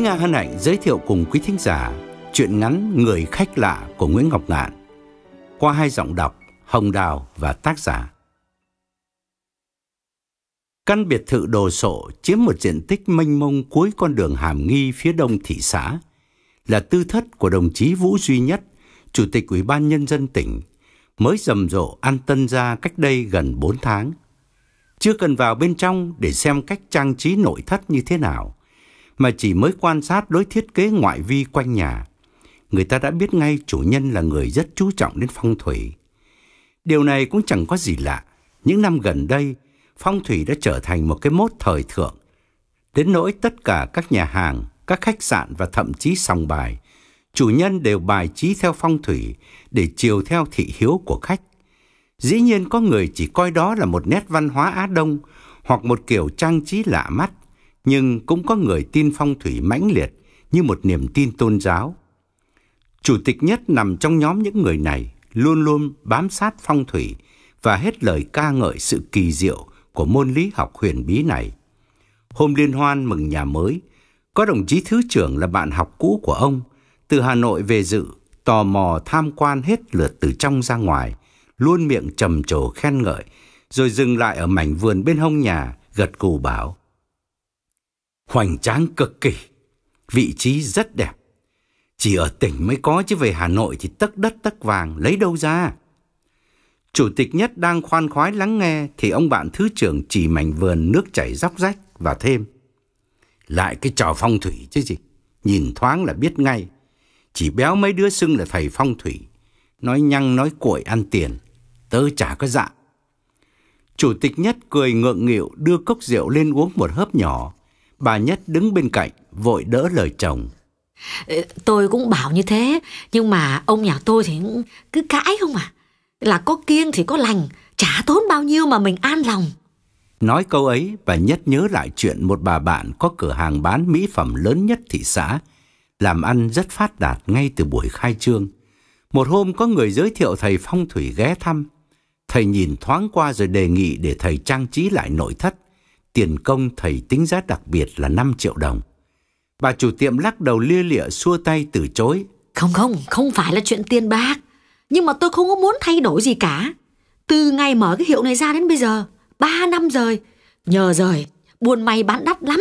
Nga hân hạnh giới thiệu cùng quý thính giả truyện ngắn Người khách lạ của Nguyễn Ngọc Ngạn qua hai giọng đọc Hồng Đào và tác giả. Căn biệt thự đồ sộ chiếm một diện tích mênh mông cuối con đường Hàm Nghi phía đông thị xã, là tư thất của đồng chí Vũ Duy Nhất, Chủ tịch Ủy ban Nhân dân tỉnh, mới rầm rộ an tân ra cách đây gần 4 tháng. Chưa cần vào bên trong để xem cách trang trí nội thất như thế nào – mà chỉ mới quan sát đối thiết kế ngoại vi quanh nhà, người ta đã biết ngay chủ nhân là người rất chú trọng đến phong thủy. Điều này cũng chẳng có gì lạ, những năm gần đây, phong thủy đã trở thành một cái mốt thời thượng, đến nỗi tất cả các nhà hàng, các khách sạn và thậm chí sòng bài, chủ nhân đều bài trí theo phong thủy để chiều theo thị hiếu của khách. Dĩ nhiên có người chỉ coi đó là một nét văn hóa Á Đông hoặc một kiểu trang trí lạ mắt, nhưng cũng có người tin phong thủy mãnh liệt như một niềm tin tôn giáo. Chủ tịch nhất nằm trong nhóm những người này luôn luôn bám sát phong thủy và hết lời ca ngợi sự kỳ diệu của môn lý học huyền bí này. Hôm liên hoan mừng nhà mới, có đồng chí thứ trưởng là bạn học cũ của ông, từ Hà Nội về dự, tò mò tham quan hết lượt từ trong ra ngoài, luôn miệng trầm trồ khen ngợi, rồi dừng lại ở mảnh vườn bên hông nhà, gật cù bảo hoành tráng cực kỳ, vị trí rất đẹp. Chỉ ở tỉnh mới có chứ về Hà Nội thì tất đất tất vàng lấy đâu ra. Chủ tịch nhất đang khoan khoái lắng nghe thì ông bạn thứ trưởng chỉ mảnh vườn nước chảy róc rách và thêm. Lại cái trò phong thủy chứ gì, nhìn thoáng là biết ngay. Chỉ béo mấy đứa xưng là thầy phong thủy, nói nhăng nói cuội ăn tiền, tớ chả có dạ. Chủ tịch nhất cười ngượng nghịu đưa cốc rượu lên uống một hớp nhỏ Bà Nhất đứng bên cạnh, vội đỡ lời chồng. Ờ, tôi cũng bảo như thế, nhưng mà ông nhà tôi thì cứ cãi không à. Là có kiêng thì có lành, chả tốn bao nhiêu mà mình an lòng. Nói câu ấy, bà Nhất nhớ lại chuyện một bà bạn có cửa hàng bán mỹ phẩm lớn nhất thị xã, làm ăn rất phát đạt ngay từ buổi khai trương. Một hôm có người giới thiệu thầy phong thủy ghé thăm. Thầy nhìn thoáng qua rồi đề nghị để thầy trang trí lại nội thất – tiền công thầy tính giá đặc biệt là 5 triệu đồng. Bà chủ tiệm lắc đầu lia lịa xua tay từ chối. Không không, không phải là chuyện tiền bạc. Nhưng mà tôi không có muốn thay đổi gì cả. Từ ngày mở cái hiệu này ra đến bây giờ, 3 năm rồi. Nhờ rồi, buồn mày bán đắt lắm.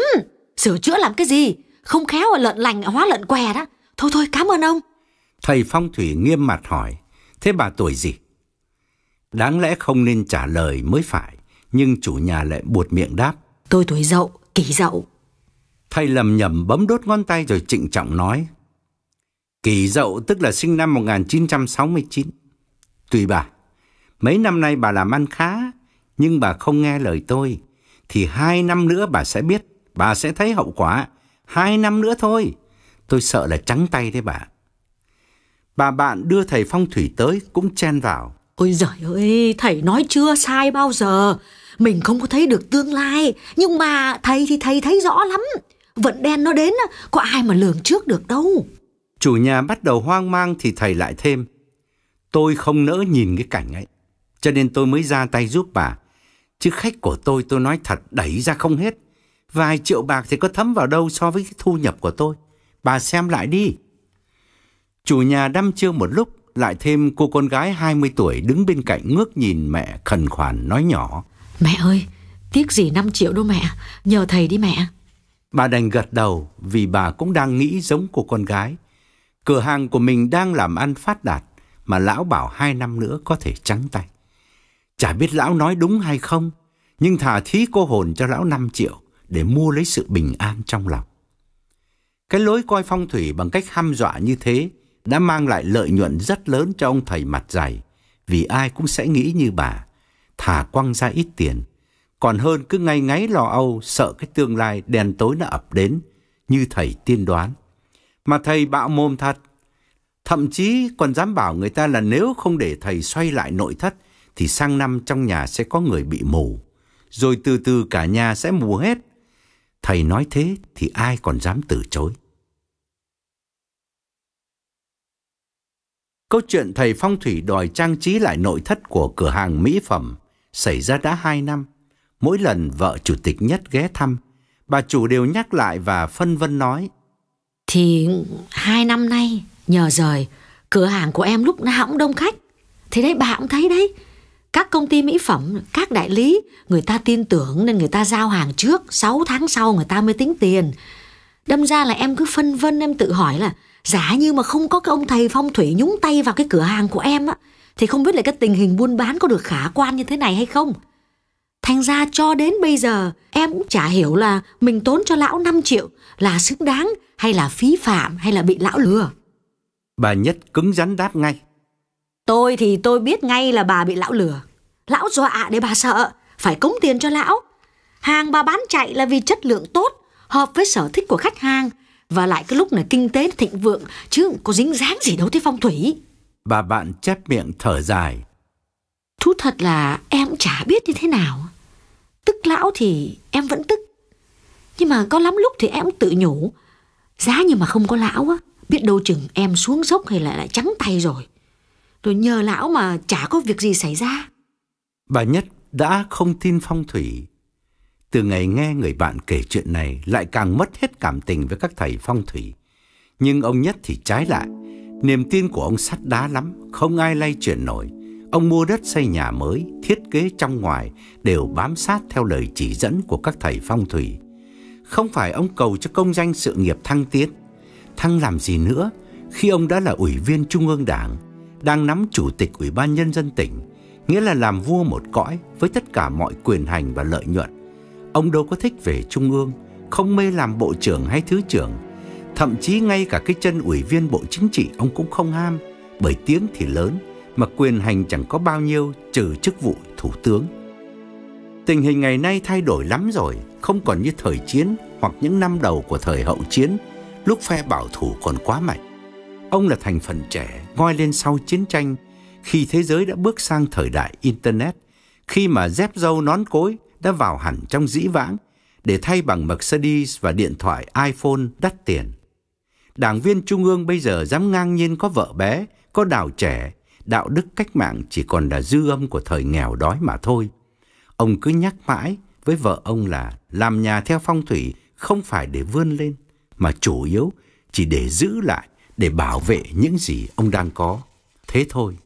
Sửa chữa làm cái gì? Không khéo là lợn lành hóa lợn què đó. Thôi thôi, cảm ơn ông. Thầy phong thủy nghiêm mặt hỏi, thế bà tuổi gì? Đáng lẽ không nên trả lời mới phải nhưng chủ nhà lại buột miệng đáp. Tôi tuổi dậu, kỷ dậu. Thầy lầm nhầm bấm đốt ngón tay rồi trịnh trọng nói. Kỷ dậu tức là sinh năm 1969. Tùy bà, mấy năm nay bà làm ăn khá, nhưng bà không nghe lời tôi. Thì hai năm nữa bà sẽ biết, bà sẽ thấy hậu quả. Hai năm nữa thôi, tôi sợ là trắng tay đấy bà. Bà bạn đưa thầy phong thủy tới cũng chen vào. Ôi giời ơi, thầy nói chưa sai bao giờ. Mình không có thấy được tương lai, nhưng mà thầy thì thầy thấy rõ lắm. Vận đen nó đến, có ai mà lường trước được đâu. Chủ nhà bắt đầu hoang mang thì thầy lại thêm. Tôi không nỡ nhìn cái cảnh ấy, cho nên tôi mới ra tay giúp bà. Chứ khách của tôi tôi nói thật đẩy ra không hết. Vài triệu bạc thì có thấm vào đâu so với cái thu nhập của tôi. Bà xem lại đi. Chủ nhà đăm chiêu một lúc, lại thêm cô con gái 20 tuổi đứng bên cạnh ngước nhìn mẹ khẩn khoản nói nhỏ. Mẹ ơi, tiếc gì 5 triệu đâu mẹ, nhờ thầy đi mẹ. Bà đành gật đầu vì bà cũng đang nghĩ giống của con gái. Cửa hàng của mình đang làm ăn phát đạt mà lão bảo hai năm nữa có thể trắng tay. Chả biết lão nói đúng hay không, nhưng thà thí cô hồn cho lão 5 triệu để mua lấy sự bình an trong lòng. Cái lối coi phong thủy bằng cách hăm dọa như thế đã mang lại lợi nhuận rất lớn cho ông thầy mặt dày, vì ai cũng sẽ nghĩ như bà, thả quăng ra ít tiền. Còn hơn cứ ngay ngáy lo âu sợ cái tương lai đèn tối nó ập đến như thầy tiên đoán. Mà thầy bạo mồm thật. Thậm chí còn dám bảo người ta là nếu không để thầy xoay lại nội thất thì sang năm trong nhà sẽ có người bị mù. Rồi từ từ cả nhà sẽ mù hết. Thầy nói thế thì ai còn dám từ chối. Câu chuyện thầy phong thủy đòi trang trí lại nội thất của cửa hàng mỹ phẩm xảy ra đã hai năm. Mỗi lần vợ chủ tịch nhất ghé thăm, bà chủ đều nhắc lại và phân vân nói. Thì hai năm nay, nhờ rời, cửa hàng của em lúc nó cũng đông khách. Thế đấy bà cũng thấy đấy, các công ty mỹ phẩm, các đại lý, người ta tin tưởng nên người ta giao hàng trước, 6 tháng sau người ta mới tính tiền. Đâm ra là em cứ phân vân em tự hỏi là giả như mà không có cái ông thầy phong thủy nhúng tay vào cái cửa hàng của em á thì không biết là cái tình hình buôn bán có được khả quan như thế này hay không. Thành ra cho đến bây giờ em cũng chả hiểu là mình tốn cho lão 5 triệu là xứng đáng hay là phí phạm hay là bị lão lừa. Bà Nhất cứng rắn đáp ngay. Tôi thì tôi biết ngay là bà bị lão lừa. Lão dọa để bà sợ, phải cống tiền cho lão. Hàng bà bán chạy là vì chất lượng tốt, hợp với sở thích của khách hàng. Và lại cái lúc này kinh tế thịnh vượng chứ có dính dáng gì đâu tới phong thủy. Bà bạn chép miệng thở dài. Thú thật là em chả biết như thế nào. Tức lão thì em vẫn tức. Nhưng mà có lắm lúc thì em tự nhủ. Giá như mà không có lão á, biết đâu chừng em xuống dốc hay là lại trắng tay rồi. Rồi nhờ lão mà chả có việc gì xảy ra. Bà Nhất đã không tin phong thủy. Từ ngày nghe người bạn kể chuyện này lại càng mất hết cảm tình với các thầy phong thủy. Nhưng ông Nhất thì trái lại. Niềm tin của ông sắt đá lắm, không ai lay chuyển nổi. Ông mua đất xây nhà mới, thiết kế trong ngoài đều bám sát theo lời chỉ dẫn của các thầy phong thủy. Không phải ông cầu cho công danh sự nghiệp thăng tiến. Thăng làm gì nữa khi ông đã là ủy viên Trung ương Đảng, đang nắm chủ tịch Ủy ban nhân dân tỉnh, nghĩa là làm vua một cõi với tất cả mọi quyền hành và lợi nhuận. Ông đâu có thích về trung ương, không mê làm bộ trưởng hay thứ trưởng Thậm chí ngay cả cái chân ủy viên Bộ Chính trị ông cũng không ham, bởi tiếng thì lớn mà quyền hành chẳng có bao nhiêu trừ chức vụ thủ tướng. Tình hình ngày nay thay đổi lắm rồi, không còn như thời chiến hoặc những năm đầu của thời hậu chiến, lúc phe bảo thủ còn quá mạnh. Ông là thành phần trẻ, ngoi lên sau chiến tranh, khi thế giới đã bước sang thời đại Internet, khi mà dép dâu nón cối đã vào hẳn trong dĩ vãng để thay bằng Mercedes và điện thoại iPhone đắt tiền đảng viên trung ương bây giờ dám ngang nhiên có vợ bé, có đào trẻ, đạo đức cách mạng chỉ còn là dư âm của thời nghèo đói mà thôi. Ông cứ nhắc mãi với vợ ông là làm nhà theo phong thủy không phải để vươn lên, mà chủ yếu chỉ để giữ lại, để bảo vệ những gì ông đang có. Thế thôi.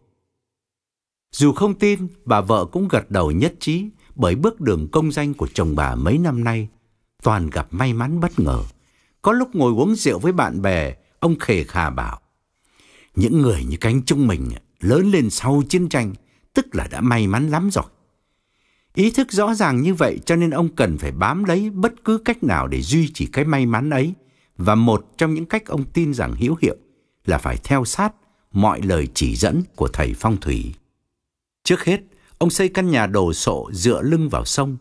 Dù không tin, bà vợ cũng gật đầu nhất trí bởi bước đường công danh của chồng bà mấy năm nay toàn gặp may mắn bất ngờ. Có lúc ngồi uống rượu với bạn bè, ông khề khà bảo. Những người như cánh chúng mình lớn lên sau chiến tranh, tức là đã may mắn lắm rồi. Ý thức rõ ràng như vậy cho nên ông cần phải bám lấy bất cứ cách nào để duy trì cái may mắn ấy. Và một trong những cách ông tin rằng hữu hiệu là phải theo sát mọi lời chỉ dẫn của thầy phong thủy. Trước hết, ông xây căn nhà đồ sộ dựa lưng vào sông.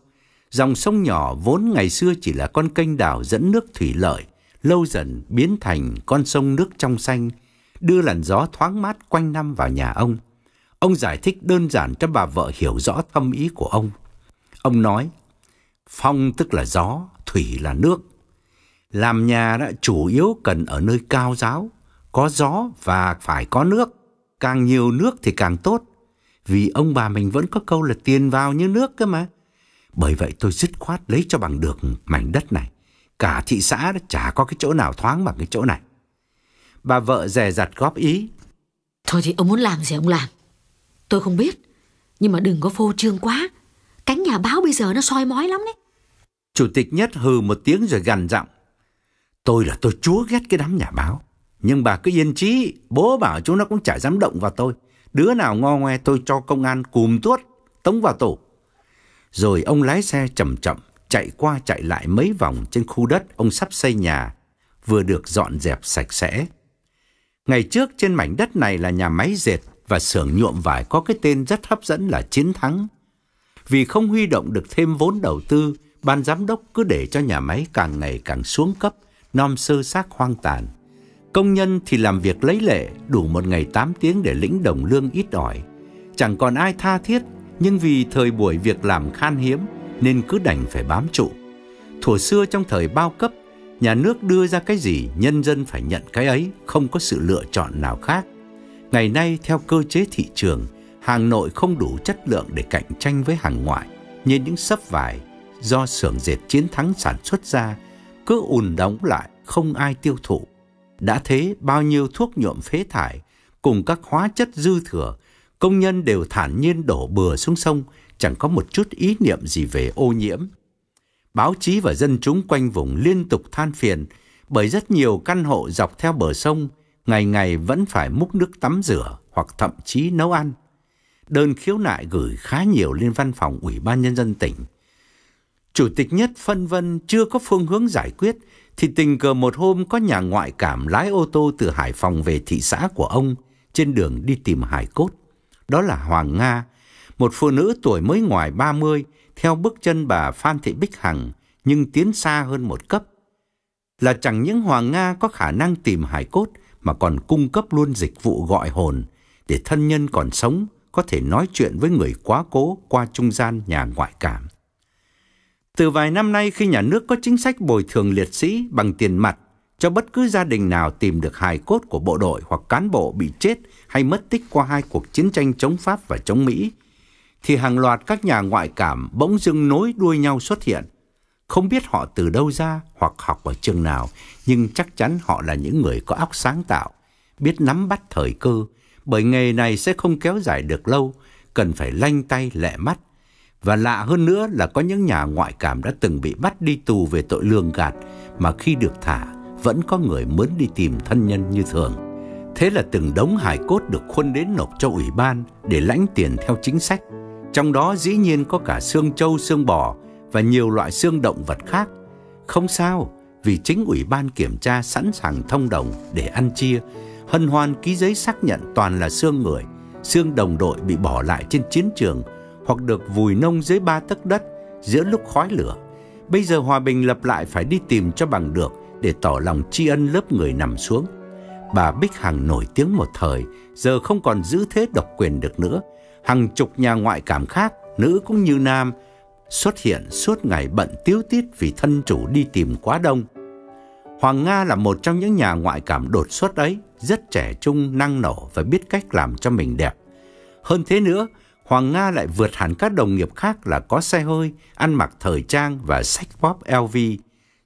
Dòng sông nhỏ vốn ngày xưa chỉ là con kênh đào dẫn nước thủy lợi lâu dần biến thành con sông nước trong xanh, đưa làn gió thoáng mát quanh năm vào nhà ông. Ông giải thích đơn giản cho bà vợ hiểu rõ thâm ý của ông. Ông nói, phong tức là gió, thủy là nước. Làm nhà đã chủ yếu cần ở nơi cao giáo, có gió và phải có nước. Càng nhiều nước thì càng tốt, vì ông bà mình vẫn có câu là tiền vào như nước cơ mà. Bởi vậy tôi dứt khoát lấy cho bằng được mảnh đất này. Cả thị xã đó chả có cái chỗ nào thoáng bằng cái chỗ này. Bà vợ dè dặt góp ý. Thôi thì ông muốn làm gì ông làm. Tôi không biết. Nhưng mà đừng có phô trương quá. Cánh nhà báo bây giờ nó soi mói lắm đấy. Chủ tịch Nhất hừ một tiếng rồi gằn giọng. Tôi là tôi chúa ghét cái đám nhà báo. Nhưng bà cứ yên chí. bố bảo chúng nó cũng chả dám động vào tôi. Đứa nào ngo ngoe tôi cho công an cùm tuốt, tống vào tù. Rồi ông lái xe chậm chậm chạy qua chạy lại mấy vòng trên khu đất ông sắp xây nhà, vừa được dọn dẹp sạch sẽ. Ngày trước trên mảnh đất này là nhà máy dệt và xưởng nhuộm vải có cái tên rất hấp dẫn là Chiến Thắng. Vì không huy động được thêm vốn đầu tư, ban giám đốc cứ để cho nhà máy càng ngày càng xuống cấp, nom sơ xác hoang tàn. Công nhân thì làm việc lấy lệ, đủ một ngày 8 tiếng để lĩnh đồng lương ít ỏi. Chẳng còn ai tha thiết, nhưng vì thời buổi việc làm khan hiếm, nên cứ đành phải bám trụ. Thuở xưa trong thời bao cấp, nhà nước đưa ra cái gì nhân dân phải nhận cái ấy, không có sự lựa chọn nào khác. Ngày nay theo cơ chế thị trường, hàng nội không đủ chất lượng để cạnh tranh với hàng ngoại, nên những sấp vải do xưởng dệt chiến thắng sản xuất ra cứ ùn đóng lại không ai tiêu thụ. Đã thế, bao nhiêu thuốc nhuộm phế thải cùng các hóa chất dư thừa Công nhân đều thản nhiên đổ bừa xuống sông, chẳng có một chút ý niệm gì về ô nhiễm. Báo chí và dân chúng quanh vùng liên tục than phiền bởi rất nhiều căn hộ dọc theo bờ sông ngày ngày vẫn phải múc nước tắm rửa hoặc thậm chí nấu ăn. Đơn khiếu nại gửi khá nhiều lên văn phòng Ủy ban Nhân dân tỉnh. Chủ tịch nhất phân vân chưa có phương hướng giải quyết thì tình cờ một hôm có nhà ngoại cảm lái ô tô từ Hải Phòng về thị xã của ông trên đường đi tìm hải cốt đó là Hoàng Nga, một phụ nữ tuổi mới ngoài 30 theo bước chân bà Phan Thị Bích Hằng nhưng tiến xa hơn một cấp. Là chẳng những Hoàng Nga có khả năng tìm hải cốt mà còn cung cấp luôn dịch vụ gọi hồn để thân nhân còn sống có thể nói chuyện với người quá cố qua trung gian nhà ngoại cảm. Từ vài năm nay khi nhà nước có chính sách bồi thường liệt sĩ bằng tiền mặt cho bất cứ gia đình nào tìm được hài cốt của bộ đội hoặc cán bộ bị chết hay mất tích qua hai cuộc chiến tranh chống Pháp và chống Mỹ, thì hàng loạt các nhà ngoại cảm bỗng dưng nối đuôi nhau xuất hiện. Không biết họ từ đâu ra hoặc học ở trường nào, nhưng chắc chắn họ là những người có óc sáng tạo, biết nắm bắt thời cơ, bởi nghề này sẽ không kéo dài được lâu, cần phải lanh tay lẹ mắt. Và lạ hơn nữa là có những nhà ngoại cảm đã từng bị bắt đi tù về tội lường gạt mà khi được thả vẫn có người mướn đi tìm thân nhân như thường. Thế là từng đống hài cốt được khuân đến nộp cho ủy ban để lãnh tiền theo chính sách. Trong đó dĩ nhiên có cả xương trâu, xương bò và nhiều loại xương động vật khác. Không sao, vì chính ủy ban kiểm tra sẵn sàng thông đồng để ăn chia, hân hoan ký giấy xác nhận toàn là xương người, xương đồng đội bị bỏ lại trên chiến trường hoặc được vùi nông dưới ba tấc đất giữa lúc khói lửa. Bây giờ hòa bình lập lại phải đi tìm cho bằng được để tỏ lòng tri ân lớp người nằm xuống. Bà Bích Hằng nổi tiếng một thời, giờ không còn giữ thế độc quyền được nữa. Hàng chục nhà ngoại cảm khác, nữ cũng như nam, xuất hiện suốt ngày bận tiếu tiết vì thân chủ đi tìm quá đông. Hoàng Nga là một trong những nhà ngoại cảm đột xuất ấy, rất trẻ trung, năng nổ và biết cách làm cho mình đẹp. Hơn thế nữa, Hoàng Nga lại vượt hẳn các đồng nghiệp khác là có xe hơi, ăn mặc thời trang và sách pop LV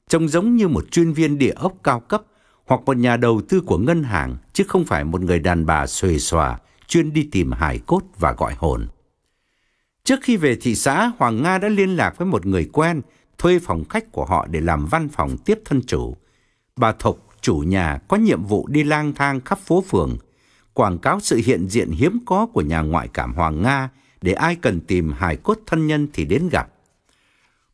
trông giống như một chuyên viên địa ốc cao cấp hoặc một nhà đầu tư của ngân hàng chứ không phải một người đàn bà xuề xòa chuyên đi tìm hài cốt và gọi hồn. Trước khi về thị xã, Hoàng Nga đã liên lạc với một người quen thuê phòng khách của họ để làm văn phòng tiếp thân chủ. Bà Thục, chủ nhà, có nhiệm vụ đi lang thang khắp phố phường, quảng cáo sự hiện diện hiếm có của nhà ngoại cảm Hoàng Nga để ai cần tìm hài cốt thân nhân thì đến gặp.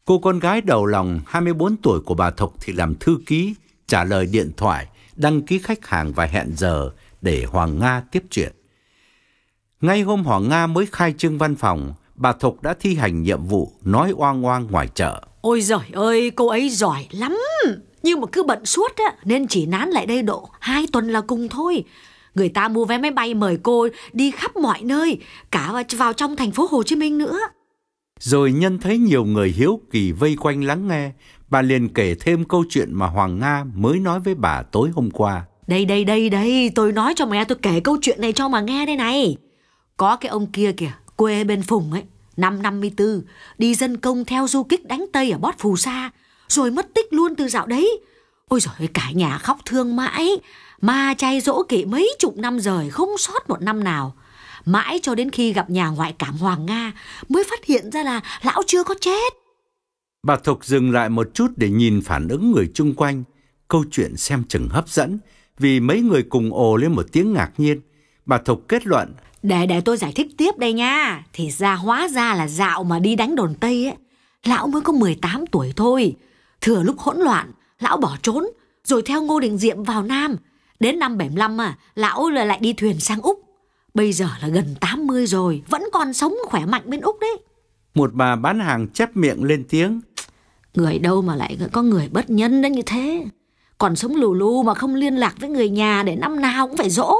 Cô con gái đầu lòng 24 tuổi của bà Thục thì làm thư ký, trả lời điện thoại, đăng ký khách hàng và hẹn giờ để Hoàng Nga tiếp chuyện. Ngay hôm Hoàng Nga mới khai trương văn phòng, bà Thục đã thi hành nhiệm vụ nói oang oang ngoài chợ. Ôi giời ơi, cô ấy giỏi lắm. Nhưng mà cứ bận suốt á, nên chỉ nán lại đây độ hai tuần là cùng thôi. Người ta mua vé máy bay mời cô đi khắp mọi nơi, cả vào trong thành phố Hồ Chí Minh nữa. Rồi nhân thấy nhiều người hiếu kỳ vây quanh lắng nghe, bà liền kể thêm câu chuyện mà Hoàng Nga mới nói với bà tối hôm qua. Đây đây đây đây, tôi nói cho mẹ tôi kể câu chuyện này cho mà nghe đây này. Có cái ông kia kìa, quê bên Phùng ấy, năm 54, đi dân công theo du kích đánh Tây ở Bót Phù Sa, rồi mất tích luôn từ dạo đấy. Ôi giời cả nhà khóc thương mãi, ma chay dỗ kỵ mấy chục năm rồi không sót một năm nào. Mãi cho đến khi gặp nhà ngoại cảm Hoàng Nga mới phát hiện ra là lão chưa có chết. Bà Thục dừng lại một chút để nhìn phản ứng người chung quanh. Câu chuyện xem chừng hấp dẫn vì mấy người cùng ồ lên một tiếng ngạc nhiên. Bà Thục kết luận. Để để tôi giải thích tiếp đây nha. Thì ra hóa ra là dạo mà đi đánh đồn Tây ấy. Lão mới có 18 tuổi thôi. Thừa lúc hỗn loạn, lão bỏ trốn rồi theo Ngô Đình Diệm vào Nam. Đến năm 75 à, lão lại đi thuyền sang Úc. Bây giờ là gần 80 rồi, vẫn còn sống khỏe mạnh bên Úc đấy. Một bà bán hàng chép miệng lên tiếng. Người đâu mà lại có người bất nhân đến như thế. Còn sống lù lù mà không liên lạc với người nhà để năm nào cũng phải dỗ.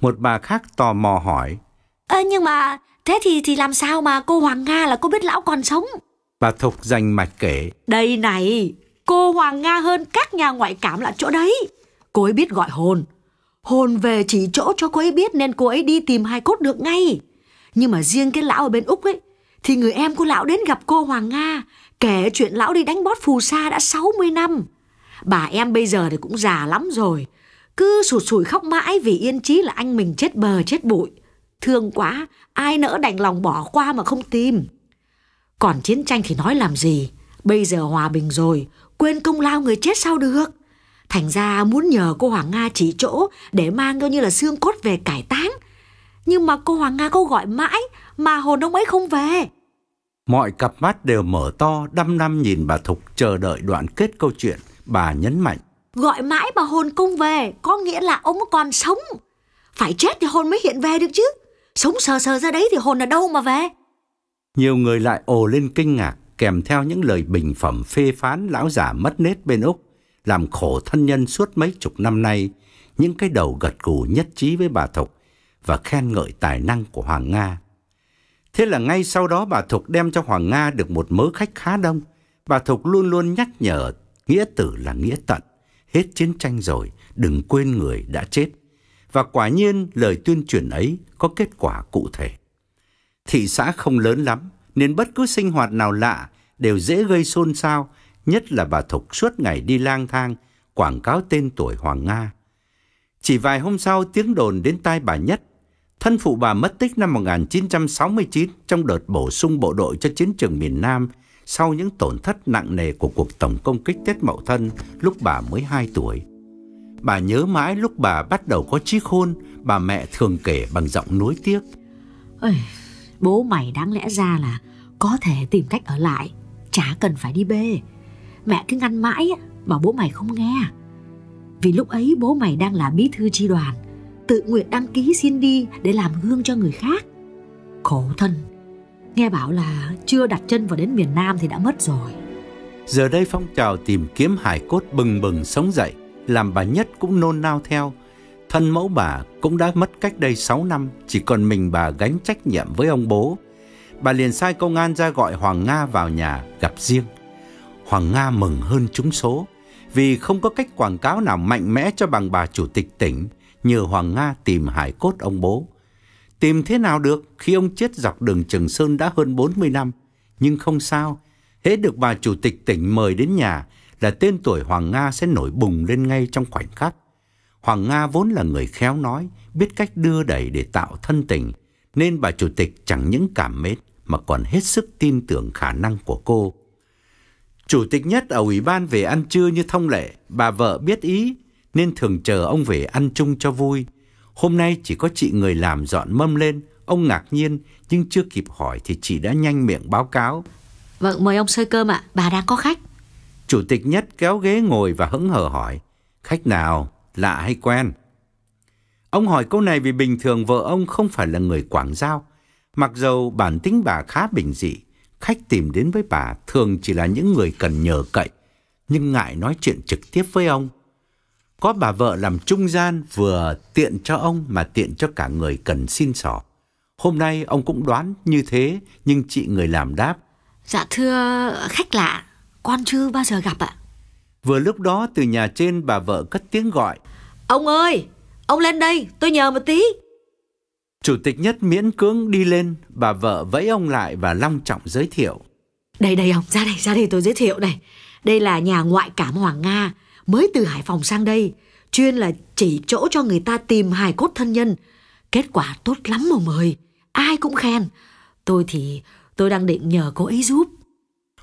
Một bà khác tò mò hỏi. Ơ nhưng mà thế thì thì làm sao mà cô Hoàng Nga là cô biết lão còn sống? Bà Thục dành mạch kể. Đây này, cô Hoàng Nga hơn các nhà ngoại cảm là chỗ đấy. Cô ấy biết gọi hồn, Hồn về chỉ chỗ cho cô ấy biết nên cô ấy đi tìm hai cốt được ngay. Nhưng mà riêng cái lão ở bên Úc ấy, thì người em của lão đến gặp cô Hoàng Nga, kể chuyện lão đi đánh bót phù sa đã 60 năm. Bà em bây giờ thì cũng già lắm rồi, cứ sụt sùi khóc mãi vì yên chí là anh mình chết bờ chết bụi. Thương quá, ai nỡ đành lòng bỏ qua mà không tìm. Còn chiến tranh thì nói làm gì, bây giờ hòa bình rồi, quên công lao người chết sao được. Thành ra muốn nhờ cô Hoàng Nga chỉ chỗ để mang coi như là xương cốt về cải táng. Nhưng mà cô Hoàng Nga cô gọi mãi mà hồn ông ấy không về. Mọi cặp mắt đều mở to đăm đăm nhìn bà Thục chờ đợi đoạn kết câu chuyện. Bà nhấn mạnh. Gọi mãi mà hồn không về có nghĩa là ông còn sống. Phải chết thì hồn mới hiện về được chứ. Sống sờ sờ ra đấy thì hồn ở đâu mà về. Nhiều người lại ồ lên kinh ngạc kèm theo những lời bình phẩm phê phán lão giả mất nết bên Úc làm khổ thân nhân suốt mấy chục năm nay, những cái đầu gật gù nhất trí với bà Thục và khen ngợi tài năng của Hoàng Nga. Thế là ngay sau đó bà Thục đem cho Hoàng Nga được một mớ khách khá đông. Bà Thục luôn luôn nhắc nhở nghĩa tử là nghĩa tận, hết chiến tranh rồi, đừng quên người đã chết. Và quả nhiên lời tuyên truyền ấy có kết quả cụ thể. Thị xã không lớn lắm nên bất cứ sinh hoạt nào lạ đều dễ gây xôn xao nhất là bà Thục suốt ngày đi lang thang, quảng cáo tên tuổi Hoàng Nga. Chỉ vài hôm sau tiếng đồn đến tai bà Nhất, thân phụ bà mất tích năm 1969 trong đợt bổ sung bộ đội cho chiến trường miền Nam sau những tổn thất nặng nề của cuộc tổng công kích Tết Mậu Thân lúc bà mới 2 tuổi. Bà nhớ mãi lúc bà bắt đầu có trí khôn, bà mẹ thường kể bằng giọng nuối tiếc. Ôi, bố mày đáng lẽ ra là có thể tìm cách ở lại, chả cần phải đi bê. Mẹ cứ ngăn mãi Bảo bố mày không nghe Vì lúc ấy bố mày đang là bí thư tri đoàn Tự nguyện đăng ký xin đi Để làm gương cho người khác Khổ thân Nghe bảo là chưa đặt chân vào đến miền Nam thì đã mất rồi Giờ đây phong trào tìm kiếm hải cốt bừng bừng sống dậy Làm bà Nhất cũng nôn nao theo Thân mẫu bà cũng đã mất cách đây 6 năm Chỉ còn mình bà gánh trách nhiệm với ông bố Bà liền sai công an ra gọi Hoàng Nga vào nhà gặp riêng Hoàng Nga mừng hơn chúng số vì không có cách quảng cáo nào mạnh mẽ cho bằng bà chủ tịch tỉnh như Hoàng Nga tìm hải cốt ông bố. Tìm thế nào được khi ông chết dọc đường Trường Sơn đã hơn 40 năm, nhưng không sao, hễ được bà chủ tịch tỉnh mời đến nhà là tên tuổi Hoàng Nga sẽ nổi bùng lên ngay trong khoảnh khắc. Hoàng Nga vốn là người khéo nói, biết cách đưa đẩy để tạo thân tình, nên bà chủ tịch chẳng những cảm mến mà còn hết sức tin tưởng khả năng của cô. Chủ tịch nhất ở ủy ban về ăn trưa như thông lệ, bà vợ biết ý nên thường chờ ông về ăn chung cho vui. Hôm nay chỉ có chị người làm dọn mâm lên, ông ngạc nhiên nhưng chưa kịp hỏi thì chị đã nhanh miệng báo cáo. Vâng, mời ông sơi cơm ạ, bà đã có khách. Chủ tịch nhất kéo ghế ngồi và hững hờ hỏi, khách nào, lạ hay quen? Ông hỏi câu này vì bình thường vợ ông không phải là người Quảng Giao, mặc dầu bản tính bà khá bình dị khách tìm đến với bà thường chỉ là những người cần nhờ cậy, nhưng ngại nói chuyện trực tiếp với ông. Có bà vợ làm trung gian vừa tiện cho ông mà tiện cho cả người cần xin xỏ. Hôm nay ông cũng đoán như thế, nhưng chị người làm đáp. Dạ thưa khách lạ, con chưa bao giờ gặp ạ. Vừa lúc đó từ nhà trên bà vợ cất tiếng gọi. Ông ơi, ông lên đây, tôi nhờ một tí. Chủ tịch Nhất miễn cưỡng đi lên, bà vợ vẫy ông lại và long trọng giới thiệu. Đây đây ông, ra đây, ra đây tôi giới thiệu này. Đây là nhà ngoại cảm Hoàng Nga, mới từ Hải Phòng sang đây, chuyên là chỉ chỗ cho người ta tìm hài cốt thân nhân. Kết quả tốt lắm mà mời, ai cũng khen. Tôi thì tôi đang định nhờ cô ấy giúp.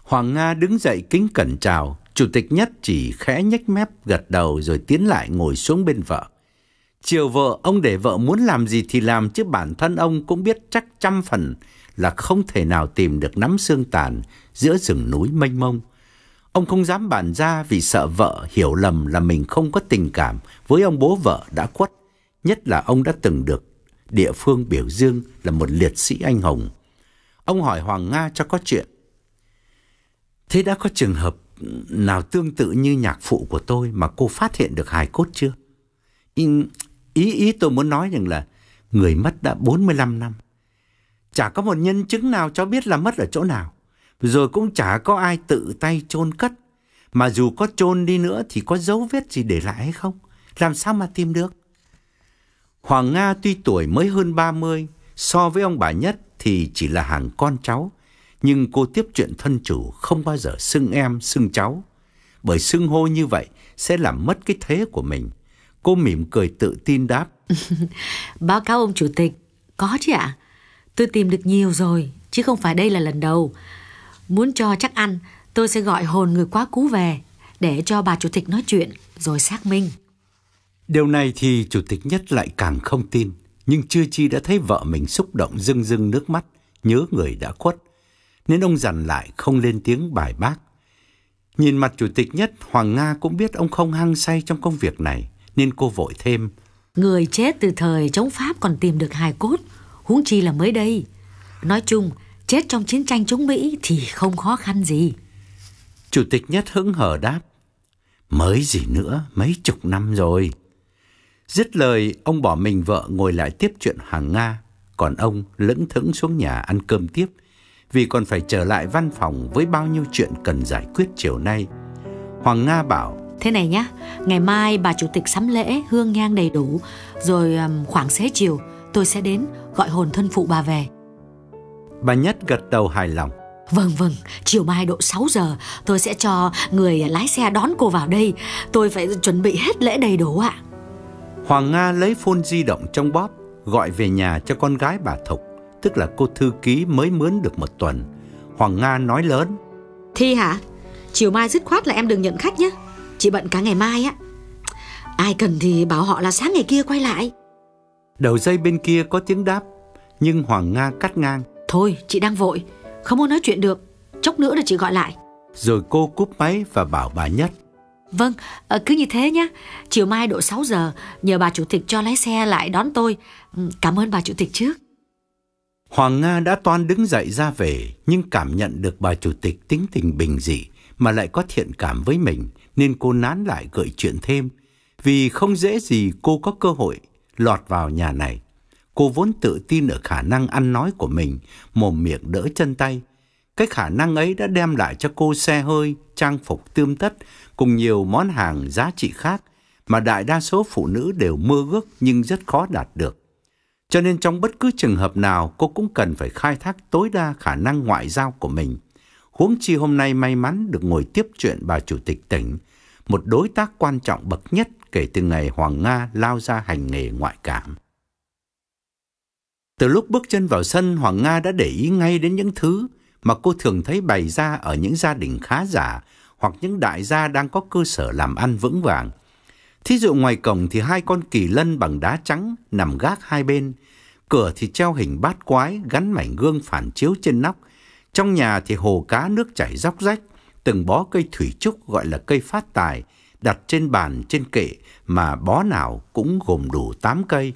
Hoàng Nga đứng dậy kính cẩn chào, chủ tịch nhất chỉ khẽ nhếch mép gật đầu rồi tiến lại ngồi xuống bên vợ. Chiều vợ ông để vợ muốn làm gì thì làm chứ bản thân ông cũng biết chắc trăm phần là không thể nào tìm được nắm xương tàn giữa rừng núi mênh mông. Ông không dám bàn ra vì sợ vợ hiểu lầm là mình không có tình cảm với ông bố vợ đã khuất, nhất là ông đã từng được địa phương biểu dương là một liệt sĩ anh hùng. Ông hỏi Hoàng Nga cho có chuyện. Thế đã có trường hợp nào tương tự như nhạc phụ của tôi mà cô phát hiện được hài cốt chưa? Ý ý tôi muốn nói rằng là người mất đã 45 năm. Chả có một nhân chứng nào cho biết là mất ở chỗ nào. Rồi cũng chả có ai tự tay chôn cất. Mà dù có chôn đi nữa thì có dấu vết gì để lại hay không? Làm sao mà tìm được? Hoàng Nga tuy tuổi mới hơn 30, so với ông bà Nhất thì chỉ là hàng con cháu. Nhưng cô tiếp chuyện thân chủ không bao giờ xưng em, xưng cháu. Bởi xưng hô như vậy sẽ làm mất cái thế của mình Cô mỉm cười tự tin đáp. Báo cáo ông chủ tịch, có chứ ạ. À? Tôi tìm được nhiều rồi, chứ không phải đây là lần đầu. Muốn cho chắc ăn, tôi sẽ gọi hồn người quá cú về để cho bà chủ tịch nói chuyện rồi xác minh. Điều này thì chủ tịch nhất lại càng không tin, nhưng chưa chi đã thấy vợ mình xúc động rưng rưng nước mắt, nhớ người đã khuất, nên ông dằn lại không lên tiếng bài bác. Nhìn mặt chủ tịch nhất, Hoàng Nga cũng biết ông không hăng say trong công việc này nên cô vội thêm. Người chết từ thời chống Pháp còn tìm được hài cốt, huống chi là mới đây. Nói chung, chết trong chiến tranh chống Mỹ thì không khó khăn gì. Chủ tịch Nhất hứng hở đáp. Mới gì nữa, mấy chục năm rồi. Dứt lời, ông bỏ mình vợ ngồi lại tiếp chuyện hàng Nga, còn ông lững thững xuống nhà ăn cơm tiếp vì còn phải trở lại văn phòng với bao nhiêu chuyện cần giải quyết chiều nay. Hoàng Nga bảo thế này nhá ngày mai bà chủ tịch sắm lễ hương nhang đầy đủ rồi khoảng xế chiều tôi sẽ đến gọi hồn thân phụ bà về bà nhất gật đầu hài lòng Vâng vâng, chiều mai độ 6 giờ tôi sẽ cho người lái xe đón cô vào đây. Tôi phải chuẩn bị hết lễ đầy đủ ạ. Hoàng Nga lấy phone di động trong bóp gọi về nhà cho con gái bà Thục, tức là cô thư ký mới mướn được một tuần. Hoàng Nga nói lớn. Thi hả? Chiều mai dứt khoát là em đừng nhận khách nhé. Chị bận cả ngày mai á Ai cần thì bảo họ là sáng ngày kia quay lại Đầu dây bên kia có tiếng đáp Nhưng Hoàng Nga cắt ngang Thôi chị đang vội Không muốn nói chuyện được Chốc nữa là chị gọi lại Rồi cô cúp máy và bảo bà Nhất Vâng, ờ, cứ như thế nhé Chiều mai độ 6 giờ Nhờ bà chủ tịch cho lái xe lại đón tôi ừ, Cảm ơn bà chủ tịch trước Hoàng Nga đã toan đứng dậy ra về Nhưng cảm nhận được bà chủ tịch tính tình bình dị Mà lại có thiện cảm với mình nên cô nán lại gợi chuyện thêm, vì không dễ gì cô có cơ hội lọt vào nhà này. Cô vốn tự tin ở khả năng ăn nói của mình, mồm miệng đỡ chân tay. Cái khả năng ấy đã đem lại cho cô xe hơi, trang phục tươm tất cùng nhiều món hàng giá trị khác mà đại đa số phụ nữ đều mơ ước nhưng rất khó đạt được. Cho nên trong bất cứ trường hợp nào cô cũng cần phải khai thác tối đa khả năng ngoại giao của mình. Huống chi hôm nay may mắn được ngồi tiếp chuyện bà chủ tịch tỉnh một đối tác quan trọng bậc nhất kể từ ngày Hoàng Nga lao ra hành nghề ngoại cảm. Từ lúc bước chân vào sân, Hoàng Nga đã để ý ngay đến những thứ mà cô thường thấy bày ra ở những gia đình khá giả hoặc những đại gia đang có cơ sở làm ăn vững vàng. Thí dụ ngoài cổng thì hai con kỳ lân bằng đá trắng nằm gác hai bên, cửa thì treo hình bát quái gắn mảnh gương phản chiếu trên nóc, trong nhà thì hồ cá nước chảy róc rách, từng bó cây thủy trúc gọi là cây phát tài, đặt trên bàn trên kệ mà bó nào cũng gồm đủ 8 cây.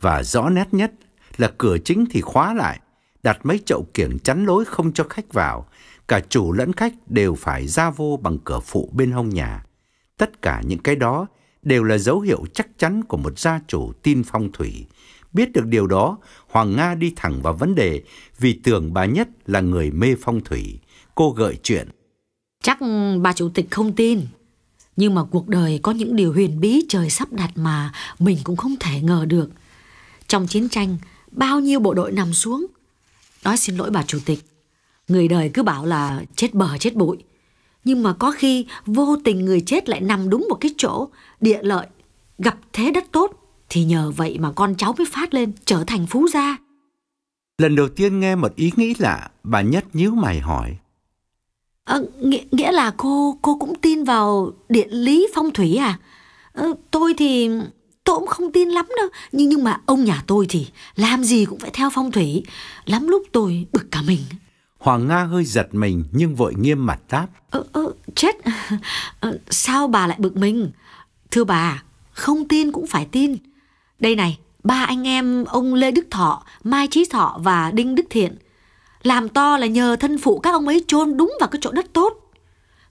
Và rõ nét nhất là cửa chính thì khóa lại, đặt mấy chậu kiểng chắn lối không cho khách vào, cả chủ lẫn khách đều phải ra vô bằng cửa phụ bên hông nhà. Tất cả những cái đó đều là dấu hiệu chắc chắn của một gia chủ tin phong thủy. Biết được điều đó, Hoàng Nga đi thẳng vào vấn đề vì tưởng bà Nhất là người mê phong thủy. Cô gợi chuyện. Chắc bà chủ tịch không tin. Nhưng mà cuộc đời có những điều huyền bí trời sắp đặt mà mình cũng không thể ngờ được. Trong chiến tranh, bao nhiêu bộ đội nằm xuống. Nói xin lỗi bà chủ tịch. Người đời cứ bảo là chết bờ chết bụi. Nhưng mà có khi vô tình người chết lại nằm đúng một cái chỗ, địa lợi, gặp thế đất tốt. Thì nhờ vậy mà con cháu mới phát lên trở thành phú gia. Lần đầu tiên nghe một ý nghĩ lạ, bà Nhất nhíu mày hỏi. À, nghĩa, nghĩa là cô cô cũng tin vào địa lý phong thủy à? à tôi thì tôi cũng không tin lắm đâu nhưng nhưng mà ông nhà tôi thì làm gì cũng phải theo phong thủy lắm lúc tôi bực cả mình hoàng nga hơi giật mình nhưng vội nghiêm mặt đáp ờ, ờ, chết ờ, sao bà lại bực mình thưa bà không tin cũng phải tin đây này ba anh em ông lê đức thọ mai trí thọ và đinh đức thiện làm to là nhờ thân phụ các ông ấy chôn đúng vào cái chỗ đất tốt.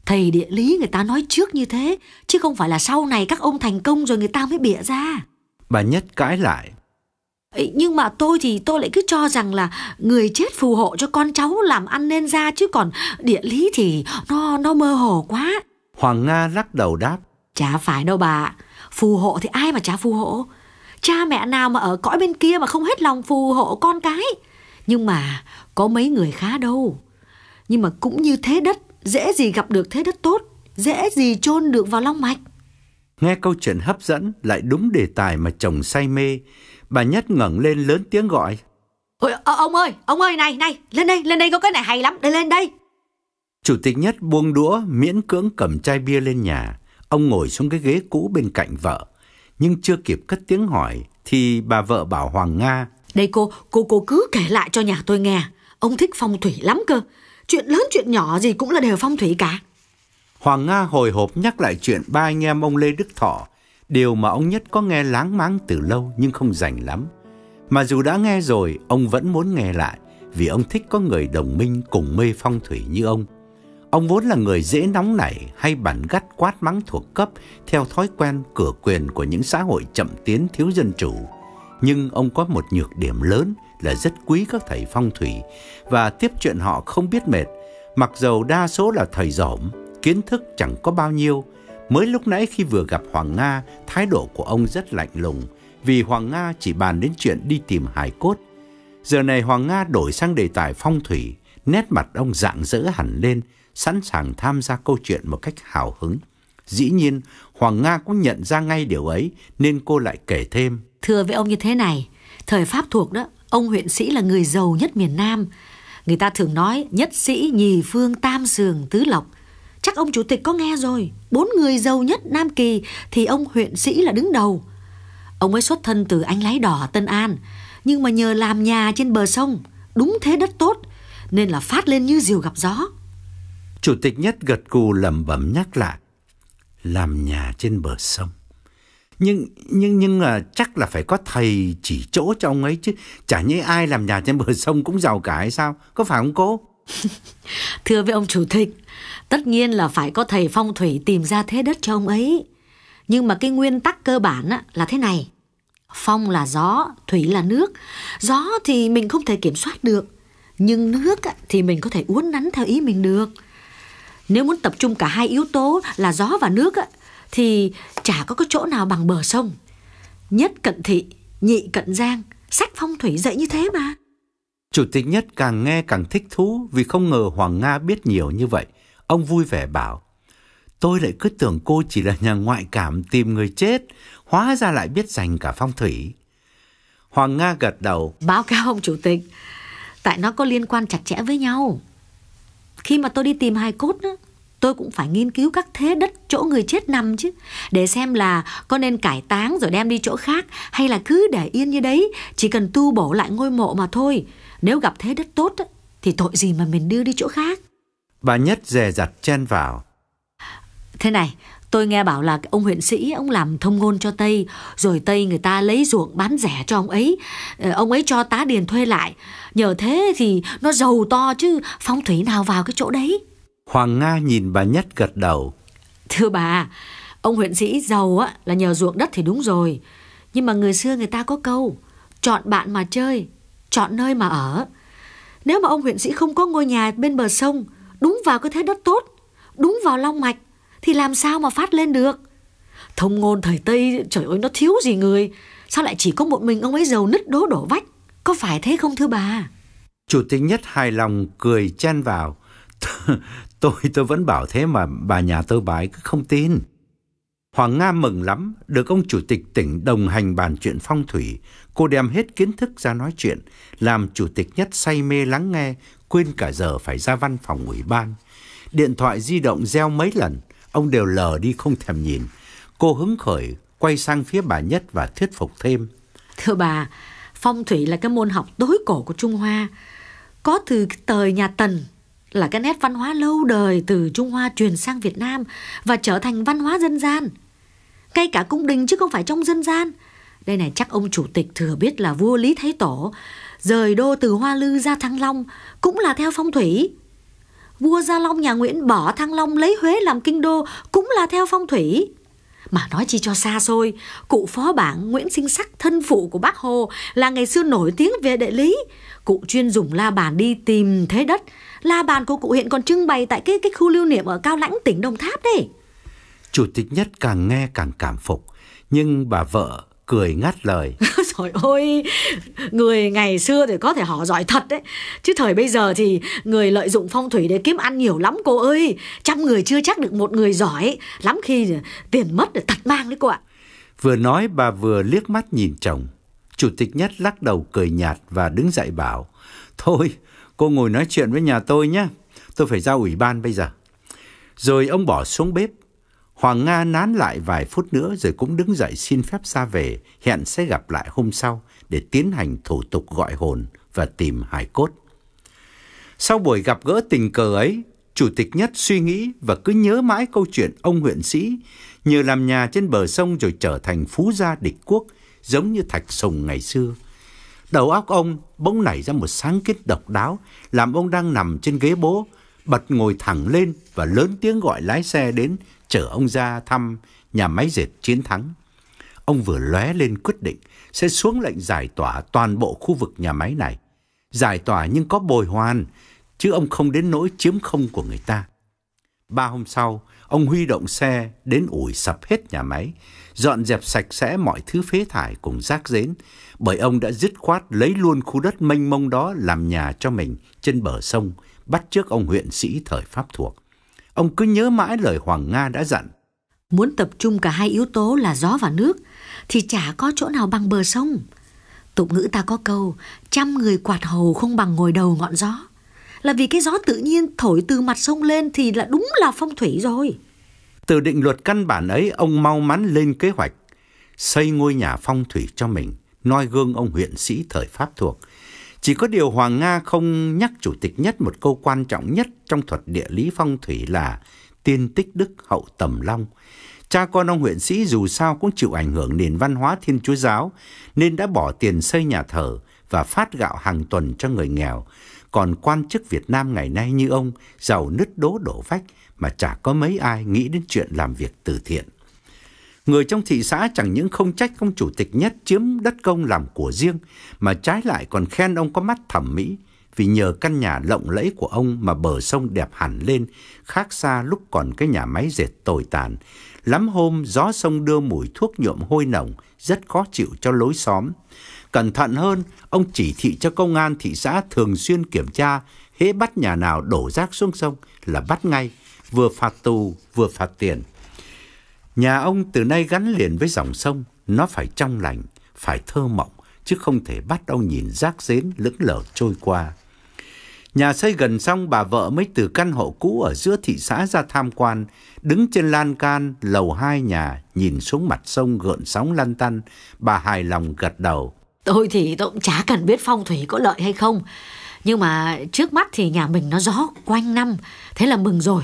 Thầy địa lý người ta nói trước như thế, chứ không phải là sau này các ông thành công rồi người ta mới bịa ra. Bà Nhất cãi lại. Ê, nhưng mà tôi thì tôi lại cứ cho rằng là người chết phù hộ cho con cháu làm ăn nên ra chứ còn địa lý thì nó nó mơ hồ quá. Hoàng Nga lắc đầu đáp. Chả phải đâu bà, phù hộ thì ai mà chả phù hộ. Cha mẹ nào mà ở cõi bên kia mà không hết lòng phù hộ con cái nhưng mà có mấy người khá đâu. Nhưng mà cũng như thế đất, dễ gì gặp được thế đất tốt, dễ gì chôn được vào long mạch. Nghe câu chuyện hấp dẫn lại đúng đề tài mà chồng say mê, bà Nhất ngẩng lên lớn tiếng gọi. Ôi, ờ, ông ơi, ông ơi này, này, lên đây, lên đây có cái này hay lắm, đây lên đây. Chủ tịch Nhất buông đũa miễn cưỡng cầm chai bia lên nhà. Ông ngồi xuống cái ghế cũ bên cạnh vợ, nhưng chưa kịp cất tiếng hỏi thì bà vợ bảo Hoàng Nga đây cô, cô cô cứ kể lại cho nhà tôi nghe. Ông thích phong thủy lắm cơ. Chuyện lớn chuyện nhỏ gì cũng là đều phong thủy cả. Hoàng Nga hồi hộp nhắc lại chuyện ba anh em ông Lê Đức Thọ, điều mà ông nhất có nghe láng máng từ lâu nhưng không rành lắm. Mà dù đã nghe rồi, ông vẫn muốn nghe lại vì ông thích có người đồng minh cùng mê phong thủy như ông. Ông vốn là người dễ nóng nảy hay bản gắt quát mắng thuộc cấp theo thói quen cửa quyền của những xã hội chậm tiến thiếu dân chủ nhưng ông có một nhược điểm lớn là rất quý các thầy phong thủy và tiếp chuyện họ không biết mệt, mặc dầu đa số là thầy dỏm, kiến thức chẳng có bao nhiêu. Mới lúc nãy khi vừa gặp Hoàng Nga, thái độ của ông rất lạnh lùng vì Hoàng Nga chỉ bàn đến chuyện đi tìm hài cốt. Giờ này Hoàng Nga đổi sang đề tài phong thủy, nét mặt ông rạng rỡ hẳn lên, sẵn sàng tham gia câu chuyện một cách hào hứng. Dĩ nhiên, Hoàng Nga cũng nhận ra ngay điều ấy nên cô lại kể thêm. Thưa với ông như thế này, thời Pháp thuộc đó, ông huyện sĩ là người giàu nhất miền Nam. Người ta thường nói nhất sĩ nhì phương tam sường tứ lộc. Chắc ông chủ tịch có nghe rồi, bốn người giàu nhất Nam Kỳ thì ông huyện sĩ là đứng đầu. Ông ấy xuất thân từ Anh Lái Đỏ Tân An, nhưng mà nhờ làm nhà trên bờ sông, đúng thế đất tốt, nên là phát lên như diều gặp gió. Chủ tịch Nhất gật cù lẩm bẩm nhắc lại, làm nhà trên bờ sông nhưng nhưng nhưng là chắc là phải có thầy chỉ chỗ cho ông ấy chứ chả nhẽ ai làm nhà trên bờ sông cũng giàu cả hay sao có phải không cô thưa với ông chủ tịch tất nhiên là phải có thầy phong thủy tìm ra thế đất cho ông ấy nhưng mà cái nguyên tắc cơ bản á, là thế này phong là gió thủy là nước gió thì mình không thể kiểm soát được nhưng nước á, thì mình có thể uốn nắn theo ý mình được nếu muốn tập trung cả hai yếu tố là gió và nước á, thì chả có cái chỗ nào bằng bờ sông. Nhất cận thị, nhị cận giang, sách phong thủy dạy như thế mà. Chủ tịch Nhất càng nghe càng thích thú vì không ngờ Hoàng Nga biết nhiều như vậy. Ông vui vẻ bảo, tôi lại cứ tưởng cô chỉ là nhà ngoại cảm tìm người chết, hóa ra lại biết dành cả phong thủy. Hoàng Nga gật đầu. Báo cáo ông chủ tịch, tại nó có liên quan chặt chẽ với nhau. Khi mà tôi đi tìm hai cốt, đó, tôi cũng phải nghiên cứu các thế đất chỗ người chết nằm chứ để xem là có nên cải táng rồi đem đi chỗ khác hay là cứ để yên như đấy chỉ cần tu bổ lại ngôi mộ mà thôi nếu gặp thế đất tốt thì tội gì mà mình đưa đi chỗ khác bà nhất dè dặt chen vào thế này tôi nghe bảo là ông huyện sĩ ông làm thông ngôn cho tây rồi tây người ta lấy ruộng bán rẻ cho ông ấy ờ, ông ấy cho tá điền thuê lại nhờ thế thì nó giàu to chứ phong thủy nào vào cái chỗ đấy Hoàng Nga nhìn bà Nhất gật đầu. Thưa bà, ông huyện sĩ giàu á là nhờ ruộng đất thì đúng rồi. Nhưng mà người xưa người ta có câu, chọn bạn mà chơi, chọn nơi mà ở. Nếu mà ông huyện sĩ không có ngôi nhà bên bờ sông, đúng vào cái thế đất tốt, đúng vào long mạch, thì làm sao mà phát lên được? Thông ngôn thời Tây, trời ơi nó thiếu gì người, sao lại chỉ có một mình ông ấy giàu nứt đố đổ vách? Có phải thế không thưa bà? Chủ tịch nhất hài lòng cười chen vào. Tôi tôi vẫn bảo thế mà bà nhà tôi bà ấy cứ không tin. Hoàng Nga mừng lắm, được ông chủ tịch tỉnh đồng hành bàn chuyện phong thủy. Cô đem hết kiến thức ra nói chuyện, làm chủ tịch nhất say mê lắng nghe, quên cả giờ phải ra văn phòng ủy ban. Điện thoại di động reo mấy lần, ông đều lờ đi không thèm nhìn. Cô hứng khởi, quay sang phía bà nhất và thuyết phục thêm. Thưa bà, phong thủy là cái môn học tối cổ của Trung Hoa. Có từ thời nhà Tần là cái nét văn hóa lâu đời từ Trung Hoa truyền sang Việt Nam và trở thành văn hóa dân gian. Cây cả cung đình chứ không phải trong dân gian. Đây này chắc ông chủ tịch thừa biết là vua Lý Thái Tổ rời đô từ Hoa Lư ra Thăng Long cũng là theo phong thủy. Vua Gia Long nhà Nguyễn bỏ Thăng Long lấy Huế làm kinh đô cũng là theo phong thủy. Mà nói chi cho xa xôi, cụ phó bảng Nguyễn Sinh Sắc thân phụ của bác Hồ là ngày xưa nổi tiếng về địa lý. Cụ chuyên dùng la bàn đi tìm thế đất, La bàn của cụ hiện còn trưng bày tại cái cái khu lưu niệm ở Cao Lãnh tỉnh Đồng Tháp đấy. Chủ tịch nhất càng nghe càng cảm phục, nhưng bà vợ cười ngắt lời. Trời ơi, người ngày xưa thì có thể họ giỏi thật đấy. Chứ thời bây giờ thì người lợi dụng phong thủy để kiếm ăn nhiều lắm cô ơi. Trăm người chưa chắc được một người giỏi. Lắm khi tiền mất để tật mang đấy cô ạ. Vừa nói bà vừa liếc mắt nhìn chồng. Chủ tịch Nhất lắc đầu cười nhạt và đứng dậy bảo. Thôi, Cô ngồi nói chuyện với nhà tôi nhé. Tôi phải ra ủy ban bây giờ. Rồi ông bỏ xuống bếp. Hoàng Nga nán lại vài phút nữa rồi cũng đứng dậy xin phép ra về, hẹn sẽ gặp lại hôm sau để tiến hành thủ tục gọi hồn và tìm hài cốt. Sau buổi gặp gỡ tình cờ ấy, Chủ tịch Nhất suy nghĩ và cứ nhớ mãi câu chuyện ông huyện sĩ nhờ làm nhà trên bờ sông rồi trở thành phú gia địch quốc giống như Thạch Sùng ngày xưa. Đầu óc ông bỗng nảy ra một sáng kiến độc đáo, làm ông đang nằm trên ghế bố, bật ngồi thẳng lên và lớn tiếng gọi lái xe đến chở ông ra thăm nhà máy dệt chiến thắng. Ông vừa lóe lên quyết định sẽ xuống lệnh giải tỏa toàn bộ khu vực nhà máy này. Giải tỏa nhưng có bồi hoàn, chứ ông không đến nỗi chiếm không của người ta. Ba hôm sau, ông huy động xe đến ủi sập hết nhà máy, dọn dẹp sạch sẽ mọi thứ phế thải cùng rác rến, bởi ông đã dứt khoát lấy luôn khu đất mênh mông đó làm nhà cho mình trên bờ sông, bắt trước ông huyện sĩ thời Pháp thuộc. Ông cứ nhớ mãi lời Hoàng Nga đã dặn. Muốn tập trung cả hai yếu tố là gió và nước, thì chả có chỗ nào bằng bờ sông. Tục ngữ ta có câu, trăm người quạt hầu không bằng ngồi đầu ngọn gió. Là vì cái gió tự nhiên thổi từ mặt sông lên thì là đúng là phong thủy rồi. Từ định luật căn bản ấy, ông mau mắn lên kế hoạch xây ngôi nhà phong thủy cho mình noi gương ông huyện sĩ thời Pháp thuộc. Chỉ có điều Hoàng Nga không nhắc chủ tịch nhất một câu quan trọng nhất trong thuật địa lý phong thủy là tiên tích đức hậu tầm long. Cha con ông huyện sĩ dù sao cũng chịu ảnh hưởng nền văn hóa Thiên Chúa giáo nên đã bỏ tiền xây nhà thờ và phát gạo hàng tuần cho người nghèo. Còn quan chức Việt Nam ngày nay như ông giàu nứt đố đổ vách mà chả có mấy ai nghĩ đến chuyện làm việc từ thiện. Người trong thị xã chẳng những không trách công chủ tịch nhất chiếm đất công làm của riêng, mà trái lại còn khen ông có mắt thẩm mỹ vì nhờ căn nhà lộng lẫy của ông mà bờ sông đẹp hẳn lên, khác xa lúc còn cái nhà máy dệt tồi tàn. Lắm hôm gió sông đưa mùi thuốc nhuộm hôi nồng, rất khó chịu cho lối xóm. Cẩn thận hơn, ông chỉ thị cho công an thị xã thường xuyên kiểm tra, hễ bắt nhà nào đổ rác xuống sông là bắt ngay, vừa phạt tù vừa phạt tiền. Nhà ông từ nay gắn liền với dòng sông, nó phải trong lành, phải thơ mộng, chứ không thể bắt ông nhìn rác rến lững lờ trôi qua. Nhà xây gần xong bà vợ mới từ căn hộ cũ ở giữa thị xã ra tham quan, đứng trên lan can lầu hai nhà nhìn xuống mặt sông gợn sóng lăn tăn, bà hài lòng gật đầu. Tôi thì tôi cũng chả cần biết phong thủy có lợi hay không, nhưng mà trước mắt thì nhà mình nó gió quanh năm, thế là mừng rồi.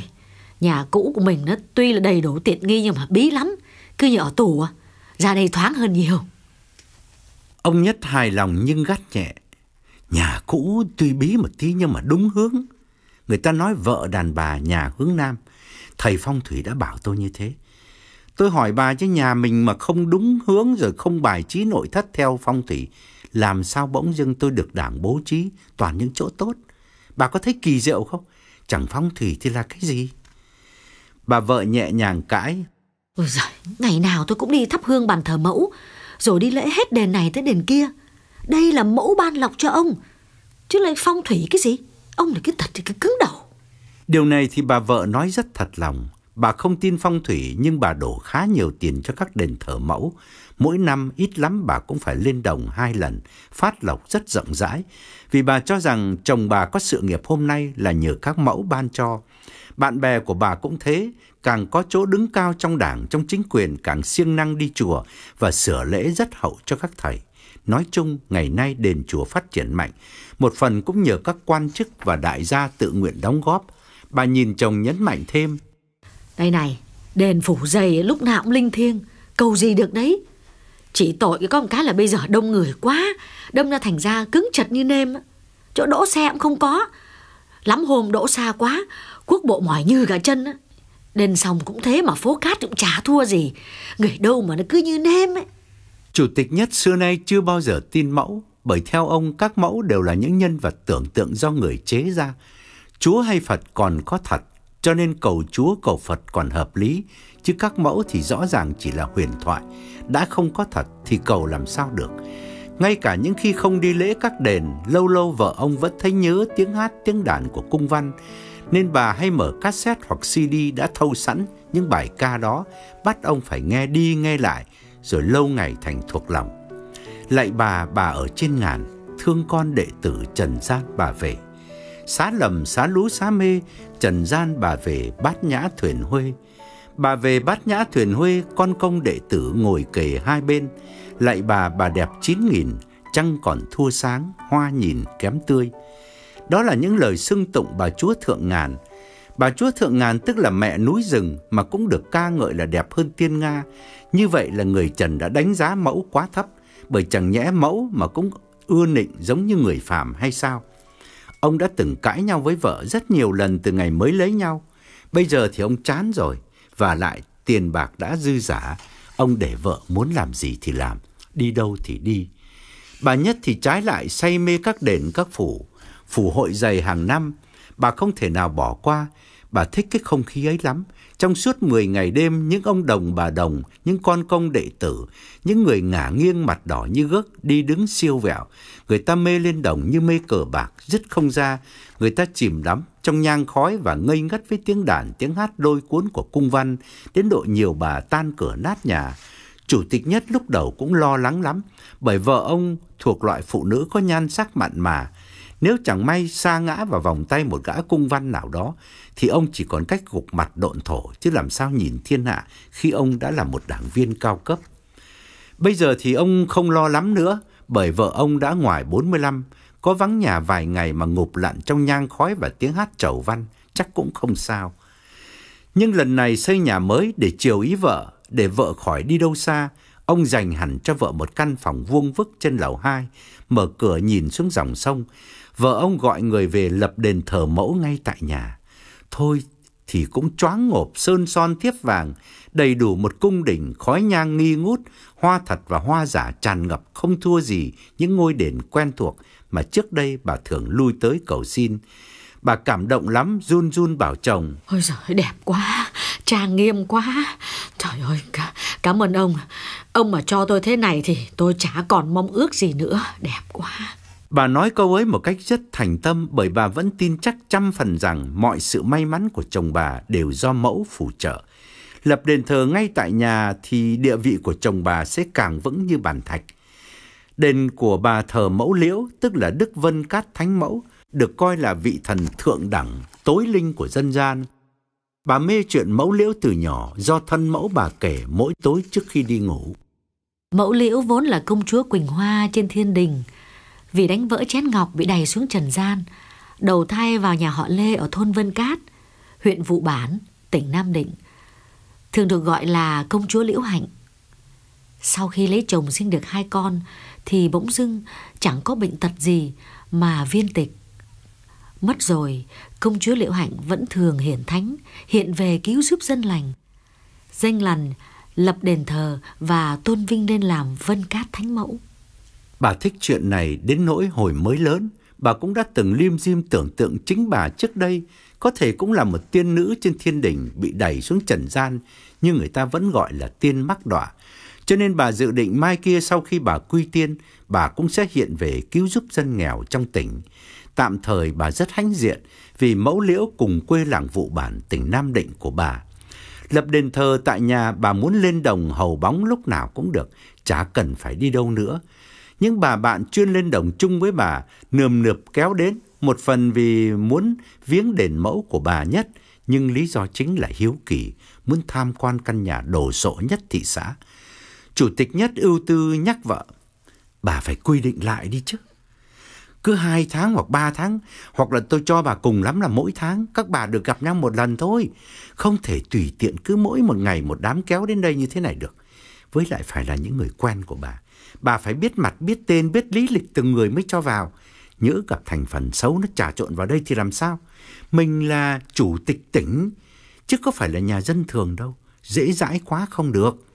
Nhà cũ của mình nó tuy là đầy đủ tiện nghi nhưng mà bí lắm. Cứ như ở tù à, ra đây thoáng hơn nhiều. Ông Nhất hài lòng nhưng gắt nhẹ. Nhà cũ tuy bí một tí nhưng mà đúng hướng. Người ta nói vợ đàn bà nhà hướng Nam. Thầy Phong Thủy đã bảo tôi như thế. Tôi hỏi bà chứ nhà mình mà không đúng hướng rồi không bài trí nội thất theo phong thủy. Làm sao bỗng dưng tôi được đảng bố trí toàn những chỗ tốt. Bà có thấy kỳ diệu không? Chẳng phong thủy thì là cái gì? Bà vợ nhẹ nhàng cãi. Ôi giời, ngày nào tôi cũng đi thắp hương bàn thờ mẫu, rồi đi lễ hết đền này tới đền kia. Đây là mẫu ban lọc cho ông, chứ lại phong thủy cái gì? Ông là cái thật thì cái cứng đầu. Điều này thì bà vợ nói rất thật lòng. Bà không tin phong thủy nhưng bà đổ khá nhiều tiền cho các đền thờ mẫu. Mỗi năm ít lắm bà cũng phải lên đồng hai lần, phát lộc rất rộng rãi. Vì bà cho rằng chồng bà có sự nghiệp hôm nay là nhờ các mẫu ban cho. Bạn bè của bà cũng thế, càng có chỗ đứng cao trong đảng, trong chính quyền càng siêng năng đi chùa và sửa lễ rất hậu cho các thầy. Nói chung, ngày nay đền chùa phát triển mạnh, một phần cũng nhờ các quan chức và đại gia tự nguyện đóng góp. Bà nhìn chồng nhấn mạnh thêm. Đây này, đền phủ dày lúc nào cũng linh thiêng, cầu gì được đấy. Chỉ tội có một cái là bây giờ đông người quá, đâm ra thành ra cứng chật như nêm. Chỗ đỗ xe cũng không có, lắm hôm đỗ xa quá, Quốc bộ mỏi như cả chân á. Đền sòng cũng thế mà phố cát cũng chả thua gì. Người đâu mà nó cứ như nêm ấy. Chủ tịch nhất xưa nay chưa bao giờ tin mẫu, bởi theo ông các mẫu đều là những nhân vật tưởng tượng do người chế ra. Chúa hay Phật còn có thật, cho nên cầu Chúa cầu Phật còn hợp lý, chứ các mẫu thì rõ ràng chỉ là huyền thoại, đã không có thật thì cầu làm sao được. Ngay cả những khi không đi lễ các đền, lâu lâu vợ ông vẫn thấy nhớ tiếng hát tiếng đàn của cung văn, nên bà hay mở cassette hoặc CD đã thâu sẵn những bài ca đó, bắt ông phải nghe đi nghe lại, rồi lâu ngày thành thuộc lòng. Lại bà, bà ở trên ngàn, thương con đệ tử Trần Gian bà về. Xá lầm, xá lú, xá mê, Trần Gian bà về bát nhã thuyền huê. Bà về bát nhã thuyền huê, con công đệ tử ngồi kề hai bên. Lại bà, bà đẹp chín nghìn, trăng còn thua sáng, hoa nhìn kém tươi. Đó là những lời xưng tụng bà Chúa Thượng Ngàn. Bà Chúa Thượng Ngàn tức là mẹ núi rừng mà cũng được ca ngợi là đẹp hơn tiên Nga. Như vậy là người Trần đã đánh giá mẫu quá thấp, bởi chẳng nhẽ mẫu mà cũng ưa nịnh giống như người phàm hay sao? Ông đã từng cãi nhau với vợ rất nhiều lần từ ngày mới lấy nhau. Bây giờ thì ông chán rồi, và lại tiền bạc đã dư giả. Ông để vợ muốn làm gì thì làm, đi đâu thì đi. Bà Nhất thì trái lại say mê các đền các phủ, phủ hội dày hàng năm, bà không thể nào bỏ qua, bà thích cái không khí ấy lắm. Trong suốt 10 ngày đêm, những ông đồng bà đồng, những con công đệ tử, những người ngả nghiêng mặt đỏ như gấc đi đứng siêu vẹo, người ta mê lên đồng như mê cờ bạc, dứt không ra, người ta chìm đắm trong nhang khói và ngây ngất với tiếng đàn, tiếng hát đôi cuốn của cung văn, đến độ nhiều bà tan cửa nát nhà. Chủ tịch nhất lúc đầu cũng lo lắng lắm, bởi vợ ông thuộc loại phụ nữ có nhan sắc mặn mà, nếu chẳng may xa ngã vào vòng tay một gã cung văn nào đó, thì ông chỉ còn cách gục mặt độn thổ, chứ làm sao nhìn thiên hạ khi ông đã là một đảng viên cao cấp. Bây giờ thì ông không lo lắm nữa, bởi vợ ông đã ngoài 45, có vắng nhà vài ngày mà ngụp lặn trong nhang khói và tiếng hát trầu văn, chắc cũng không sao. Nhưng lần này xây nhà mới để chiều ý vợ, để vợ khỏi đi đâu xa, ông dành hẳn cho vợ một căn phòng vuông vức trên lầu 2, mở cửa nhìn xuống dòng sông, vợ ông gọi người về lập đền thờ mẫu ngay tại nhà. Thôi thì cũng choáng ngộp sơn son thiếp vàng, đầy đủ một cung đình khói nhang nghi ngút, hoa thật và hoa giả tràn ngập không thua gì những ngôi đền quen thuộc mà trước đây bà thường lui tới cầu xin. Bà cảm động lắm, run run bảo chồng. Ôi giời, đẹp quá, trang nghiêm quá. Trời ơi, cả cảm ơn ông. Ông mà cho tôi thế này thì tôi chả còn mong ước gì nữa, đẹp quá. Bà nói câu ấy một cách rất thành tâm bởi bà vẫn tin chắc trăm phần rằng mọi sự may mắn của chồng bà đều do mẫu phù trợ. Lập đền thờ ngay tại nhà thì địa vị của chồng bà sẽ càng vững như bàn thạch. Đền của bà thờ mẫu liễu, tức là Đức Vân Cát Thánh Mẫu, được coi là vị thần thượng đẳng, tối linh của dân gian. Bà mê chuyện mẫu liễu từ nhỏ do thân mẫu bà kể mỗi tối trước khi đi ngủ. Mẫu liễu vốn là công chúa Quỳnh Hoa trên thiên đình, vì đánh vỡ chén ngọc bị đẩy xuống trần gian, đầu thai vào nhà họ Lê ở thôn Vân Cát, huyện Vụ Bản, tỉnh Nam Định, thường được gọi là công chúa Liễu Hạnh. Sau khi lấy chồng sinh được hai con thì bỗng dưng chẳng có bệnh tật gì mà viên tịch. Mất rồi, công chúa Liễu Hạnh vẫn thường hiển thánh, hiện về cứu giúp dân lành. Danh lành lập đền thờ và tôn vinh lên làm Vân Cát Thánh Mẫu. Bà thích chuyện này đến nỗi hồi mới lớn, bà cũng đã từng liêm diêm tưởng tượng chính bà trước đây có thể cũng là một tiên nữ trên thiên đình bị đẩy xuống trần gian, nhưng người ta vẫn gọi là tiên mắc đọa. Cho nên bà dự định mai kia sau khi bà quy tiên, bà cũng sẽ hiện về cứu giúp dân nghèo trong tỉnh. Tạm thời bà rất hãnh diện vì mẫu liễu cùng quê làng vụ bản tỉnh Nam Định của bà. Lập đền thờ tại nhà bà muốn lên đồng hầu bóng lúc nào cũng được, chả cần phải đi đâu nữa những bà bạn chuyên lên đồng chung với bà nườm nượp kéo đến, một phần vì muốn viếng đền mẫu của bà nhất, nhưng lý do chính là hiếu kỳ, muốn tham quan căn nhà đồ sộ nhất thị xã. Chủ tịch nhất ưu tư nhắc vợ, bà phải quy định lại đi chứ. Cứ hai tháng hoặc ba tháng, hoặc là tôi cho bà cùng lắm là mỗi tháng, các bà được gặp nhau một lần thôi. Không thể tùy tiện cứ mỗi một ngày một đám kéo đến đây như thế này được. Với lại phải là những người quen của bà bà phải biết mặt, biết tên, biết lý lịch từng người mới cho vào. Nhỡ gặp thành phần xấu nó trà trộn vào đây thì làm sao? Mình là chủ tịch tỉnh, chứ có phải là nhà dân thường đâu. Dễ dãi quá không được.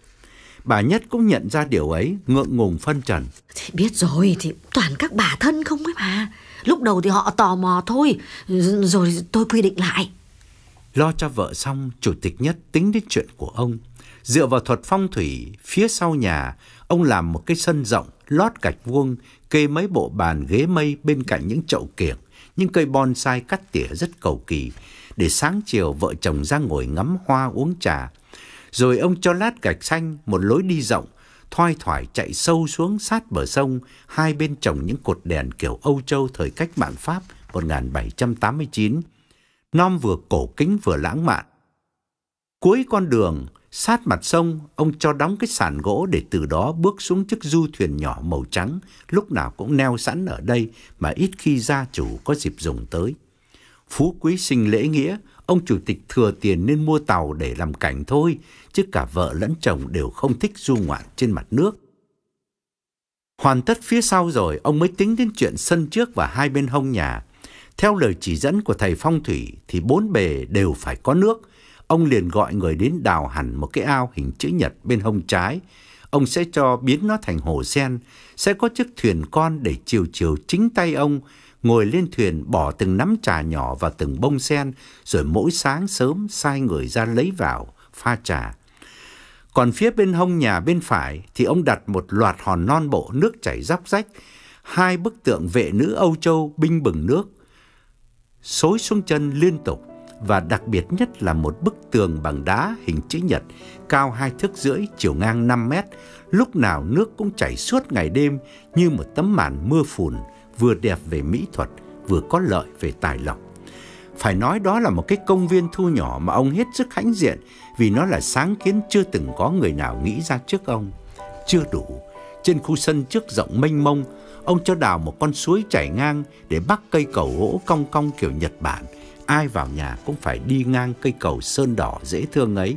Bà Nhất cũng nhận ra điều ấy, ngượng ngùng phân trần. Thì biết rồi, thì toàn các bà thân không ấy mà. Lúc đầu thì họ tò mò thôi, rồi tôi quy định lại. Lo cho vợ xong, Chủ tịch Nhất tính đến chuyện của ông. Dựa vào thuật phong thủy, phía sau nhà Ông làm một cái sân rộng, lót gạch vuông, kê mấy bộ bàn ghế mây bên cạnh những chậu kiểng, những cây bonsai cắt tỉa rất cầu kỳ, để sáng chiều vợ chồng ra ngồi ngắm hoa uống trà. Rồi ông cho lát gạch xanh một lối đi rộng, thoai thoải chạy sâu xuống sát bờ sông, hai bên trồng những cột đèn kiểu Âu Châu thời cách mạng Pháp 1789. Nom vừa cổ kính vừa lãng mạn. Cuối con đường, Sát mặt sông, ông cho đóng cái sàn gỗ để từ đó bước xuống chiếc du thuyền nhỏ màu trắng, lúc nào cũng neo sẵn ở đây mà ít khi gia chủ có dịp dùng tới. Phú quý sinh lễ nghĩa, ông chủ tịch thừa tiền nên mua tàu để làm cảnh thôi, chứ cả vợ lẫn chồng đều không thích du ngoạn trên mặt nước. Hoàn tất phía sau rồi, ông mới tính đến chuyện sân trước và hai bên hông nhà. Theo lời chỉ dẫn của thầy phong thủy thì bốn bề đều phải có nước, ông liền gọi người đến đào hẳn một cái ao hình chữ nhật bên hông trái. Ông sẽ cho biến nó thành hồ sen, sẽ có chiếc thuyền con để chiều chiều chính tay ông, ngồi lên thuyền bỏ từng nắm trà nhỏ và từng bông sen, rồi mỗi sáng sớm sai người ra lấy vào, pha trà. Còn phía bên hông nhà bên phải thì ông đặt một loạt hòn non bộ nước chảy róc rách, hai bức tượng vệ nữ Âu Châu binh bừng nước, xối xuống chân liên tục và đặc biệt nhất là một bức tường bằng đá hình chữ nhật, cao hai thước rưỡi, chiều ngang 5 mét, lúc nào nước cũng chảy suốt ngày đêm như một tấm màn mưa phùn, vừa đẹp về mỹ thuật, vừa có lợi về tài lộc. Phải nói đó là một cái công viên thu nhỏ mà ông hết sức hãnh diện vì nó là sáng kiến chưa từng có người nào nghĩ ra trước ông. Chưa đủ, trên khu sân trước rộng mênh mông, ông cho đào một con suối chảy ngang để bắc cây cầu gỗ cong cong kiểu Nhật Bản – ai vào nhà cũng phải đi ngang cây cầu sơn đỏ dễ thương ấy.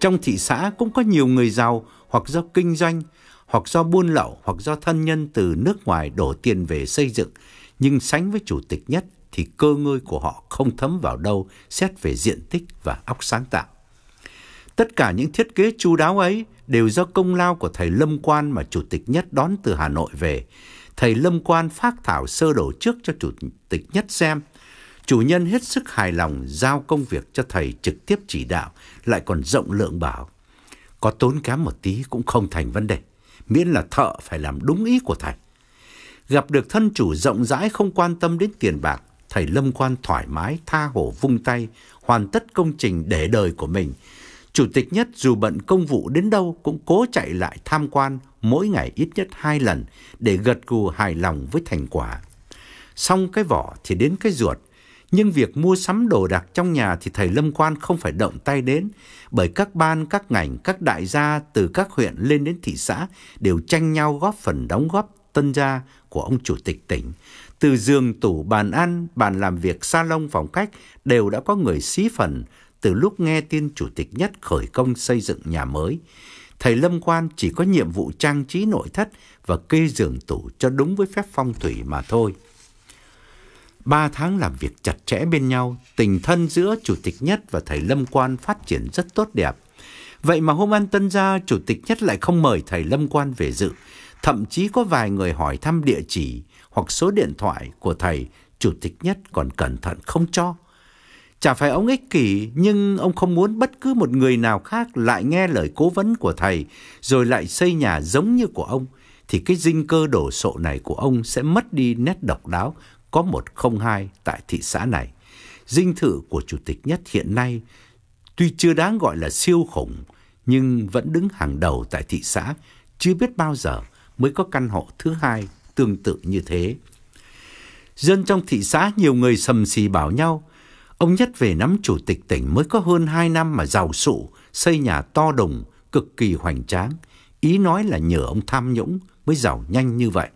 Trong thị xã cũng có nhiều người giàu hoặc do kinh doanh, hoặc do buôn lậu, hoặc do thân nhân từ nước ngoài đổ tiền về xây dựng, nhưng sánh với chủ tịch nhất thì cơ ngơi của họ không thấm vào đâu xét về diện tích và óc sáng tạo. Tất cả những thiết kế chu đáo ấy đều do công lao của thầy Lâm Quan mà chủ tịch nhất đón từ Hà Nội về. Thầy Lâm Quan phát thảo sơ đồ trước cho chủ tịch nhất xem chủ nhân hết sức hài lòng giao công việc cho thầy trực tiếp chỉ đạo, lại còn rộng lượng bảo. Có tốn kém một tí cũng không thành vấn đề, miễn là thợ phải làm đúng ý của thầy. Gặp được thân chủ rộng rãi không quan tâm đến tiền bạc, thầy Lâm Quan thoải mái tha hồ vung tay, hoàn tất công trình để đời của mình. Chủ tịch nhất dù bận công vụ đến đâu cũng cố chạy lại tham quan mỗi ngày ít nhất hai lần để gật gù hài lòng với thành quả. Xong cái vỏ thì đến cái ruột, nhưng việc mua sắm đồ đạc trong nhà thì thầy Lâm Quan không phải động tay đến, bởi các ban, các ngành, các đại gia từ các huyện lên đến thị xã đều tranh nhau góp phần đóng góp tân gia của ông chủ tịch tỉnh. Từ giường tủ, bàn ăn, bàn làm việc, salon, phòng khách đều đã có người xí phần từ lúc nghe tin chủ tịch nhất khởi công xây dựng nhà mới. Thầy Lâm Quan chỉ có nhiệm vụ trang trí nội thất và kê giường tủ cho đúng với phép phong thủy mà thôi. Ba tháng làm việc chặt chẽ bên nhau, tình thân giữa Chủ tịch Nhất và thầy Lâm Quan phát triển rất tốt đẹp. Vậy mà hôm ăn tân gia, Chủ tịch Nhất lại không mời thầy Lâm Quan về dự. Thậm chí có vài người hỏi thăm địa chỉ hoặc số điện thoại của thầy, Chủ tịch Nhất còn cẩn thận không cho. Chả phải ông ích kỷ, nhưng ông không muốn bất cứ một người nào khác lại nghe lời cố vấn của thầy, rồi lại xây nhà giống như của ông, thì cái dinh cơ đổ sộ này của ông sẽ mất đi nét độc đáo có 102 tại thị xã này. Dinh thự của Chủ tịch Nhất hiện nay tuy chưa đáng gọi là siêu khủng nhưng vẫn đứng hàng đầu tại thị xã, chưa biết bao giờ mới có căn hộ thứ hai tương tự như thế. Dân trong thị xã nhiều người sầm sì bảo nhau, ông Nhất về nắm chủ tịch tỉnh mới có hơn 2 năm mà giàu sụ, xây nhà to đùng, cực kỳ hoành tráng, ý nói là nhờ ông tham nhũng mới giàu nhanh như vậy.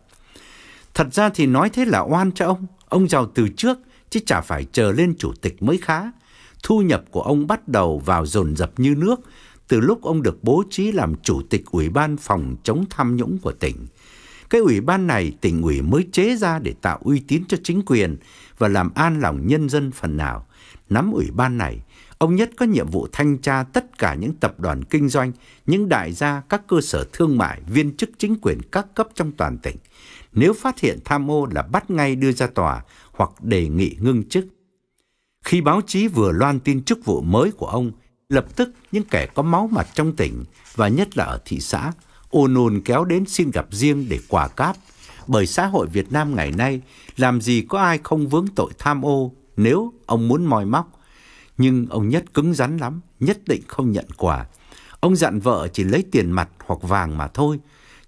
Thật ra thì nói thế là oan cho ông, ông giàu từ trước chứ chả phải chờ lên chủ tịch mới khá. Thu nhập của ông bắt đầu vào dồn dập như nước từ lúc ông được bố trí làm chủ tịch Ủy ban phòng chống tham nhũng của tỉnh. Cái ủy ban này tỉnh ủy mới chế ra để tạo uy tín cho chính quyền và làm an lòng nhân dân phần nào. Nắm ủy ban này, ông Nhất có nhiệm vụ thanh tra tất cả những tập đoàn kinh doanh, những đại gia, các cơ sở thương mại, viên chức chính quyền các cấp trong toàn tỉnh nếu phát hiện tham ô là bắt ngay đưa ra tòa hoặc đề nghị ngưng chức. Khi báo chí vừa loan tin chức vụ mới của ông, lập tức những kẻ có máu mặt trong tỉnh và nhất là ở thị xã ồn ồn kéo đến xin gặp riêng để quà cáp, bởi xã hội Việt Nam ngày nay làm gì có ai không vướng tội tham ô nếu ông muốn moi móc. Nhưng ông Nhất cứng rắn lắm, nhất định không nhận quà. Ông dặn vợ chỉ lấy tiền mặt hoặc vàng mà thôi,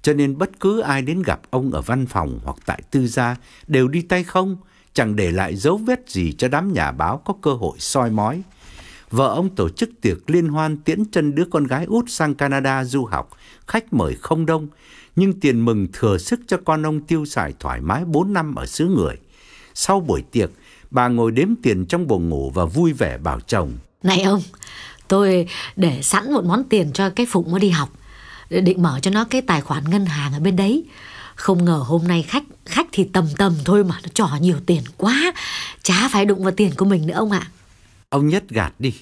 cho nên bất cứ ai đến gặp ông ở văn phòng hoặc tại tư gia đều đi tay không, chẳng để lại dấu vết gì cho đám nhà báo có cơ hội soi mói. Vợ ông tổ chức tiệc liên hoan tiễn chân đứa con gái út sang Canada du học, khách mời không đông, nhưng tiền mừng thừa sức cho con ông tiêu xài thoải mái 4 năm ở xứ người. Sau buổi tiệc, bà ngồi đếm tiền trong buồng ngủ và vui vẻ bảo chồng. Này ông, tôi để sẵn một món tiền cho cái Phụng nó đi học định mở cho nó cái tài khoản ngân hàng ở bên đấy không ngờ hôm nay khách khách thì tầm tầm thôi mà nó trỏ nhiều tiền quá chả phải đụng vào tiền của mình nữa ông ạ ông nhất gạt đi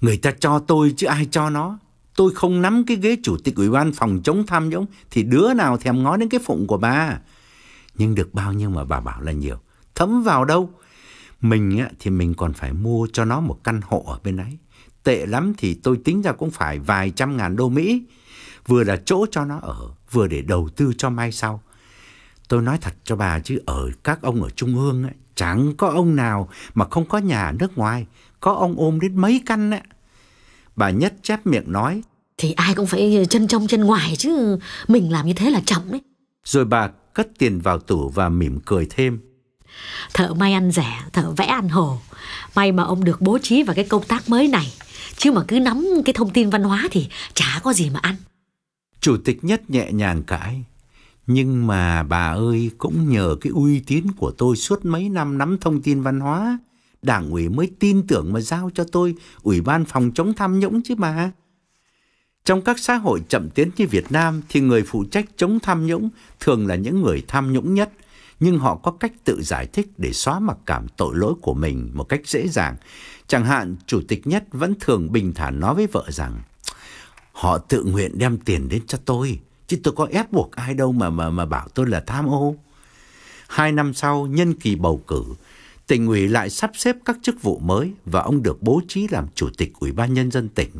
người ta cho tôi chứ ai cho nó tôi không nắm cái ghế chủ tịch ủy ban phòng chống tham nhũng thì đứa nào thèm ngó đến cái phụng của bà nhưng được bao nhiêu mà bà bảo là nhiều thấm vào đâu mình á, thì mình còn phải mua cho nó một căn hộ ở bên ấy tệ lắm thì tôi tính ra cũng phải vài trăm ngàn đô mỹ vừa là chỗ cho nó ở, vừa để đầu tư cho mai sau. Tôi nói thật cho bà chứ ở các ông ở Trung ương ấy, chẳng có ông nào mà không có nhà nước ngoài, có ông ôm đến mấy căn ấy. Bà Nhất chép miệng nói. Thì ai cũng phải chân trong chân ngoài chứ, mình làm như thế là trọng đấy. Rồi bà cất tiền vào tủ và mỉm cười thêm. Thợ may ăn rẻ, thợ vẽ ăn hồ. May mà ông được bố trí vào cái công tác mới này. Chứ mà cứ nắm cái thông tin văn hóa thì chả có gì mà ăn. Chủ tịch nhất nhẹ nhàng cãi. Nhưng mà bà ơi, cũng nhờ cái uy tín của tôi suốt mấy năm nắm thông tin văn hóa, đảng ủy mới tin tưởng mà giao cho tôi ủy ban phòng chống tham nhũng chứ mà. Trong các xã hội chậm tiến như Việt Nam thì người phụ trách chống tham nhũng thường là những người tham nhũng nhất, nhưng họ có cách tự giải thích để xóa mặc cảm tội lỗi của mình một cách dễ dàng. Chẳng hạn, chủ tịch nhất vẫn thường bình thản nói với vợ rằng: Họ tự nguyện đem tiền đến cho tôi, chứ tôi có ép buộc ai đâu mà mà mà bảo tôi là tham ô. Hai năm sau, nhân kỳ bầu cử, tỉnh ủy lại sắp xếp các chức vụ mới và ông được bố trí làm chủ tịch ủy ban nhân dân tỉnh.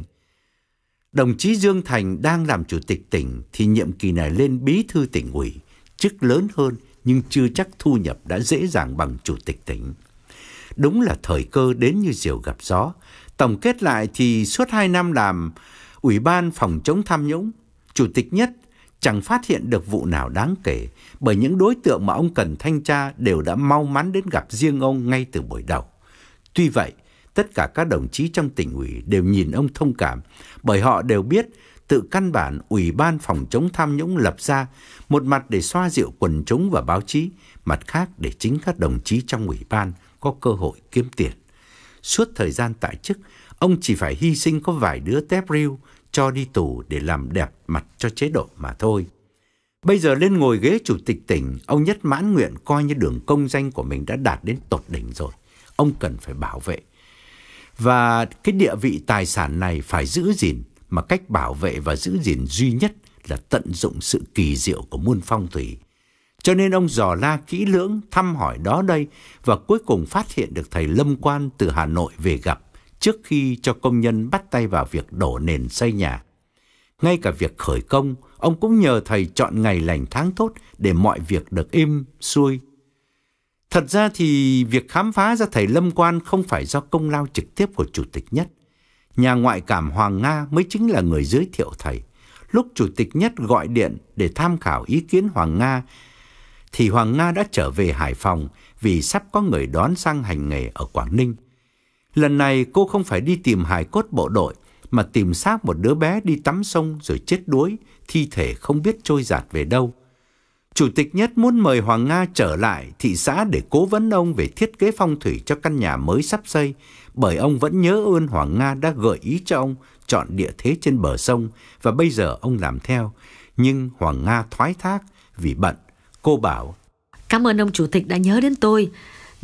Đồng chí Dương Thành đang làm chủ tịch tỉnh thì nhiệm kỳ này lên bí thư tỉnh ủy, chức lớn hơn nhưng chưa chắc thu nhập đã dễ dàng bằng chủ tịch tỉnh. Đúng là thời cơ đến như diều gặp gió. Tổng kết lại thì suốt 2 năm làm, Ủy ban phòng chống tham nhũng, chủ tịch nhất chẳng phát hiện được vụ nào đáng kể bởi những đối tượng mà ông cần thanh tra đều đã mau mắn đến gặp riêng ông ngay từ buổi đầu. Tuy vậy, tất cả các đồng chí trong tỉnh ủy đều nhìn ông thông cảm bởi họ đều biết tự căn bản Ủy ban phòng chống tham nhũng lập ra, một mặt để xoa dịu quần chúng và báo chí, mặt khác để chính các đồng chí trong ủy ban có cơ hội kiếm tiền. Suốt thời gian tại chức, ông chỉ phải hy sinh có vài đứa tép riu cho đi tù để làm đẹp mặt cho chế độ mà thôi. Bây giờ lên ngồi ghế chủ tịch tỉnh, ông Nhất mãn nguyện coi như đường công danh của mình đã đạt đến tột đỉnh rồi. Ông cần phải bảo vệ. Và cái địa vị tài sản này phải giữ gìn, mà cách bảo vệ và giữ gìn duy nhất là tận dụng sự kỳ diệu của môn phong thủy. Cho nên ông dò la kỹ lưỡng, thăm hỏi đó đây và cuối cùng phát hiện được thầy Lâm Quan từ Hà Nội về gặp trước khi cho công nhân bắt tay vào việc đổ nền xây nhà. Ngay cả việc khởi công, ông cũng nhờ thầy chọn ngày lành tháng tốt để mọi việc được êm xuôi. Thật ra thì việc khám phá ra thầy Lâm Quan không phải do công lao trực tiếp của chủ tịch nhất. Nhà ngoại cảm Hoàng Nga mới chính là người giới thiệu thầy. Lúc chủ tịch nhất gọi điện để tham khảo ý kiến Hoàng Nga thì Hoàng Nga đã trở về Hải Phòng vì sắp có người đón sang hành nghề ở Quảng Ninh. Lần này cô không phải đi tìm hài cốt bộ đội, mà tìm xác một đứa bé đi tắm sông rồi chết đuối, thi thể không biết trôi giạt về đâu. Chủ tịch Nhất muốn mời Hoàng Nga trở lại thị xã để cố vấn ông về thiết kế phong thủy cho căn nhà mới sắp xây, bởi ông vẫn nhớ ơn Hoàng Nga đã gợi ý cho ông chọn địa thế trên bờ sông và bây giờ ông làm theo. Nhưng Hoàng Nga thoái thác vì bận. Cô bảo, Cảm ơn ông chủ tịch đã nhớ đến tôi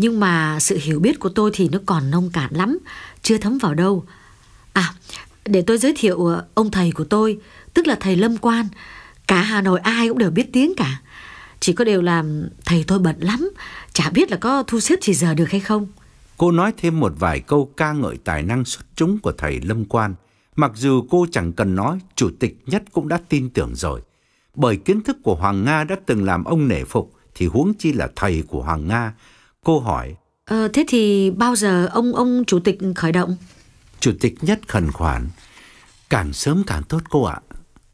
nhưng mà sự hiểu biết của tôi thì nó còn nông cạn lắm, chưa thấm vào đâu. À, để tôi giới thiệu ờ, ông thầy của tôi, tức là thầy Lâm Quan. Cả Hà Nội ai cũng đều biết tiếng cả. Chỉ có điều là thầy tôi bận lắm, chả biết là có thu xếp chỉ giờ được hay không. Cô nói thêm một vài câu ca ngợi tài năng xuất chúng của thầy Lâm Quan. Mặc dù cô chẳng cần nói, chủ tịch nhất cũng đã tin tưởng rồi. Bởi kiến thức của Hoàng Nga đã từng làm ông nể phục, thì huống chi là thầy của Hoàng Nga, Cô hỏi Ờ, thế thì bao giờ ông ông chủ tịch khởi động? Chủ tịch nhất khẩn khoản. Càng sớm càng tốt cô ạ.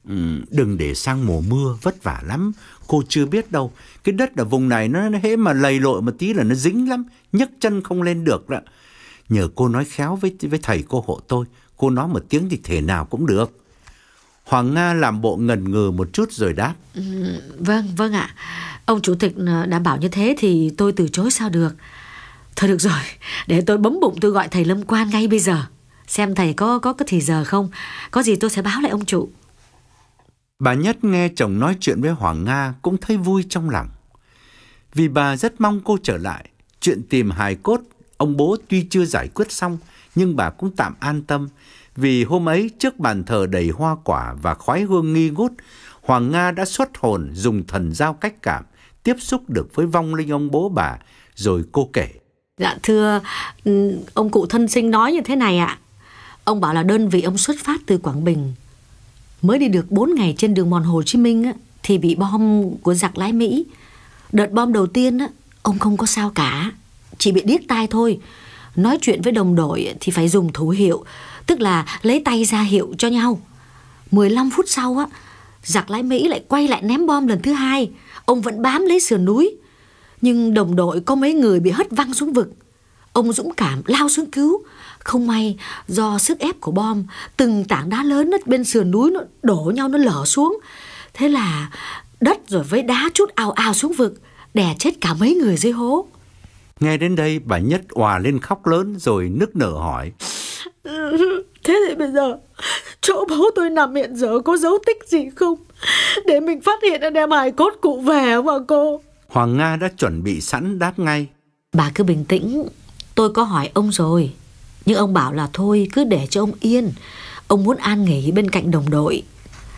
Ừ, đừng để sang mùa mưa vất vả lắm. Cô chưa biết đâu. Cái đất ở vùng này nó hễ mà lầy lội một tí là nó dính lắm. nhấc chân không lên được đó. Nhờ cô nói khéo với với thầy cô hộ tôi. Cô nói một tiếng thì thể nào cũng được. Hoàng Nga làm bộ ngần ngừ một chút rồi đáp. Ừ, vâng, vâng ạ. Ông chủ tịch ờ, đảm bảo như thế thì tôi từ chối sao được. Thôi được rồi, để tôi bấm bụng tôi gọi thầy Lâm Quan ngay bây giờ. Xem thầy có có cái thì giờ không, có gì tôi sẽ báo lại ông chủ. Bà Nhất nghe chồng nói chuyện với Hoàng Nga cũng thấy vui trong lòng. Vì bà rất mong cô trở lại, chuyện tìm hài cốt, ông bố tuy chưa giải quyết xong nhưng bà cũng tạm an tâm vì hôm ấy trước bàn thờ đầy hoa quả và khói hương nghi ngút, Hoàng Nga đã xuất hồn dùng thần giao cách cảm, tiếp xúc được với vong linh ông bố bà, rồi cô kể. Dạ thưa, ừ, ông cụ thân sinh nói như thế này ạ. Ông bảo là đơn vị ông xuất phát từ Quảng Bình. Mới đi được 4 ngày trên đường mòn Hồ Chí Minh á, thì bị bom của giặc lái Mỹ. Đợt bom đầu tiên á, ông không có sao cả, chỉ bị điếc tai thôi. Nói chuyện với đồng đội thì phải dùng thú hiệu, tức là lấy tay ra hiệu cho nhau. 15 phút sau á, giặc lái Mỹ lại quay lại ném bom lần thứ hai, ông vẫn bám lấy sườn núi. Nhưng đồng đội có mấy người bị hất văng xuống vực. Ông dũng cảm lao xuống cứu, không may do sức ép của bom, từng tảng đá lớn ở bên sườn núi nó đổ nhau nó lở xuống. Thế là đất rồi với đá chút ao ao xuống vực, đè chết cả mấy người dưới hố. Nghe đến đây bà Nhất òa lên khóc lớn rồi nức nở hỏi. Thế thì bây giờ chỗ bố tôi nằm hiện giờ có dấu tích gì không? Để mình phát hiện để đem hài cốt cụ về mà cô. Hoàng Nga đã chuẩn bị sẵn đáp ngay. Bà cứ bình tĩnh, tôi có hỏi ông rồi. Nhưng ông bảo là thôi cứ để cho ông yên. Ông muốn an nghỉ bên cạnh đồng đội.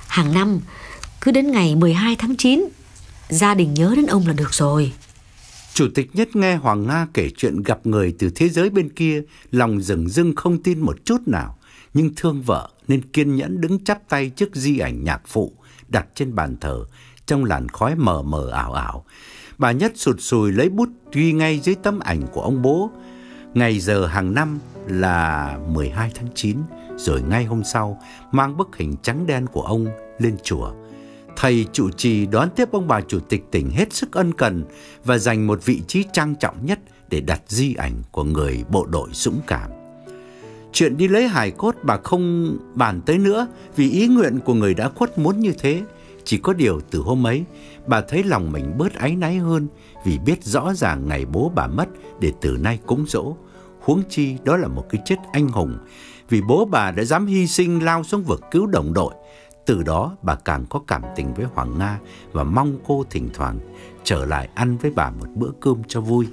Hàng năm, cứ đến ngày 12 tháng 9, gia đình nhớ đến ông là được rồi. Chủ tịch Nhất nghe Hoàng Nga kể chuyện gặp người từ thế giới bên kia, lòng rừng rưng không tin một chút nào, nhưng thương vợ nên kiên nhẫn đứng chắp tay trước di ảnh nhạc phụ đặt trên bàn thờ trong làn khói mờ mờ ảo ảo. Bà Nhất sụt sùi lấy bút ghi ngay dưới tấm ảnh của ông bố. Ngày giờ hàng năm là 12 tháng 9, rồi ngay hôm sau mang bức hình trắng đen của ông lên chùa. Thầy chủ trì đón tiếp ông bà chủ tịch tỉnh hết sức ân cần và dành một vị trí trang trọng nhất để đặt di ảnh của người bộ đội dũng cảm. Chuyện đi lấy hài cốt bà không bàn tới nữa vì ý nguyện của người đã khuất muốn như thế. Chỉ có điều từ hôm ấy, bà thấy lòng mình bớt áy náy hơn vì biết rõ ràng ngày bố bà mất để từ nay cúng dỗ. Huống chi đó là một cái chết anh hùng vì bố bà đã dám hy sinh lao xuống vực cứu đồng đội từ đó bà càng có cảm tình với Hoàng Nga và mong cô thỉnh thoảng trở lại ăn với bà một bữa cơm cho vui.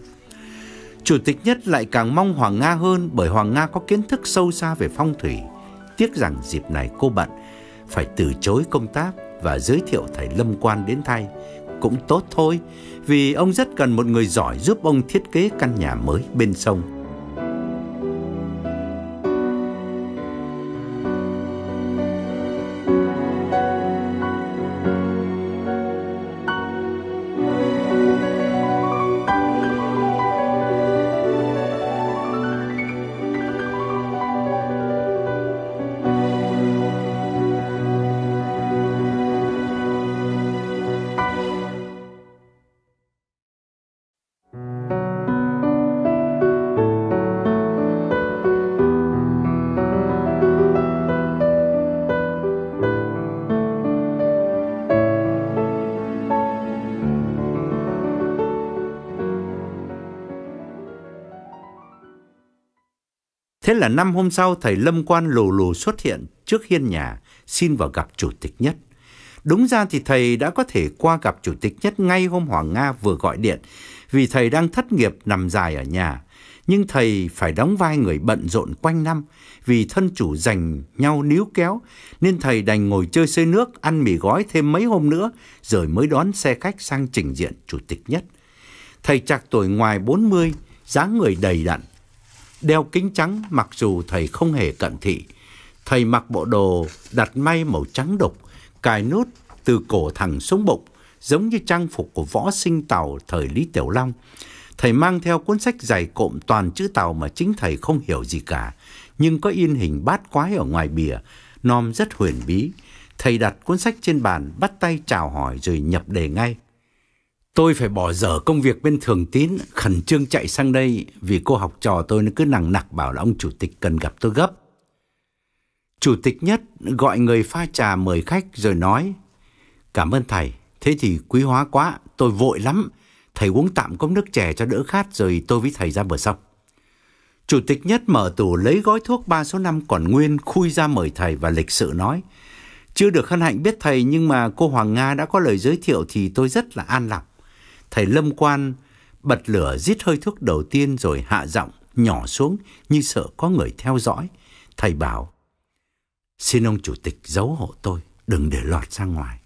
Chủ tịch Nhất lại càng mong Hoàng Nga hơn bởi Hoàng Nga có kiến thức sâu xa về phong thủy. Tiếc rằng dịp này cô bận phải từ chối công tác và giới thiệu thầy Lâm Quan đến thay. Cũng tốt thôi, vì ông rất cần một người giỏi giúp ông thiết kế căn nhà mới bên sông. Thế là năm hôm sau thầy Lâm Quan lù lù xuất hiện trước hiên nhà xin vào gặp chủ tịch nhất. Đúng ra thì thầy đã có thể qua gặp chủ tịch nhất ngay hôm Hoàng Nga vừa gọi điện vì thầy đang thất nghiệp nằm dài ở nhà. Nhưng thầy phải đóng vai người bận rộn quanh năm vì thân chủ giành nhau níu kéo nên thầy đành ngồi chơi xơi nước ăn mì gói thêm mấy hôm nữa rồi mới đón xe khách sang trình diện chủ tịch nhất. Thầy chạc tuổi ngoài 40, dáng người đầy đặn, đeo kính trắng mặc dù thầy không hề cận thị. Thầy mặc bộ đồ đặt may màu trắng đục, cài nút từ cổ thẳng xuống bụng, giống như trang phục của võ sinh tàu thời Lý Tiểu Long. Thầy mang theo cuốn sách dày cộm toàn chữ tàu mà chính thầy không hiểu gì cả, nhưng có in hình bát quái ở ngoài bìa, nom rất huyền bí. Thầy đặt cuốn sách trên bàn, bắt tay chào hỏi rồi nhập đề ngay. Tôi phải bỏ dở công việc bên Thường Tín, khẩn trương chạy sang đây vì cô học trò tôi nó cứ nặng nặc bảo là ông chủ tịch cần gặp tôi gấp. Chủ tịch nhất gọi người pha trà mời khách rồi nói Cảm ơn thầy, thế thì quý hóa quá, tôi vội lắm. Thầy uống tạm cốc nước chè cho đỡ khát rồi tôi với thầy ra bờ sông. Chủ tịch nhất mở tủ lấy gói thuốc 3 số 5 còn nguyên khui ra mời thầy và lịch sự nói Chưa được hân hạnh biết thầy nhưng mà cô Hoàng Nga đã có lời giới thiệu thì tôi rất là an lòng. Thầy Lâm Quan bật lửa rít hơi thuốc đầu tiên rồi hạ giọng nhỏ xuống như sợ có người theo dõi. Thầy bảo, xin ông chủ tịch giấu hộ tôi, đừng để lọt ra ngoài.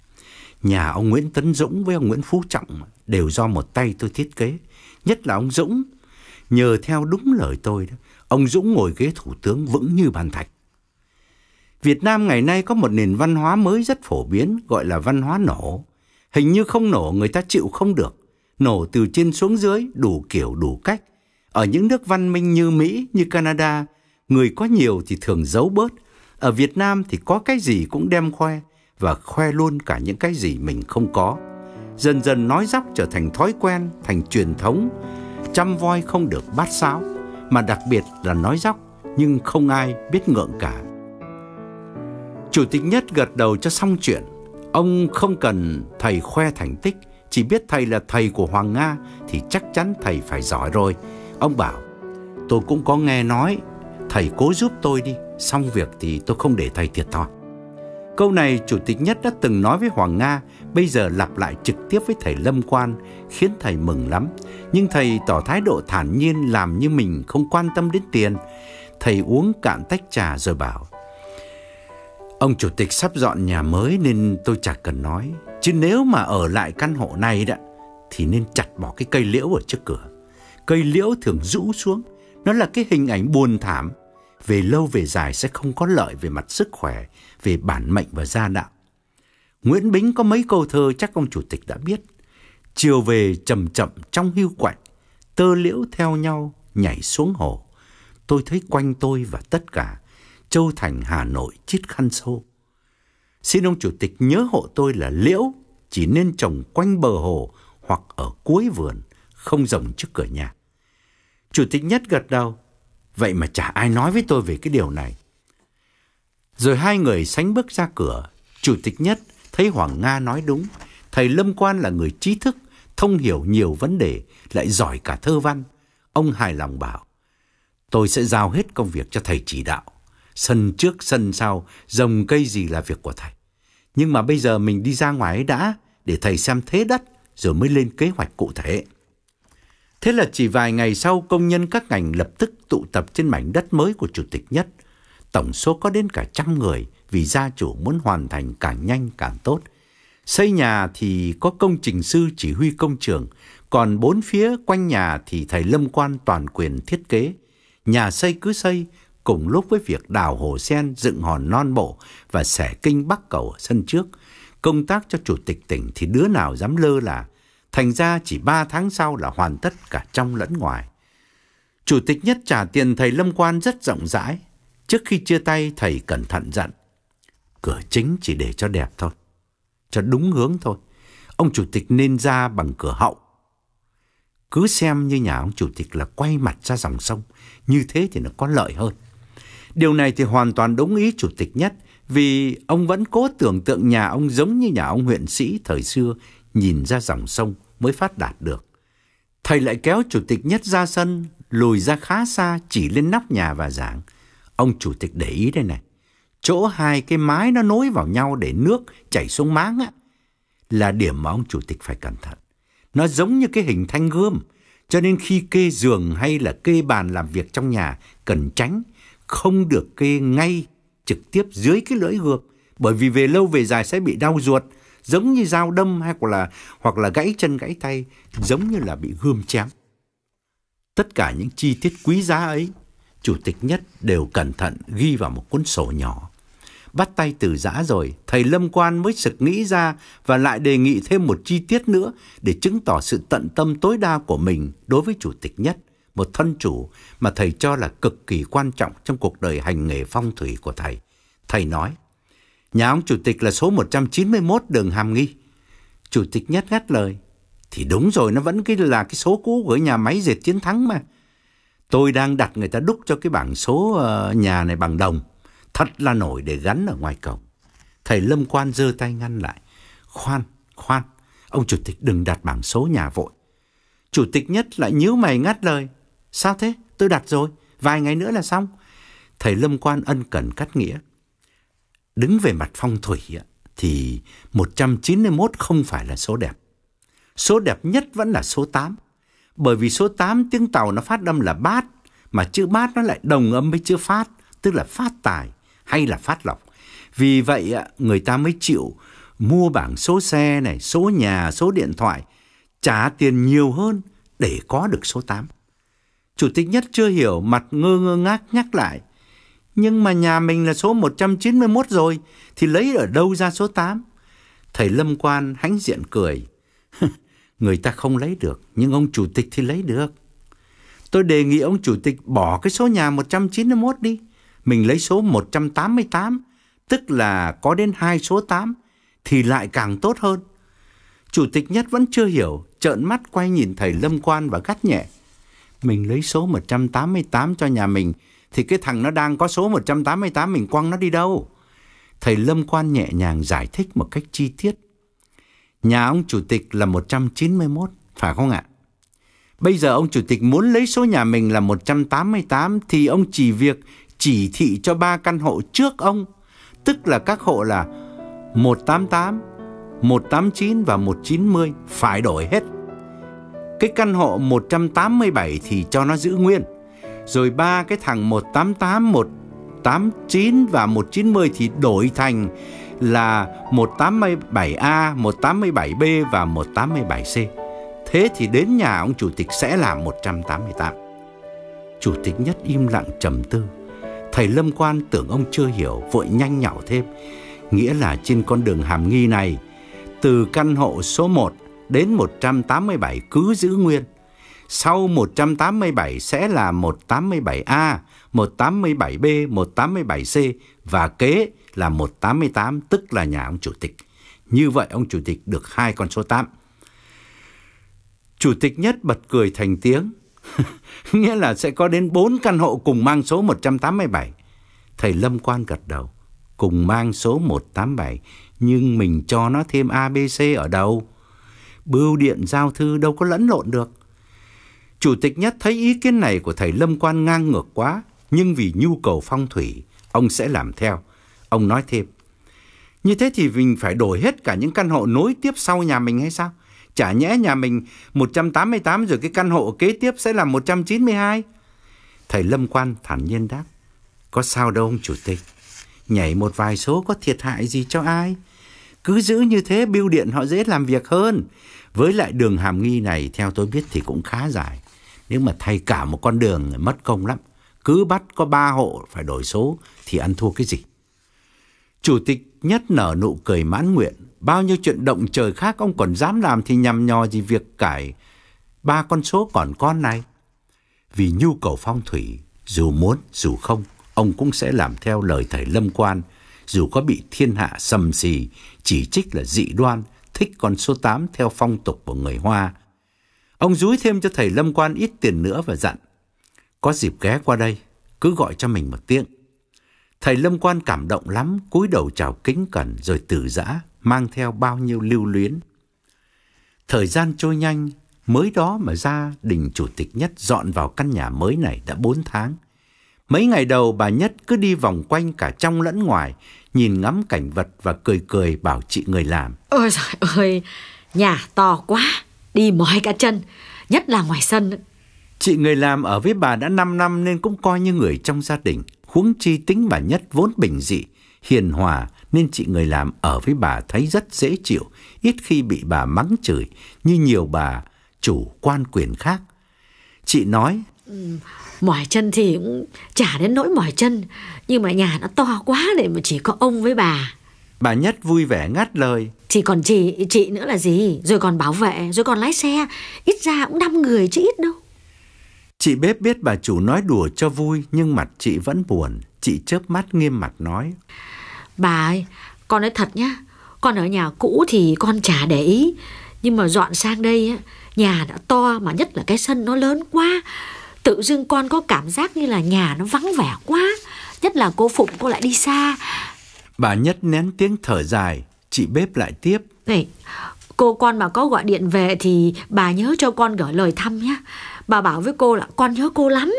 Nhà ông Nguyễn Tấn Dũng với ông Nguyễn Phú Trọng đều do một tay tôi thiết kế, nhất là ông Dũng. Nhờ theo đúng lời tôi đó, ông Dũng ngồi ghế thủ tướng vững như bàn thạch. Việt Nam ngày nay có một nền văn hóa mới rất phổ biến gọi là văn hóa nổ. Hình như không nổ người ta chịu không được nổ từ trên xuống dưới đủ kiểu đủ cách. Ở những nước văn minh như Mỹ, như Canada, người có nhiều thì thường giấu bớt. Ở Việt Nam thì có cái gì cũng đem khoe và khoe luôn cả những cái gì mình không có. Dần dần nói dóc trở thành thói quen, thành truyền thống. Trăm voi không được bát sáo, mà đặc biệt là nói dóc nhưng không ai biết ngượng cả. Chủ tịch Nhất gật đầu cho xong chuyện. Ông không cần thầy khoe thành tích chỉ biết thầy là thầy của Hoàng Nga thì chắc chắn thầy phải giỏi rồi. Ông bảo, tôi cũng có nghe nói, thầy cố giúp tôi đi, xong việc thì tôi không để thầy thiệt thòi. Câu này Chủ tịch Nhất đã từng nói với Hoàng Nga, bây giờ lặp lại trực tiếp với thầy Lâm Quan, khiến thầy mừng lắm. Nhưng thầy tỏ thái độ thản nhiên làm như mình không quan tâm đến tiền. Thầy uống cạn tách trà rồi bảo, Ông chủ tịch sắp dọn nhà mới nên tôi chẳng cần nói Chứ nếu mà ở lại căn hộ này đó Thì nên chặt bỏ cái cây liễu ở trước cửa Cây liễu thường rũ xuống Nó là cái hình ảnh buồn thảm Về lâu về dài sẽ không có lợi về mặt sức khỏe Về bản mệnh và gia đạo Nguyễn Bính có mấy câu thơ chắc ông chủ tịch đã biết Chiều về chậm chậm trong hưu quạnh Tơ liễu theo nhau nhảy xuống hồ Tôi thấy quanh tôi và tất cả Châu Thành Hà Nội chít khăn sâu Xin ông chủ tịch nhớ hộ tôi là liễu chỉ nên trồng quanh bờ hồ hoặc ở cuối vườn, không rồng trước cửa nhà. Chủ tịch nhất gật đầu, vậy mà chả ai nói với tôi về cái điều này. Rồi hai người sánh bước ra cửa, chủ tịch nhất thấy Hoàng Nga nói đúng, thầy Lâm Quan là người trí thức, thông hiểu nhiều vấn đề, lại giỏi cả thơ văn. Ông hài lòng bảo, tôi sẽ giao hết công việc cho thầy chỉ đạo sân trước sân sau, rồng cây gì là việc của thầy. Nhưng mà bây giờ mình đi ra ngoài đã, để thầy xem thế đất, rồi mới lên kế hoạch cụ thể. Thế là chỉ vài ngày sau, công nhân các ngành lập tức tụ tập trên mảnh đất mới của Chủ tịch Nhất. Tổng số có đến cả trăm người, vì gia chủ muốn hoàn thành càng nhanh càng tốt. Xây nhà thì có công trình sư chỉ huy công trường, còn bốn phía quanh nhà thì thầy Lâm Quan toàn quyền thiết kế. Nhà xây cứ xây, cùng lúc với việc đào hồ sen, dựng hòn non bộ và xẻ kinh bắc cầu ở sân trước. Công tác cho chủ tịch tỉnh thì đứa nào dám lơ là, thành ra chỉ 3 tháng sau là hoàn tất cả trong lẫn ngoài. Chủ tịch nhất trả tiền thầy Lâm Quan rất rộng rãi. Trước khi chia tay thầy cẩn thận dặn. Cửa chính chỉ để cho đẹp thôi. Cho đúng hướng thôi. Ông chủ tịch nên ra bằng cửa hậu. Cứ xem như nhà ông chủ tịch là quay mặt ra dòng sông. Như thế thì nó có lợi hơn. Điều này thì hoàn toàn đúng ý chủ tịch nhất, vì ông vẫn cố tưởng tượng nhà ông giống như nhà ông huyện sĩ thời xưa, nhìn ra dòng sông mới phát đạt được. Thầy lại kéo chủ tịch nhất ra sân, lùi ra khá xa chỉ lên nóc nhà và giảng. Ông chủ tịch để ý đây này, chỗ hai cái mái nó nối vào nhau để nước chảy xuống máng á, là điểm mà ông chủ tịch phải cẩn thận. Nó giống như cái hình thanh gươm, cho nên khi kê giường hay là kê bàn làm việc trong nhà cần tránh không được kê ngay trực tiếp dưới cái lưỡi gược bởi vì về lâu về dài sẽ bị đau ruột giống như dao đâm hay hoặc là hoặc là gãy chân gãy tay giống như là bị gươm chém tất cả những chi tiết quý giá ấy chủ tịch nhất đều cẩn thận ghi vào một cuốn sổ nhỏ bắt tay từ giã rồi thầy lâm quan mới sực nghĩ ra và lại đề nghị thêm một chi tiết nữa để chứng tỏ sự tận tâm tối đa của mình đối với chủ tịch nhất một thân chủ mà thầy cho là cực kỳ quan trọng trong cuộc đời hành nghề phong thủy của thầy. Thầy nói, nhà ông chủ tịch là số 191 đường Hàm Nghi. Chủ tịch nhát ngắt lời, thì đúng rồi nó vẫn cái là cái số cũ của nhà máy dệt chiến thắng mà. Tôi đang đặt người ta đúc cho cái bảng số ờ, nhà này bằng đồng. Thật là nổi để gắn ở ngoài cổng. Thầy Lâm Quan giơ tay ngăn lại. Khoan, khoan, ông chủ tịch đừng đặt bảng số nhà vội. Chủ tịch nhất lại nhíu mày ngắt lời. Sao thế? Tôi đặt rồi, vài ngày nữa là xong. Thầy Lâm Quan ân cần cắt nghĩa. Đứng về mặt phong thủy thì 191 không phải là số đẹp. Số đẹp nhất vẫn là số 8. Bởi vì số 8 tiếng Tàu nó phát âm là bát, mà chữ bát nó lại đồng âm với chữ phát, tức là phát tài hay là phát lộc. Vì vậy người ta mới chịu mua bảng số xe này, số nhà, số điện thoại, trả tiền nhiều hơn để có được số 8. Chủ tịch nhất chưa hiểu mặt ngơ ngơ ngác nhắc lại. Nhưng mà nhà mình là số 191 rồi thì lấy ở đâu ra số 8? Thầy Lâm Quan hãnh diện cười. Người ta không lấy được nhưng ông chủ tịch thì lấy được. Tôi đề nghị ông chủ tịch bỏ cái số nhà 191 đi. Mình lấy số 188 tức là có đến hai số 8 thì lại càng tốt hơn. Chủ tịch nhất vẫn chưa hiểu, trợn mắt quay nhìn thầy Lâm Quan và gắt nhẹ. Mình lấy số 188 cho nhà mình thì cái thằng nó đang có số 188 mình quăng nó đi đâu? Thầy Lâm Quan nhẹ nhàng giải thích một cách chi tiết. Nhà ông chủ tịch là 191, phải không ạ? Bây giờ ông chủ tịch muốn lấy số nhà mình là 188 thì ông chỉ việc chỉ thị cho ba căn hộ trước ông, tức là các hộ là 188, 189 và 190 phải đổi hết. Cái căn hộ 187 thì cho nó giữ nguyên. Rồi ba cái thằng 188, 189 và 190 thì đổi thành là 187A, 187B và 187C. Thế thì đến nhà ông chủ tịch sẽ là 188. Chủ tịch nhất im lặng trầm tư. Thầy Lâm Quan tưởng ông chưa hiểu, vội nhanh nhảu thêm. Nghĩa là trên con đường hàm nghi này, từ căn hộ số 1 đến 187 cứ giữ nguyên. Sau 187 sẽ là 187A, 187B, 187C và kế là 188 tức là nhà ông chủ tịch. Như vậy ông chủ tịch được hai con số 8. Chủ tịch nhất bật cười thành tiếng. Nghĩa là sẽ có đến 4 căn hộ cùng mang số 187. Thầy Lâm Quan gật đầu. Cùng mang số 187. Nhưng mình cho nó thêm ABC ở đâu? bưu điện giao thư đâu có lẫn lộn được. Chủ tịch Nhất thấy ý kiến này của thầy Lâm Quan ngang ngược quá, nhưng vì nhu cầu phong thủy, ông sẽ làm theo. Ông nói thêm, như thế thì mình phải đổi hết cả những căn hộ nối tiếp sau nhà mình hay sao? Chả nhẽ nhà mình 188 rồi cái căn hộ kế tiếp sẽ là 192. Thầy Lâm Quan thản nhiên đáp, có sao đâu ông chủ tịch, nhảy một vài số có thiệt hại gì cho ai? Cứ giữ như thế bưu điện họ dễ làm việc hơn. Với lại đường hàm nghi này theo tôi biết thì cũng khá dài. Nếu mà thay cả một con đường mất công lắm. Cứ bắt có ba hộ phải đổi số thì ăn thua cái gì. Chủ tịch nhất nở nụ cười mãn nguyện. Bao nhiêu chuyện động trời khác ông còn dám làm thì nhằm nhò gì việc cải ba con số còn con này. Vì nhu cầu phong thủy, dù muốn dù không, ông cũng sẽ làm theo lời thầy Lâm Quan, dù có bị thiên hạ sầm xì chỉ trích là dị đoan, thích con số 8 theo phong tục của người Hoa. Ông dúi thêm cho thầy Lâm Quan ít tiền nữa và dặn, có dịp ghé qua đây, cứ gọi cho mình một tiếng. Thầy Lâm Quan cảm động lắm, cúi đầu chào kính cẩn rồi từ giã, mang theo bao nhiêu lưu luyến. Thời gian trôi nhanh, mới đó mà gia đình chủ tịch nhất dọn vào căn nhà mới này đã 4 tháng. Mấy ngày đầu bà Nhất cứ đi vòng quanh cả trong lẫn ngoài, nhìn ngắm cảnh vật và cười cười bảo chị người làm. Ôi trời ơi, nhà to quá, đi mỏi cả chân, nhất là ngoài sân. Chị người làm ở với bà đã 5 năm nên cũng coi như người trong gia đình. Huống chi tính bà Nhất vốn bình dị, hiền hòa nên chị người làm ở với bà thấy rất dễ chịu, ít khi bị bà mắng chửi như nhiều bà chủ quan quyền khác. Chị nói... Ừ mỏi chân thì cũng chả đến nỗi mỏi chân nhưng mà nhà nó to quá để mà chỉ có ông với bà bà nhất vui vẻ ngắt lời chỉ còn chị chị nữa là gì rồi còn bảo vệ rồi còn lái xe ít ra cũng năm người chứ ít đâu chị bếp biết bà chủ nói đùa cho vui nhưng mặt chị vẫn buồn chị chớp mắt nghiêm mặt nói bà ơi con nói thật nhá con ở nhà cũ thì con chả để ý nhưng mà dọn sang đây á nhà đã to mà nhất là cái sân nó lớn quá tự dưng con có cảm giác như là nhà nó vắng vẻ quá nhất là cô phụng cô lại đi xa bà nhất nén tiếng thở dài chị bếp lại tiếp này cô con mà có gọi điện về thì bà nhớ cho con gửi lời thăm nhé bà bảo với cô là con nhớ cô lắm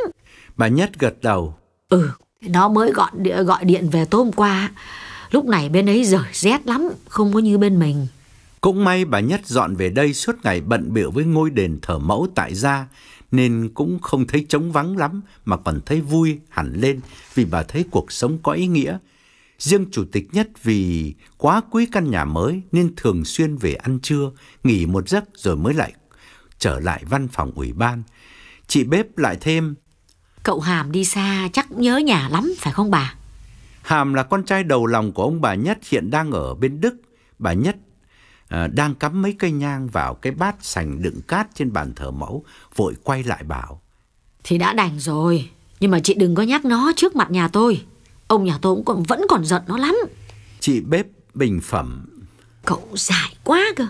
bà nhất gật đầu ừ nó mới gọi gọi điện về tối hôm qua lúc này bên ấy giờ rét lắm không có như bên mình cũng may bà Nhất dọn về đây suốt ngày bận biểu với ngôi đền thờ mẫu tại gia nên cũng không thấy trống vắng lắm mà còn thấy vui hẳn lên vì bà thấy cuộc sống có ý nghĩa. Riêng chủ tịch nhất vì quá quý căn nhà mới nên thường xuyên về ăn trưa, nghỉ một giấc rồi mới lại trở lại văn phòng ủy ban. Chị bếp lại thêm. Cậu Hàm đi xa chắc nhớ nhà lắm phải không bà? Hàm là con trai đầu lòng của ông bà Nhất hiện đang ở bên Đức. Bà Nhất À, đang cắm mấy cây nhang vào cái bát sành đựng cát trên bàn thờ mẫu, vội quay lại bảo. Thì đã đành rồi, nhưng mà chị đừng có nhắc nó trước mặt nhà tôi. Ông nhà tôi cũng còn, vẫn còn giận nó lắm. Chị bếp bình phẩm. Cậu dại quá cơ.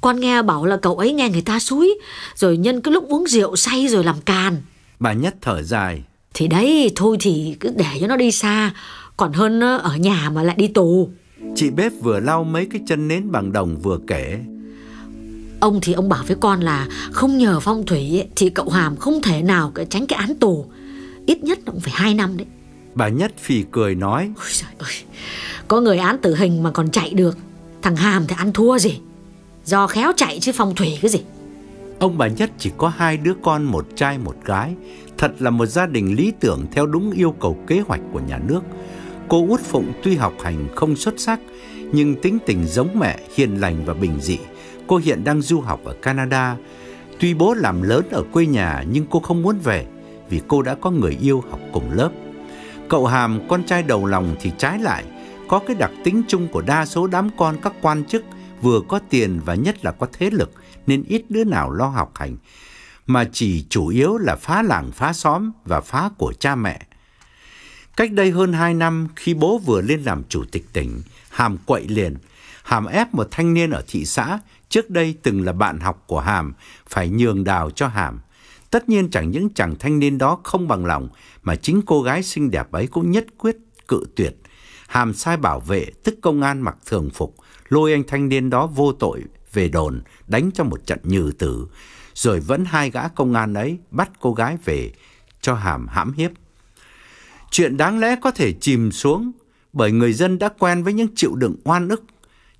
Con nghe bảo là cậu ấy nghe người ta suối rồi nhân cái lúc uống rượu say rồi làm càn. Bà nhất thở dài. Thì đấy, thôi thì cứ để cho nó đi xa, còn hơn ờ, ở nhà mà lại đi tù. Chị bếp vừa lau mấy cái chân nến bằng đồng vừa kể Ông thì ông bảo với con là Không nhờ phong thủy thì cậu Hàm không thể nào tránh cái án tù Ít nhất cũng phải 2 năm đấy Bà Nhất phì cười nói Ôi trời ơi Có người án tử hình mà còn chạy được Thằng Hàm thì ăn thua gì Do khéo chạy chứ phong thủy cái gì Ông bà Nhất chỉ có hai đứa con Một trai một gái Thật là một gia đình lý tưởng Theo đúng yêu cầu kế hoạch của nhà nước Cô Út Phụng tuy học hành không xuất sắc nhưng tính tình giống mẹ, hiền lành và bình dị. Cô hiện đang du học ở Canada. Tuy bố làm lớn ở quê nhà nhưng cô không muốn về vì cô đã có người yêu học cùng lớp. Cậu Hàm, con trai đầu lòng thì trái lại, có cái đặc tính chung của đa số đám con các quan chức vừa có tiền và nhất là có thế lực nên ít đứa nào lo học hành mà chỉ chủ yếu là phá làng phá xóm và phá của cha mẹ. Cách đây hơn 2 năm khi bố vừa lên làm chủ tịch tỉnh, Hàm quậy liền, Hàm ép một thanh niên ở thị xã trước đây từng là bạn học của Hàm phải nhường đào cho Hàm. Tất nhiên chẳng những chàng thanh niên đó không bằng lòng mà chính cô gái xinh đẹp ấy cũng nhất quyết cự tuyệt. Hàm sai bảo vệ tức công an mặc thường phục lôi anh thanh niên đó vô tội về đồn đánh cho một trận nhừ tử rồi vẫn hai gã công an ấy bắt cô gái về cho Hàm hãm hiếp. Chuyện đáng lẽ có thể chìm xuống bởi người dân đã quen với những chịu đựng oan ức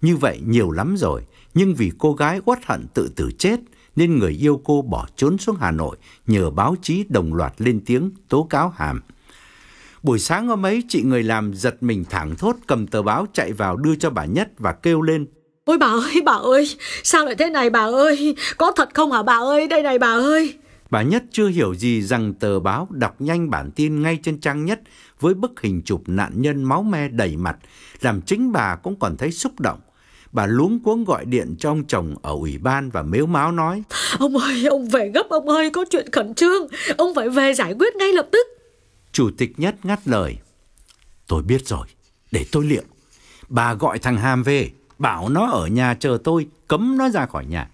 như vậy nhiều lắm rồi, nhưng vì cô gái uất hận tự tử chết nên người yêu cô bỏ trốn xuống Hà Nội nhờ báo chí đồng loạt lên tiếng tố cáo Hàm. Buổi sáng hôm ấy, chị người làm giật mình thẳng thốt cầm tờ báo chạy vào đưa cho bà Nhất và kêu lên. Ôi bà ơi, bà ơi, sao lại thế này bà ơi, có thật không hả bà ơi, đây này bà ơi. Bà Nhất chưa hiểu gì rằng tờ báo đọc nhanh bản tin ngay trên trang Nhất với bức hình chụp nạn nhân máu me đầy mặt, làm chính bà cũng còn thấy xúc động. Bà luống cuống gọi điện cho ông chồng ở ủy ban và mếu máo nói Ông ơi, ông về gấp ông ơi, có chuyện khẩn trương, ông phải về giải quyết ngay lập tức Chủ tịch Nhất ngắt lời Tôi biết rồi, để tôi liệu Bà gọi thằng Hàm về, bảo nó ở nhà chờ tôi, cấm nó ra khỏi nhà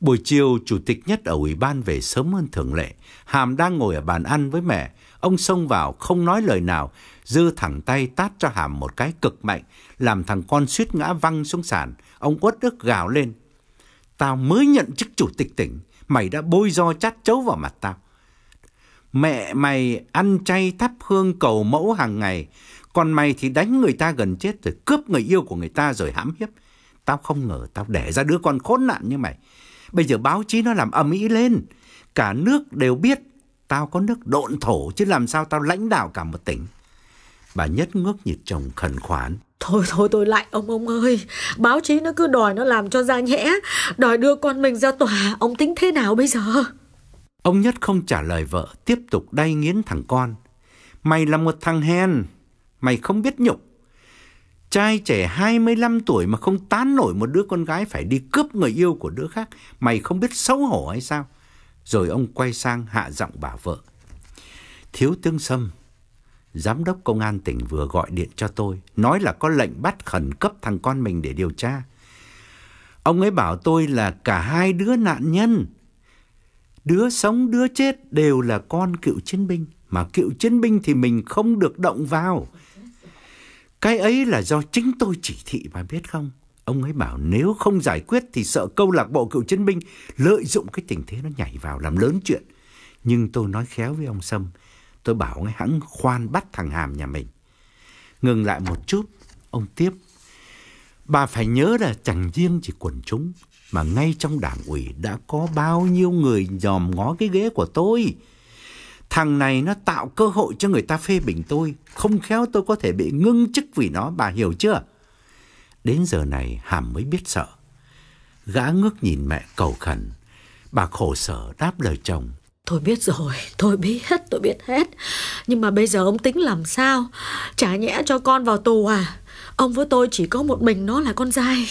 Buổi chiều, chủ tịch nhất ở ủy ban về sớm hơn thường lệ. Hàm đang ngồi ở bàn ăn với mẹ. Ông xông vào, không nói lời nào, giơ thẳng tay tát cho Hàm một cái cực mạnh, làm thằng con suýt ngã văng xuống sàn. Ông uất ức gào lên. Tao mới nhận chức chủ tịch tỉnh, mày đã bôi do chát chấu vào mặt tao. Mẹ mày ăn chay thắp hương cầu mẫu hàng ngày, còn mày thì đánh người ta gần chết rồi cướp người yêu của người ta rồi hãm hiếp. Tao không ngờ tao đẻ ra đứa con khốn nạn như mày. Bây giờ báo chí nó làm ầm ĩ lên. Cả nước đều biết tao có nước độn thổ chứ làm sao tao lãnh đạo cả một tỉnh. Bà Nhất ngước nhìn chồng khẩn khoản. Thôi thôi tôi lại ông ông ơi Báo chí nó cứ đòi nó làm cho ra nhẽ Đòi đưa con mình ra tòa Ông tính thế nào bây giờ Ông Nhất không trả lời vợ Tiếp tục đay nghiến thằng con Mày là một thằng hèn Mày không biết nhục Trai trẻ 25 tuổi mà không tán nổi một đứa con gái phải đi cướp người yêu của đứa khác, mày không biết xấu hổ hay sao? Rồi ông quay sang hạ giọng bảo vợ. Thiếu tướng Sâm, giám đốc công an tỉnh vừa gọi điện cho tôi, nói là có lệnh bắt khẩn cấp thằng con mình để điều tra. Ông ấy bảo tôi là cả hai đứa nạn nhân, đứa sống đứa chết đều là con cựu chiến binh, mà cựu chiến binh thì mình không được động vào cái ấy là do chính tôi chỉ thị mà biết không? Ông ấy bảo nếu không giải quyết thì sợ câu lạc bộ cựu chiến binh lợi dụng cái tình thế nó nhảy vào làm lớn chuyện. Nhưng tôi nói khéo với ông Sâm, tôi bảo ông ấy hãng khoan bắt thằng Hàm nhà mình. Ngừng lại một chút, ông tiếp. Bà phải nhớ là chẳng riêng chỉ quần chúng, mà ngay trong đảng ủy đã có bao nhiêu người dòm ngó cái ghế của tôi. Tôi thằng này nó tạo cơ hội cho người ta phê bình tôi, không khéo tôi có thể bị ngưng chức vì nó, bà hiểu chưa? Đến giờ này Hàm mới biết sợ. Gã ngước nhìn mẹ cầu khẩn, bà khổ sở đáp lời chồng. Tôi biết rồi, tôi biết hết, tôi biết hết. Nhưng mà bây giờ ông tính làm sao? Chả nhẽ cho con vào tù à? Ông với tôi chỉ có một mình nó là con trai.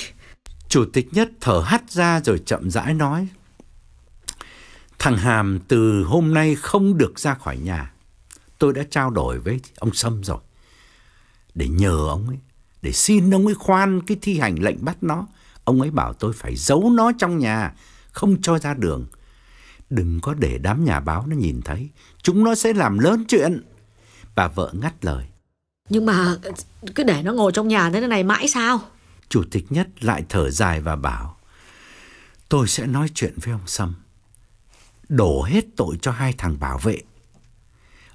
Chủ tịch nhất thở hắt ra rồi chậm rãi nói. Thằng Hàm từ hôm nay không được ra khỏi nhà. Tôi đã trao đổi với ông Sâm rồi. Để nhờ ông ấy, để xin ông ấy khoan cái thi hành lệnh bắt nó. Ông ấy bảo tôi phải giấu nó trong nhà, không cho ra đường. Đừng có để đám nhà báo nó nhìn thấy, chúng nó sẽ làm lớn chuyện. Bà vợ ngắt lời. Nhưng mà cứ để nó ngồi trong nhà thế này mãi sao? Chủ tịch nhất lại thở dài và bảo, tôi sẽ nói chuyện với ông Sâm đổ hết tội cho hai thằng bảo vệ.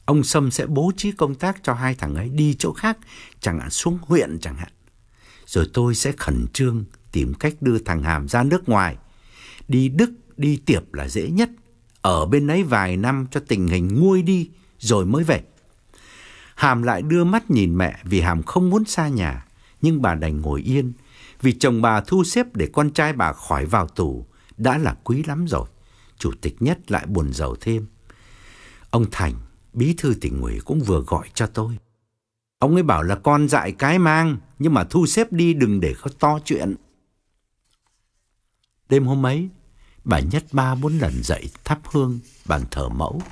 Ông Sâm sẽ bố trí công tác cho hai thằng ấy đi chỗ khác, chẳng hạn xuống huyện chẳng hạn. Rồi tôi sẽ khẩn trương tìm cách đưa thằng Hàm ra nước ngoài. Đi Đức, đi Tiệp là dễ nhất. Ở bên ấy vài năm cho tình hình nguôi đi rồi mới về. Hàm lại đưa mắt nhìn mẹ vì Hàm không muốn xa nhà, nhưng bà đành ngồi yên vì chồng bà thu xếp để con trai bà khỏi vào tù đã là quý lắm rồi. Chủ tịch Nhất lại buồn giàu thêm. Ông Thành, bí thư tỉnh ủy cũng vừa gọi cho tôi. Ông ấy bảo là con dại cái mang, nhưng mà thu xếp đi đừng để có to chuyện. Đêm hôm ấy, bà Nhất ba bốn lần dậy thắp hương, bàn thờ mẫu,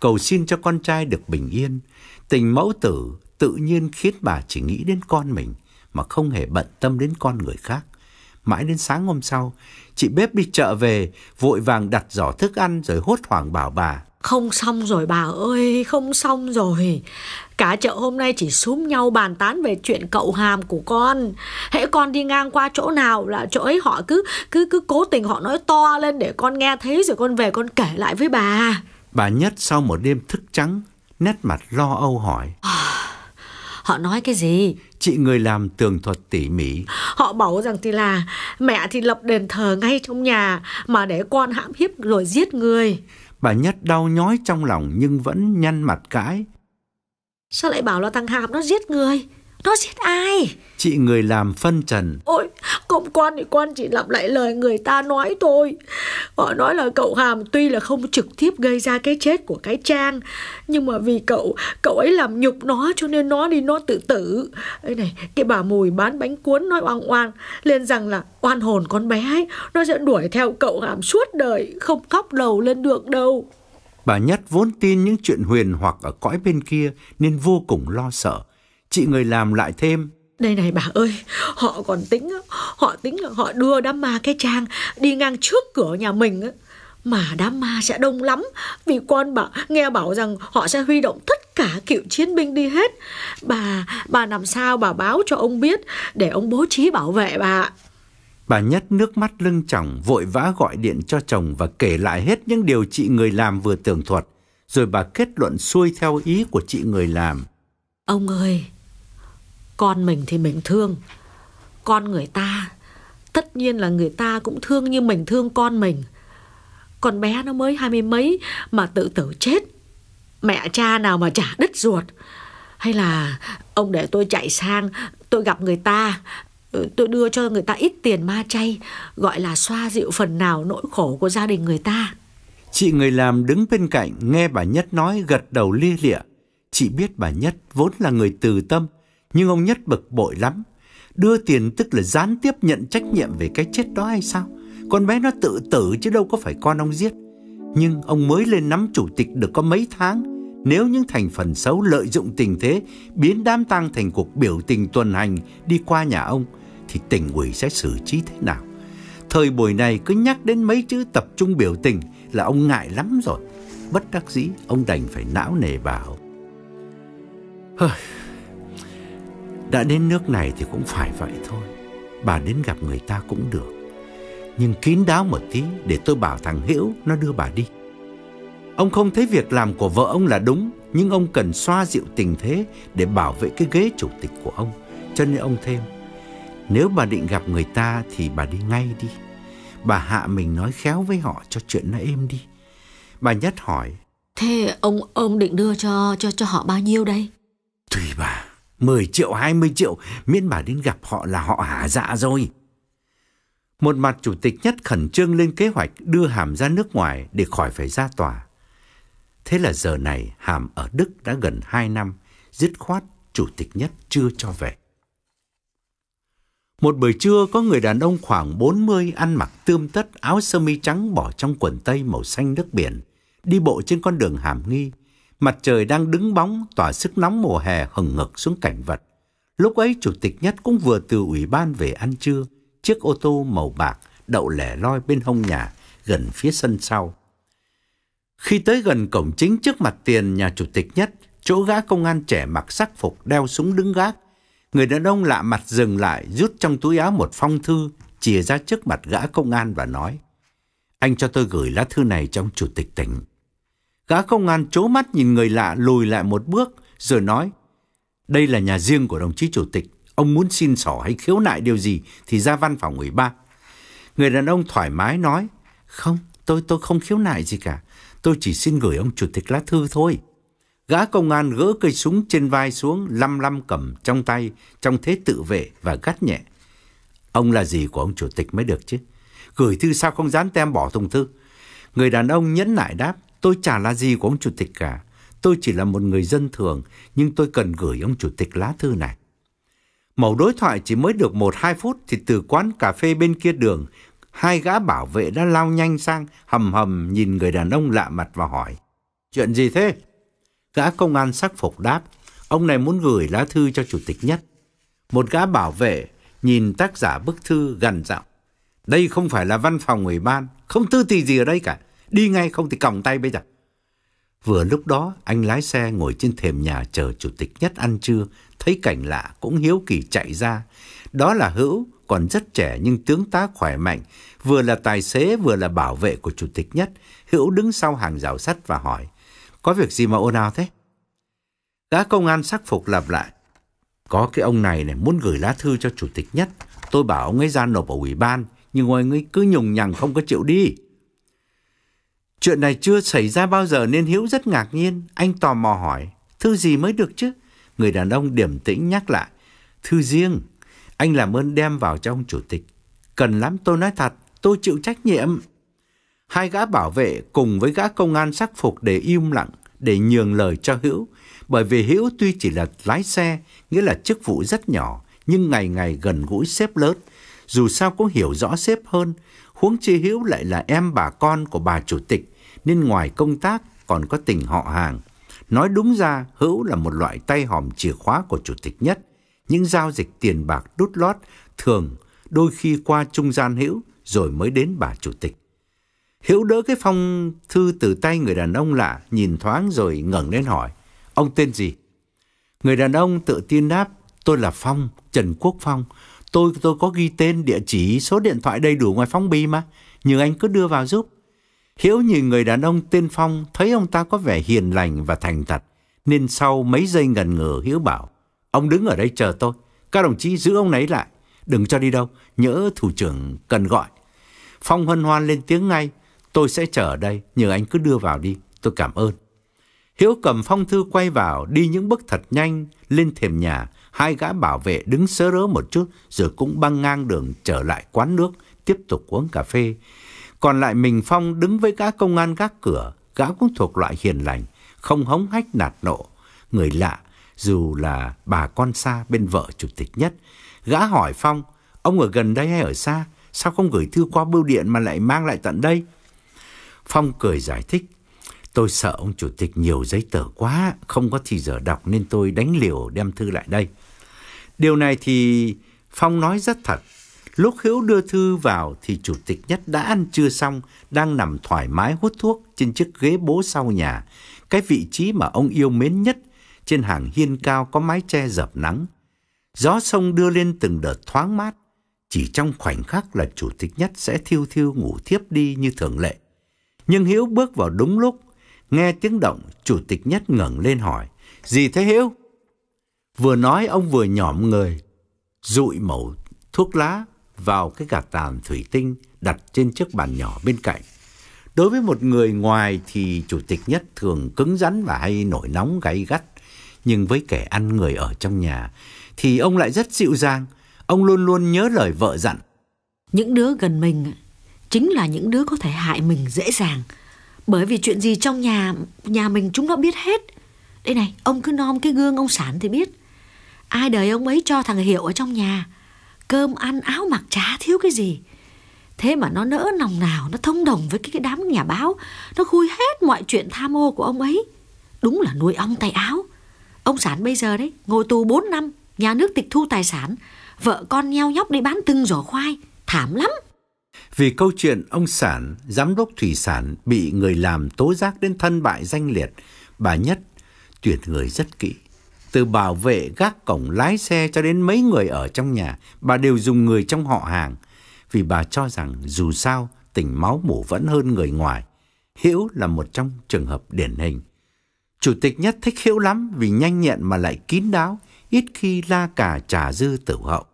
cầu xin cho con trai được bình yên. Tình mẫu tử tự nhiên khiến bà chỉ nghĩ đến con mình mà không hề bận tâm đến con người khác. Mãi đến sáng hôm sau, chị bếp đi chợ về, vội vàng đặt giỏ thức ăn rồi hốt hoảng bảo bà. Không xong rồi bà ơi, không xong rồi. Cả chợ hôm nay chỉ súm nhau bàn tán về chuyện cậu hàm của con. Hễ con đi ngang qua chỗ nào là chỗ ấy họ cứ cứ cứ cố tình họ nói to lên để con nghe thấy rồi con về con kể lại với bà. Bà Nhất sau một đêm thức trắng, nét mặt lo âu hỏi. họ nói cái gì? chị người làm tường thuật tỉ mỉ. Họ bảo rằng thì là mẹ thì lập đền thờ ngay trong nhà mà để con hãm hiếp rồi giết người. Bà Nhất đau nhói trong lòng nhưng vẫn nhăn mặt cãi. Sao lại bảo là thằng Hàm nó giết người? Nó giết ai? Chị người làm phân trần. Ôi, công quan thì quan chỉ lặp lại lời người ta nói thôi. Họ nói là cậu Hàm tuy là không trực tiếp gây ra cái chết của cái Trang, nhưng mà vì cậu, cậu ấy làm nhục nó cho nên nó đi nó tự tử. Ê này, cái bà mùi bán bánh cuốn nói oan oan, lên rằng là oan hồn con bé ấy, nó sẽ đuổi theo cậu Hàm suốt đời, không khóc đầu lên được đâu. Bà Nhất vốn tin những chuyện huyền hoặc ở cõi bên kia nên vô cùng lo sợ chị người làm lại thêm. Đây này bà ơi, họ còn tính, họ tính là họ đưa đám ma cái trang đi ngang trước cửa nhà mình. Mà đám ma sẽ đông lắm, vì con bà nghe bảo rằng họ sẽ huy động tất cả cựu chiến binh đi hết. Bà, bà làm sao bà báo cho ông biết để ông bố trí bảo vệ bà. Bà Nhất nước mắt lưng chồng vội vã gọi điện cho chồng và kể lại hết những điều chị người làm vừa tường thuật. Rồi bà kết luận xuôi theo ý của chị người làm. Ông ơi, con mình thì mình thương con người ta tất nhiên là người ta cũng thương như mình thương con mình con bé nó mới hai mươi mấy mà tự tử chết mẹ cha nào mà chả đứt ruột hay là ông để tôi chạy sang tôi gặp người ta ừ, tôi đưa cho người ta ít tiền ma chay gọi là xoa dịu phần nào nỗi khổ của gia đình người ta chị người làm đứng bên cạnh nghe bà nhất nói gật đầu lia lịa chị biết bà nhất vốn là người từ tâm nhưng ông Nhất bực bội lắm. Đưa tiền tức là gián tiếp nhận trách nhiệm về cái chết đó hay sao? Con bé nó tự tử chứ đâu có phải con ông giết. Nhưng ông mới lên nắm chủ tịch được có mấy tháng, nếu những thành phần xấu lợi dụng tình thế biến đám tang thành cuộc biểu tình tuần hành đi qua nhà ông thì tỉnh ủy sẽ xử trí thế nào? Thời buổi này cứ nhắc đến mấy chữ tập trung biểu tình là ông ngại lắm rồi. Bất đắc dĩ, ông đành phải não nề bảo Hơi đã đến nước này thì cũng phải vậy thôi Bà đến gặp người ta cũng được Nhưng kín đáo một tí Để tôi bảo thằng Hiễu nó đưa bà đi Ông không thấy việc làm của vợ ông là đúng Nhưng ông cần xoa dịu tình thế Để bảo vệ cái ghế chủ tịch của ông Cho nên ông thêm Nếu bà định gặp người ta Thì bà đi ngay đi Bà hạ mình nói khéo với họ cho chuyện nó êm đi Bà Nhất hỏi Thế ông ông định đưa cho cho cho họ bao nhiêu đây? Tùy bà 10 triệu, 20 triệu, miễn bảo đến gặp họ là họ hả dạ rồi. Một mặt chủ tịch nhất khẩn trương lên kế hoạch đưa Hàm ra nước ngoài để khỏi phải ra tòa. Thế là giờ này Hàm ở Đức đã gần 2 năm, dứt khoát chủ tịch nhất chưa cho về. Một buổi trưa có người đàn ông khoảng 40 ăn mặc tươm tất áo sơ mi trắng bỏ trong quần tây màu xanh nước biển, đi bộ trên con đường Hàm Nghi, Mặt trời đang đứng bóng tỏa sức nóng mùa hè hừng ngực xuống cảnh vật. Lúc ấy chủ tịch Nhất cũng vừa từ ủy ban về ăn trưa, chiếc ô tô màu bạc đậu lẻ loi bên hông nhà gần phía sân sau. Khi tới gần cổng chính trước mặt tiền nhà chủ tịch Nhất, chỗ gã công an trẻ mặc sắc phục đeo súng đứng gác, người đàn ông lạ mặt dừng lại rút trong túi áo một phong thư chìa ra trước mặt gã công an và nói: "Anh cho tôi gửi lá thư này trong chủ tịch tỉnh." Gã công an chố mắt nhìn người lạ lùi lại một bước rồi nói Đây là nhà riêng của đồng chí chủ tịch Ông muốn xin sỏ hay khiếu nại điều gì thì ra văn phòng ủy ban. Người đàn ông thoải mái nói Không, tôi tôi không khiếu nại gì cả Tôi chỉ xin gửi ông chủ tịch lá thư thôi Gã công an gỡ cây súng trên vai xuống Lăm lăm cầm trong tay Trong thế tự vệ và gắt nhẹ Ông là gì của ông chủ tịch mới được chứ Gửi thư sao không dán tem bỏ thùng thư Người đàn ông nhẫn nại đáp Tôi chả là gì của ông chủ tịch cả. Tôi chỉ là một người dân thường, nhưng tôi cần gửi ông chủ tịch lá thư này. Mẫu đối thoại chỉ mới được 1-2 phút thì từ quán cà phê bên kia đường, hai gã bảo vệ đã lao nhanh sang, hầm hầm nhìn người đàn ông lạ mặt và hỏi. Chuyện gì thế? Gã công an sắc phục đáp, ông này muốn gửi lá thư cho chủ tịch nhất. Một gã bảo vệ nhìn tác giả bức thư gần giọng. Đây không phải là văn phòng ủy ban, không tư tì gì ở đây cả. Đi ngay không thì còng tay bây giờ. Vừa lúc đó, anh lái xe ngồi trên thềm nhà chờ chủ tịch nhất ăn trưa, thấy cảnh lạ cũng hiếu kỳ chạy ra. Đó là Hữu, còn rất trẻ nhưng tướng tá khỏe mạnh, vừa là tài xế vừa là bảo vệ của chủ tịch nhất. Hữu đứng sau hàng rào sắt và hỏi, có việc gì mà ồn ào thế? Gã công an sắc phục lặp lại. Có cái ông này này muốn gửi lá thư cho chủ tịch nhất. Tôi bảo ông ấy ra nộp ở ủy ban, nhưng ông ấy cứ nhùng nhằng không có chịu đi. Chuyện này chưa xảy ra bao giờ nên Hiếu rất ngạc nhiên. Anh tò mò hỏi, thư gì mới được chứ? Người đàn ông điểm tĩnh nhắc lại, thư riêng. Anh làm ơn đem vào cho ông chủ tịch. Cần lắm tôi nói thật, tôi chịu trách nhiệm. Hai gã bảo vệ cùng với gã công an sắc phục để im lặng, để nhường lời cho Hiếu. Bởi vì Hiếu tuy chỉ là lái xe, nghĩa là chức vụ rất nhỏ, nhưng ngày ngày gần gũi xếp lớn. Dù sao cũng hiểu rõ xếp hơn, huống chi Hữu lại là em bà con của bà chủ tịch, nên ngoài công tác còn có tình họ hàng. Nói đúng ra, Hữu là một loại tay hòm chìa khóa của chủ tịch nhất. Những giao dịch tiền bạc đút lót thường đôi khi qua trung gian Hữu rồi mới đến bà chủ tịch. Hữu đỡ cái phong thư từ tay người đàn ông lạ, nhìn thoáng rồi ngẩng lên hỏi, ông tên gì? Người đàn ông tự tin đáp, tôi là Phong, Trần Quốc Phong, Tôi tôi có ghi tên, địa chỉ, số điện thoại đầy đủ ngoài phong bì mà, nhưng anh cứ đưa vào giúp. Hiếu nhìn người đàn ông tên Phong, thấy ông ta có vẻ hiền lành và thành thật, nên sau mấy giây ngần ngừ Hiếu bảo, ông đứng ở đây chờ tôi, các đồng chí giữ ông ấy lại, đừng cho đi đâu, nhớ thủ trưởng cần gọi. Phong hân hoan lên tiếng ngay, tôi sẽ chờ ở đây, nhờ anh cứ đưa vào đi, tôi cảm ơn. Hiếu cầm phong thư quay vào, đi những bước thật nhanh, lên thềm nhà, hai gã bảo vệ đứng sớ rớ một chút rồi cũng băng ngang đường trở lại quán nước tiếp tục uống cà phê. Còn lại mình Phong đứng với gã công an gác cửa, gã cũng thuộc loại hiền lành, không hống hách nạt nộ, người lạ, dù là bà con xa bên vợ chủ tịch nhất. Gã hỏi Phong, ông ở gần đây hay ở xa, sao không gửi thư qua bưu điện mà lại mang lại tận đây? Phong cười giải thích, Tôi sợ ông chủ tịch nhiều giấy tờ quá, không có thì giờ đọc nên tôi đánh liều đem thư lại đây. Điều này thì Phong nói rất thật. Lúc Hiếu đưa thư vào thì chủ tịch nhất đã ăn trưa xong, đang nằm thoải mái hút thuốc trên chiếc ghế bố sau nhà, cái vị trí mà ông yêu mến nhất, trên hàng hiên cao có mái che dập nắng. Gió sông đưa lên từng đợt thoáng mát, chỉ trong khoảnh khắc là chủ tịch nhất sẽ thiêu thiêu ngủ thiếp đi như thường lệ. Nhưng Hiếu bước vào đúng lúc, Nghe tiếng động, chủ tịch nhất ngẩng lên hỏi, gì thế Hiếu? Vừa nói ông vừa nhòm người, dụi mẩu thuốc lá vào cái gạt tàn thủy tinh đặt trên chiếc bàn nhỏ bên cạnh. Đối với một người ngoài thì chủ tịch nhất thường cứng rắn và hay nổi nóng gay gắt. Nhưng với kẻ ăn người ở trong nhà thì ông lại rất dịu dàng. Ông luôn luôn nhớ lời vợ dặn. Những đứa gần mình chính là những đứa có thể hại mình dễ dàng – bởi vì chuyện gì trong nhà nhà mình chúng nó biết hết. Đây này, ông cứ nom cái gương ông sản thì biết. Ai đời ông ấy cho thằng Hiệu ở trong nhà. Cơm ăn áo mặc chả thiếu cái gì. Thế mà nó nỡ nòng nào nó thông đồng với cái đám nhà báo. Nó khui hết mọi chuyện tham ô của ông ấy. Đúng là nuôi ong tay áo. Ông sản bây giờ đấy, ngồi tù 4 năm, nhà nước tịch thu tài sản. Vợ con nheo nhóc đi bán từng giỏ khoai. Thảm lắm. Vì câu chuyện ông Sản, giám đốc thủy sản bị người làm tố giác đến thân bại danh liệt, bà Nhất tuyển người rất kỹ. Từ bảo vệ gác cổng lái xe cho đến mấy người ở trong nhà, bà đều dùng người trong họ hàng. Vì bà cho rằng dù sao tình máu mủ vẫn hơn người ngoài. Hiếu là một trong trường hợp điển hình. Chủ tịch Nhất thích Hiếu lắm vì nhanh nhẹn mà lại kín đáo, ít khi la cà trà dư tử hậu.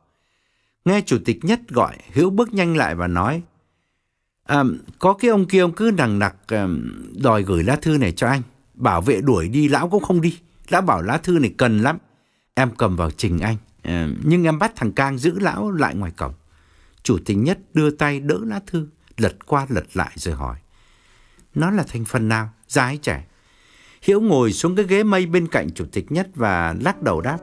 Nghe chủ tịch nhất gọi, Hữu bước nhanh lại và nói, à, có cái ông kia ông cứ đằng nặc đòi gửi lá thư này cho anh. Bảo vệ đuổi đi, lão cũng không đi. Lão bảo lá thư này cần lắm. Em cầm vào trình anh. nhưng em bắt thằng Cang giữ lão lại ngoài cổng. Chủ tịch nhất đưa tay đỡ lá thư, lật qua lật lại rồi hỏi. Nó là thành phần nào? Giái trẻ. Hiễu ngồi xuống cái ghế mây bên cạnh chủ tịch nhất và lắc đầu đáp.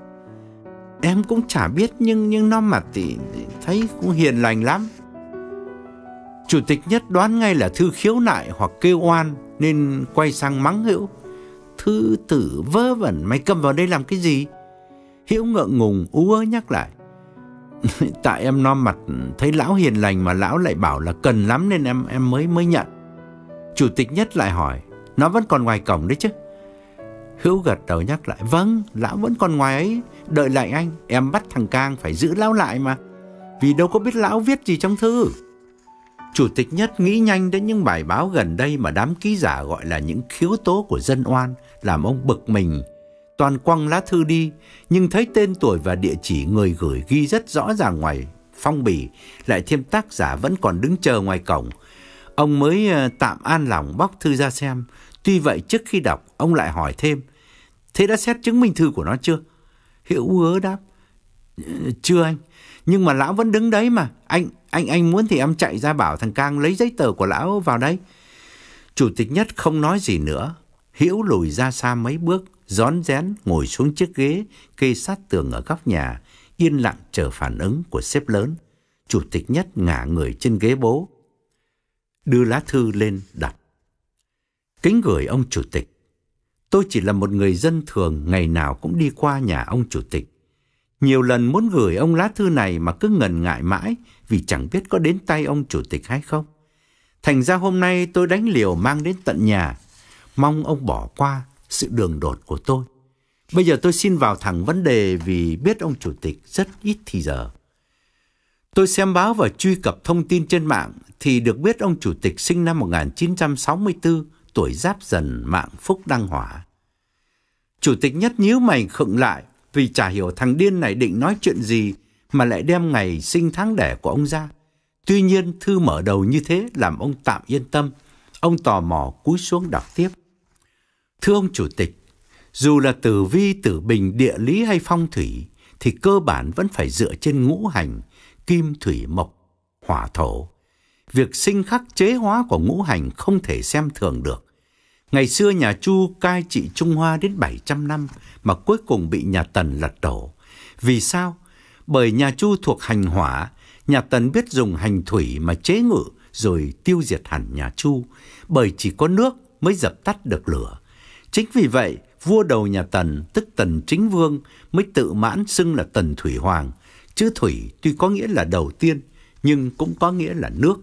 Em cũng chả biết nhưng nhưng nó mặt thì thấy cũng hiền lành lắm. Chủ tịch nhất đoán ngay là thư khiếu nại hoặc kêu oan nên quay sang mắng Hữu. Thư tử vớ vẩn mày cầm vào đây làm cái gì? Hiễu ngượng ngùng ú ớ nhắc lại. Tại em no mặt thấy lão hiền lành mà lão lại bảo là cần lắm nên em em mới mới nhận. Chủ tịch nhất lại hỏi, nó vẫn còn ngoài cổng đấy chứ? Hữu gật đầu nhắc lại, vâng, lão vẫn còn ngoài ấy. Đợi lại anh, em bắt thằng Cang phải giữ lão lại mà. Vì đâu có biết lão viết gì trong thư. Chủ tịch Nhất nghĩ nhanh đến những bài báo gần đây mà đám ký giả gọi là những khiếu tố của dân oan, làm ông bực mình. Toàn quăng lá thư đi, nhưng thấy tên tuổi và địa chỉ người gửi ghi rất rõ ràng ngoài phong bì, lại thêm tác giả vẫn còn đứng chờ ngoài cổng. Ông mới ờ, tạm an lòng bóc thư ra xem. Tuy vậy trước khi đọc, ông lại hỏi thêm, thế đã xét chứng minh thư của nó chưa? Hữu hứa đáp, chưa anh, nhưng mà lão vẫn đứng đấy mà, anh, anh, anh muốn thì em chạy ra bảo thằng Cang lấy giấy tờ của lão vào đây. Chủ tịch Nhất không nói gì nữa, Hiễu lùi ra xa mấy bước, rón rén ngồi xuống chiếc ghế kê sát tường ở góc nhà, yên lặng chờ phản ứng của sếp lớn. Chủ tịch Nhất ngả người trên ghế bố, đưa lá thư lên đặt. Kính gửi ông chủ tịch, Tôi chỉ là một người dân thường ngày nào cũng đi qua nhà ông chủ tịch. Nhiều lần muốn gửi ông lá thư này mà cứ ngần ngại mãi vì chẳng biết có đến tay ông chủ tịch hay không. Thành ra hôm nay tôi đánh liều mang đến tận nhà, mong ông bỏ qua sự đường đột của tôi. Bây giờ tôi xin vào thẳng vấn đề vì biết ông chủ tịch rất ít thì giờ. Tôi xem báo và truy cập thông tin trên mạng thì được biết ông chủ tịch sinh năm 1964 tuổi giáp dần mạng phúc đăng hỏa. Chủ tịch nhất nhíu mày khựng lại vì chả hiểu thằng điên này định nói chuyện gì mà lại đem ngày sinh tháng đẻ của ông ra. Tuy nhiên thư mở đầu như thế làm ông tạm yên tâm. Ông tò mò cúi xuống đọc tiếp. Thưa ông chủ tịch, dù là tử vi, tử bình, địa lý hay phong thủy thì cơ bản vẫn phải dựa trên ngũ hành kim, thủy, mộc, hỏa, thổ việc sinh khắc chế hóa của ngũ hành không thể xem thường được. Ngày xưa nhà Chu cai trị Trung Hoa đến 700 năm mà cuối cùng bị nhà Tần lật đổ. Vì sao? Bởi nhà Chu thuộc hành hỏa, nhà Tần biết dùng hành thủy mà chế ngự rồi tiêu diệt hẳn nhà Chu, bởi chỉ có nước mới dập tắt được lửa. Chính vì vậy, vua đầu nhà Tần, tức Tần Chính Vương, mới tự mãn xưng là Tần Thủy Hoàng, chứ thủy tuy có nghĩa là đầu tiên nhưng cũng có nghĩa là nước.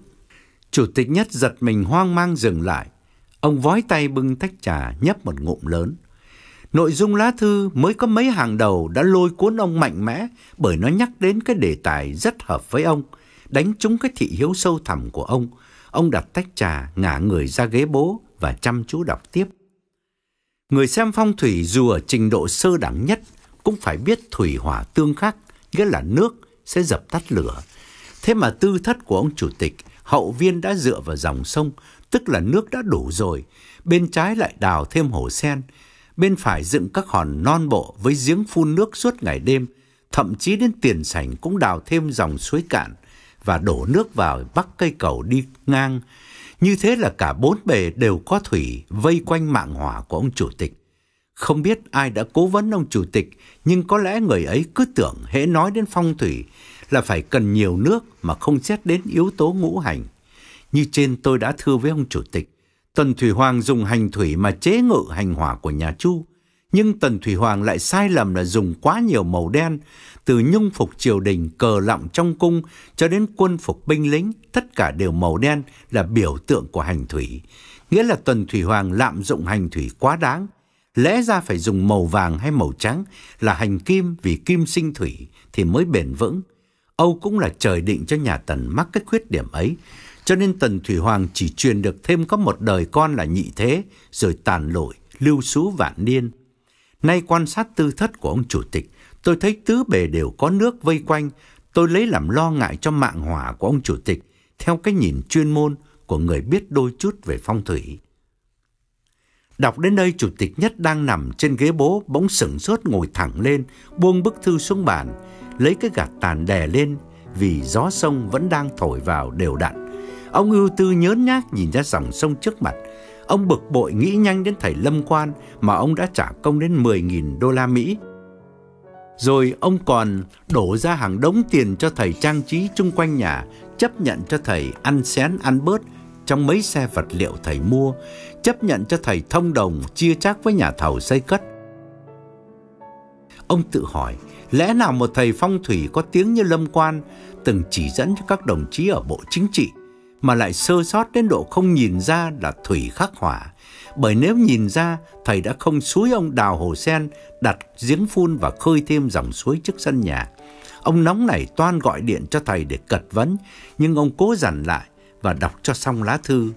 Chủ tịch nhất giật mình hoang mang dừng lại. Ông vói tay bưng tách trà nhấp một ngụm lớn. Nội dung lá thư mới có mấy hàng đầu đã lôi cuốn ông mạnh mẽ bởi nó nhắc đến cái đề tài rất hợp với ông, đánh trúng cái thị hiếu sâu thẳm của ông. Ông đặt tách trà, ngả người ra ghế bố và chăm chú đọc tiếp. Người xem phong thủy dù ở trình độ sơ đẳng nhất cũng phải biết thủy hỏa tương khắc, nghĩa là nước sẽ dập tắt lửa. Thế mà tư thất của ông chủ tịch hậu viên đã dựa vào dòng sông, tức là nước đã đủ rồi, bên trái lại đào thêm hồ sen, bên phải dựng các hòn non bộ với giếng phun nước suốt ngày đêm, thậm chí đến tiền sảnh cũng đào thêm dòng suối cạn và đổ nước vào bắc cây cầu đi ngang. Như thế là cả bốn bề đều có thủy vây quanh mạng hỏa của ông chủ tịch. Không biết ai đã cố vấn ông chủ tịch, nhưng có lẽ người ấy cứ tưởng hễ nói đến phong thủy là phải cần nhiều nước mà không xét đến yếu tố ngũ hành. Như trên tôi đã thưa với ông chủ tịch, Tần Thủy Hoàng dùng hành thủy mà chế ngự hành hỏa của nhà Chu, nhưng Tần Thủy Hoàng lại sai lầm là dùng quá nhiều màu đen, từ nhung phục triều đình, cờ lọng trong cung cho đến quân phục binh lính, tất cả đều màu đen là biểu tượng của hành thủy. Nghĩa là Tần Thủy Hoàng lạm dụng hành thủy quá đáng, lẽ ra phải dùng màu vàng hay màu trắng là hành kim vì kim sinh thủy thì mới bền vững. Âu cũng là trời định cho nhà Tần mắc cái khuyết điểm ấy, cho nên Tần Thủy Hoàng chỉ truyền được thêm có một đời con là nhị thế, rồi tàn lụi lưu xú vạn niên. Nay quan sát tư thất của ông chủ tịch, tôi thấy tứ bề đều có nước vây quanh, tôi lấy làm lo ngại cho mạng hỏa của ông chủ tịch, theo cái nhìn chuyên môn của người biết đôi chút về phong thủy. Đọc đến đây chủ tịch nhất đang nằm trên ghế bố bỗng sững sốt ngồi thẳng lên, buông bức thư xuống bàn, lấy cái gạt tàn đè lên vì gió sông vẫn đang thổi vào đều đặn. Ông ưu tư nhớn nhác nhìn ra dòng sông trước mặt. Ông bực bội nghĩ nhanh đến thầy Lâm Quan mà ông đã trả công đến 10.000 đô la Mỹ. Rồi ông còn đổ ra hàng đống tiền cho thầy trang trí chung quanh nhà, chấp nhận cho thầy ăn xén ăn bớt trong mấy xe vật liệu thầy mua, chấp nhận cho thầy thông đồng chia chác với nhà thầu xây cất. Ông tự hỏi, Lẽ nào một thầy phong thủy có tiếng như Lâm Quan từng chỉ dẫn cho các đồng chí ở Bộ Chính trị mà lại sơ sót đến độ không nhìn ra là thủy khắc hỏa. Bởi nếu nhìn ra, thầy đã không suối ông đào hồ sen, đặt giếng phun và khơi thêm dòng suối trước sân nhà. Ông nóng nảy toan gọi điện cho thầy để cật vấn, nhưng ông cố dằn lại và đọc cho xong lá thư.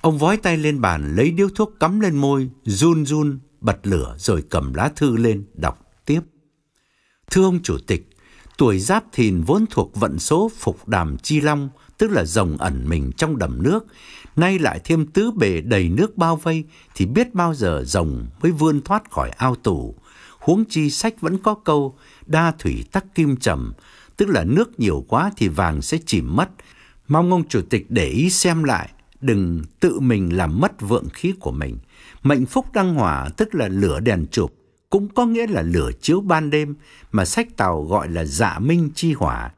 Ông vói tay lên bàn lấy điếu thuốc cắm lên môi, run run, bật lửa rồi cầm lá thư lên, đọc tiếp. Thưa ông Chủ tịch, tuổi giáp thìn vốn thuộc vận số phục đàm chi long, tức là rồng ẩn mình trong đầm nước, nay lại thêm tứ bề đầy nước bao vây, thì biết bao giờ rồng mới vươn thoát khỏi ao tù. Huống chi sách vẫn có câu, đa thủy tắc kim trầm, tức là nước nhiều quá thì vàng sẽ chìm mất. Mong ông Chủ tịch để ý xem lại, đừng tự mình làm mất vượng khí của mình. Mệnh phúc đăng hỏa tức là lửa đèn chụp, cũng có nghĩa là lửa chiếu ban đêm mà sách Tàu gọi là dạ minh chi hỏa.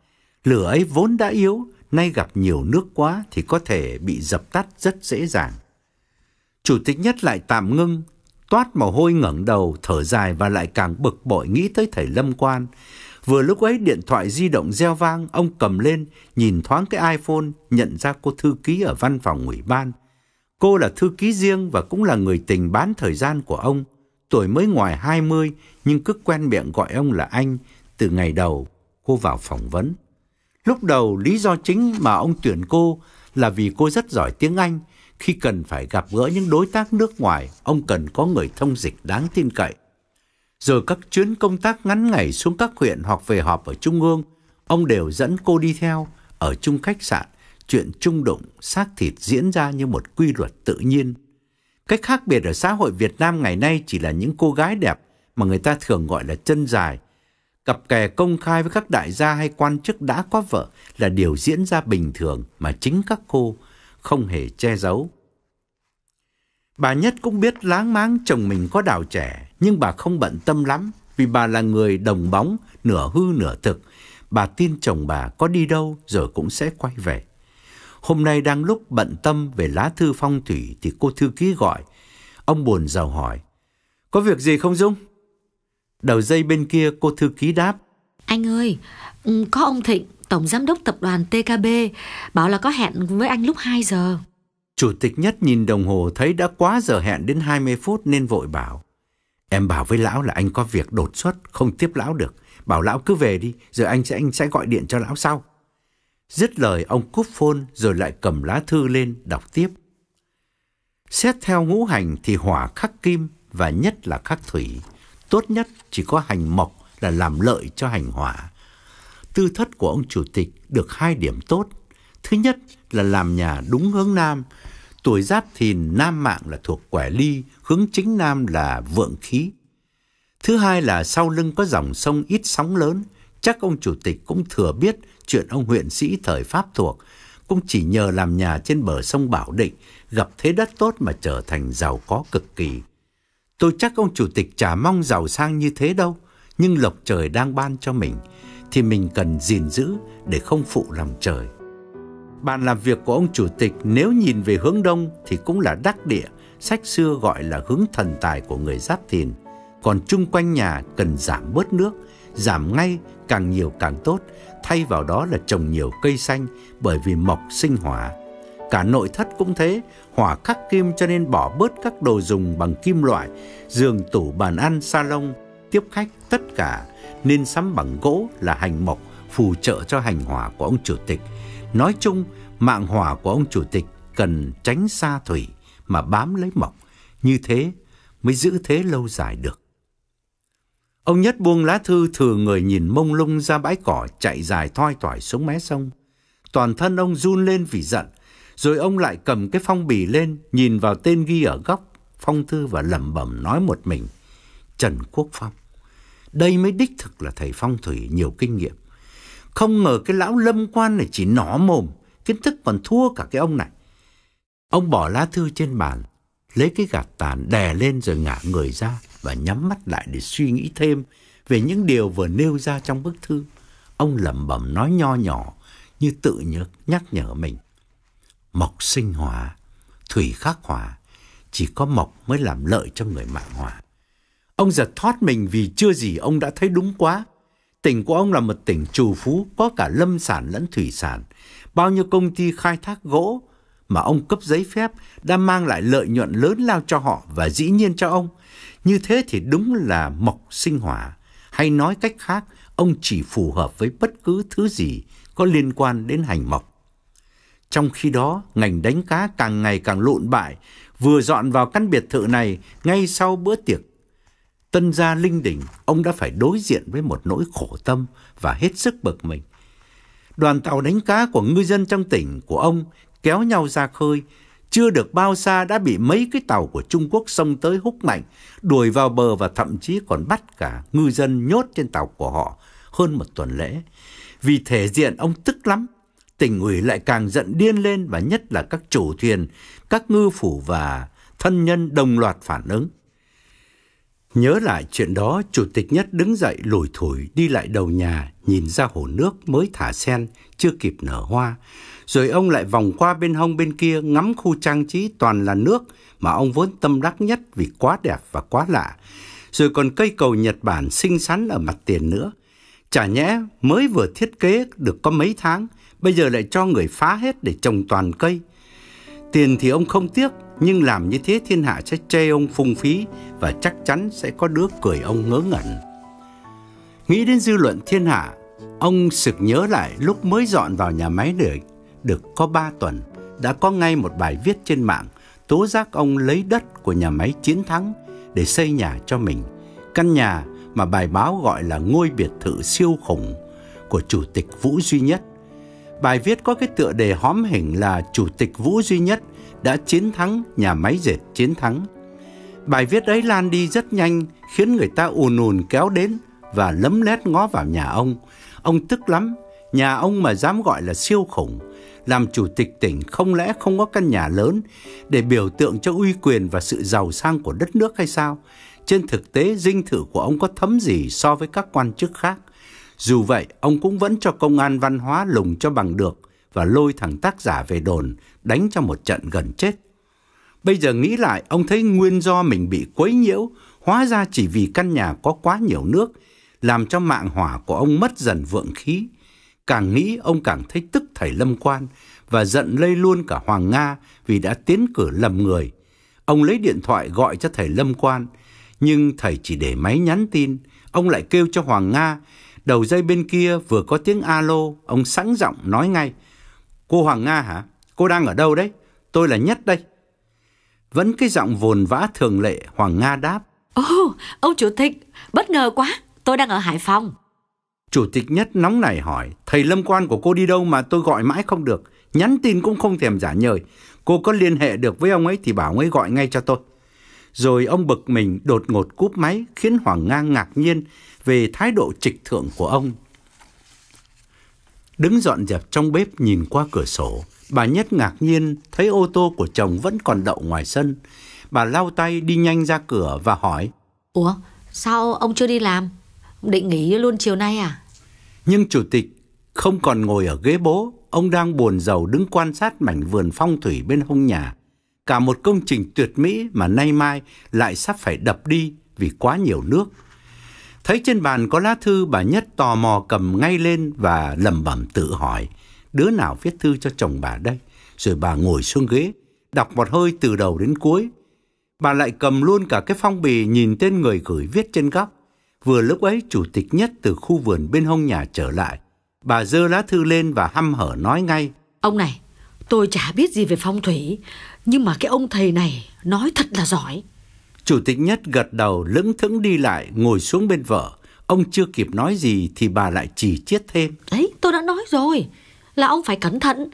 Lửa ấy vốn đã yếu, nay gặp nhiều nước quá thì có thể bị dập tắt rất dễ dàng. Chủ tịch Nhất lại tạm ngưng, toát mồ hôi ngẩng đầu, thở dài và lại càng bực bội nghĩ tới thầy Lâm Quan. Vừa lúc ấy điện thoại di động reo vang, ông cầm lên, nhìn thoáng cái iPhone, nhận ra cô thư ký ở văn phòng ủy ban. Cô là thư ký riêng và cũng là người tình bán thời gian của ông. Tuổi mới ngoài 20 nhưng cứ quen miệng gọi ông là anh từ ngày đầu cô vào phỏng vấn. Lúc đầu lý do chính mà ông tuyển cô là vì cô rất giỏi tiếng Anh, khi cần phải gặp gỡ những đối tác nước ngoài, ông cần có người thông dịch đáng tin cậy. Rồi các chuyến công tác ngắn ngày xuống các huyện hoặc về họp ở trung ương, ông đều dẫn cô đi theo ở chung khách sạn, chuyện chung đụng xác thịt diễn ra như một quy luật tự nhiên Cách khác biệt ở xã hội Việt Nam ngày nay chỉ là những cô gái đẹp mà người ta thường gọi là chân dài. Cặp kè công khai với các đại gia hay quan chức đã có vợ là điều diễn ra bình thường mà chính các cô không hề che giấu. Bà Nhất cũng biết láng máng chồng mình có đào trẻ, nhưng bà không bận tâm lắm vì bà là người đồng bóng, nửa hư nửa thực. Bà tin chồng bà có đi đâu rồi cũng sẽ quay về. Hôm nay đang lúc bận tâm về lá thư phong thủy thì cô thư ký gọi. Ông buồn rầu hỏi. Có việc gì không Dung? Đầu dây bên kia cô thư ký đáp. Anh ơi, ừ, có ông Thịnh, tổng giám đốc tập đoàn TKB, bảo là có hẹn với anh lúc 2 giờ. Chủ tịch nhất nhìn đồng hồ thấy đã quá giờ hẹn đến 20 phút nên vội bảo. Em bảo với lão là anh có việc đột xuất, không tiếp lão được. Bảo lão cứ về đi, rồi anh sẽ anh sẽ gọi điện cho lão sau. Dứt lời ông cúp phôn rồi lại cầm lá thư lên đọc tiếp. Xét theo ngũ hành thì hỏa khắc kim và nhất là khắc thủy. Tốt nhất chỉ có hành mộc là làm lợi cho hành hỏa. Tư thất của ông chủ tịch được hai điểm tốt. Thứ nhất là làm nhà đúng hướng Nam. Tuổi giáp thìn Nam mạng là thuộc quẻ ly, hướng chính Nam là vượng khí. Thứ hai là sau lưng có dòng sông ít sóng lớn, chắc ông chủ tịch cũng thừa biết chuyện ông huyện sĩ thời Pháp thuộc, cũng chỉ nhờ làm nhà trên bờ sông Bảo Định, gặp thế đất tốt mà trở thành giàu có cực kỳ. Tôi chắc ông chủ tịch chả mong giàu sang như thế đâu, nhưng lộc trời đang ban cho mình, thì mình cần gìn giữ để không phụ lòng trời. Bàn làm việc của ông chủ tịch nếu nhìn về hướng đông thì cũng là đắc địa, sách xưa gọi là hướng thần tài của người giáp thìn. Còn chung quanh nhà cần giảm bớt nước, giảm ngay càng nhiều càng tốt thay vào đó là trồng nhiều cây xanh bởi vì mộc sinh hỏa. Cả nội thất cũng thế, hỏa khắc kim cho nên bỏ bớt các đồ dùng bằng kim loại, giường tủ bàn ăn salon, tiếp khách tất cả nên sắm bằng gỗ là hành mộc phù trợ cho hành hỏa của ông chủ tịch. Nói chung, mạng hỏa của ông chủ tịch cần tránh xa thủy mà bám lấy mộc, như thế mới giữ thế lâu dài được. Ông Nhất buông lá thư thừa người nhìn mông lung ra bãi cỏ chạy dài thoi thoải xuống mé sông. Toàn thân ông run lên vì giận, rồi ông lại cầm cái phong bì lên, nhìn vào tên ghi ở góc, phong thư và lẩm bẩm nói một mình. Trần Quốc Phong. Đây mới đích thực là thầy phong thủy nhiều kinh nghiệm. Không ngờ cái lão lâm quan này chỉ nhỏ mồm, kiến thức còn thua cả cái ông này. Ông bỏ lá thư trên bàn, lấy cái gạt tàn đè lên rồi ngả người ra và nhắm mắt lại để suy nghĩ thêm về những điều vừa nêu ra trong bức thư. Ông lẩm bẩm nói nho nhỏ như tự nhớ, nhắc nhở mình. Mộc sinh hỏa, thủy khắc hỏa, chỉ có mộc mới làm lợi cho người mạng hỏa. Ông giật thoát mình vì chưa gì ông đã thấy đúng quá. Tỉnh của ông là một tỉnh trù phú có cả lâm sản lẫn thủy sản, bao nhiêu công ty khai thác gỗ, mà ông cấp giấy phép đã mang lại lợi nhuận lớn lao cho họ và dĩ nhiên cho ông. Như thế thì đúng là mộc sinh hỏa, hay nói cách khác, ông chỉ phù hợp với bất cứ thứ gì có liên quan đến hành mộc. Trong khi đó, ngành đánh cá càng ngày càng lộn bại, vừa dọn vào căn biệt thự này ngay sau bữa tiệc. Tân gia linh Đình ông đã phải đối diện với một nỗi khổ tâm và hết sức bực mình. Đoàn tàu đánh cá của ngư dân trong tỉnh của ông kéo nhau ra khơi. Chưa được bao xa đã bị mấy cái tàu của Trung Quốc xông tới húc mạnh, đuổi vào bờ và thậm chí còn bắt cả ngư dân nhốt trên tàu của họ hơn một tuần lễ. Vì thể diện ông tức lắm, tỉnh ủy lại càng giận điên lên và nhất là các chủ thuyền, các ngư phủ và thân nhân đồng loạt phản ứng. Nhớ lại chuyện đó, Chủ tịch Nhất đứng dậy lủi thủi đi lại đầu nhà, nhìn ra hồ nước mới thả sen, chưa kịp nở hoa rồi ông lại vòng qua bên hông bên kia ngắm khu trang trí toàn là nước mà ông vốn tâm đắc nhất vì quá đẹp và quá lạ. Rồi còn cây cầu Nhật Bản xinh xắn ở mặt tiền nữa. Chả nhẽ mới vừa thiết kế được có mấy tháng, bây giờ lại cho người phá hết để trồng toàn cây. Tiền thì ông không tiếc, nhưng làm như thế thiên hạ sẽ chê ông phung phí và chắc chắn sẽ có đứa cười ông ngớ ngẩn. Nghĩ đến dư luận thiên hạ, ông sực nhớ lại lúc mới dọn vào nhà máy để được có 3 tuần, đã có ngay một bài viết trên mạng tố giác ông lấy đất của nhà máy Chiến Thắng để xây nhà cho mình. Căn nhà mà bài báo gọi là ngôi biệt thự siêu khủng của Chủ tịch Vũ Duy Nhất. Bài viết có cái tựa đề hóm hình là Chủ tịch Vũ Duy Nhất đã chiến thắng nhà máy dệt chiến thắng. Bài viết ấy lan đi rất nhanh, khiến người ta ùn ùn kéo đến và lấm lét ngó vào nhà ông. Ông tức lắm, nhà ông mà dám gọi là siêu khủng làm chủ tịch tỉnh không lẽ không có căn nhà lớn để biểu tượng cho uy quyền và sự giàu sang của đất nước hay sao? Trên thực tế, dinh thự của ông có thấm gì so với các quan chức khác? Dù vậy, ông cũng vẫn cho công an văn hóa lùng cho bằng được và lôi thằng tác giả về đồn, đánh cho một trận gần chết. Bây giờ nghĩ lại, ông thấy nguyên do mình bị quấy nhiễu, hóa ra chỉ vì căn nhà có quá nhiều nước, làm cho mạng hỏa của ông mất dần vượng khí Càng nghĩ ông càng thấy tức thầy Lâm Quan và giận lây luôn cả Hoàng Nga vì đã tiến cử lầm người. Ông lấy điện thoại gọi cho thầy Lâm Quan, nhưng thầy chỉ để máy nhắn tin, ông lại kêu cho Hoàng Nga. Đầu dây bên kia vừa có tiếng alo, ông sẵn giọng nói ngay. Cô Hoàng Nga hả? Cô đang ở đâu đấy? Tôi là Nhất đây. Vẫn cái giọng vồn vã thường lệ, Hoàng Nga đáp. Ồ, oh, ông chủ tịch, bất ngờ quá, tôi đang ở Hải Phòng. Chủ tịch Nhất nóng nảy hỏi, thầy lâm quan của cô đi đâu mà tôi gọi mãi không được, nhắn tin cũng không thèm trả lời. Cô có liên hệ được với ông ấy thì bảo ông ấy gọi ngay cho tôi. Rồi ông bực mình đột ngột cúp máy khiến Hoàng Nga ngạc nhiên về thái độ trịch thượng của ông. Đứng dọn dẹp trong bếp nhìn qua cửa sổ, bà Nhất ngạc nhiên thấy ô tô của chồng vẫn còn đậu ngoài sân. Bà lau tay đi nhanh ra cửa và hỏi. Ủa, sao ông chưa đi làm? Định nghỉ luôn chiều nay à? Nhưng chủ tịch không còn ngồi ở ghế bố, ông đang buồn rầu đứng quan sát mảnh vườn phong thủy bên hông nhà. Cả một công trình tuyệt mỹ mà nay mai lại sắp phải đập đi vì quá nhiều nước. Thấy trên bàn có lá thư bà Nhất tò mò cầm ngay lên và lẩm bẩm tự hỏi, đứa nào viết thư cho chồng bà đây? Rồi bà ngồi xuống ghế, đọc một hơi từ đầu đến cuối. Bà lại cầm luôn cả cái phong bì nhìn tên người gửi viết trên góc. Vừa lúc ấy chủ tịch nhất từ khu vườn bên hông nhà trở lại. Bà dơ lá thư lên và hăm hở nói ngay. Ông này, tôi chả biết gì về phong thủy, nhưng mà cái ông thầy này nói thật là giỏi. Chủ tịch nhất gật đầu lững thững đi lại ngồi xuống bên vợ. Ông chưa kịp nói gì thì bà lại chỉ chiết thêm. Đấy, tôi đã nói rồi, là ông phải cẩn thận.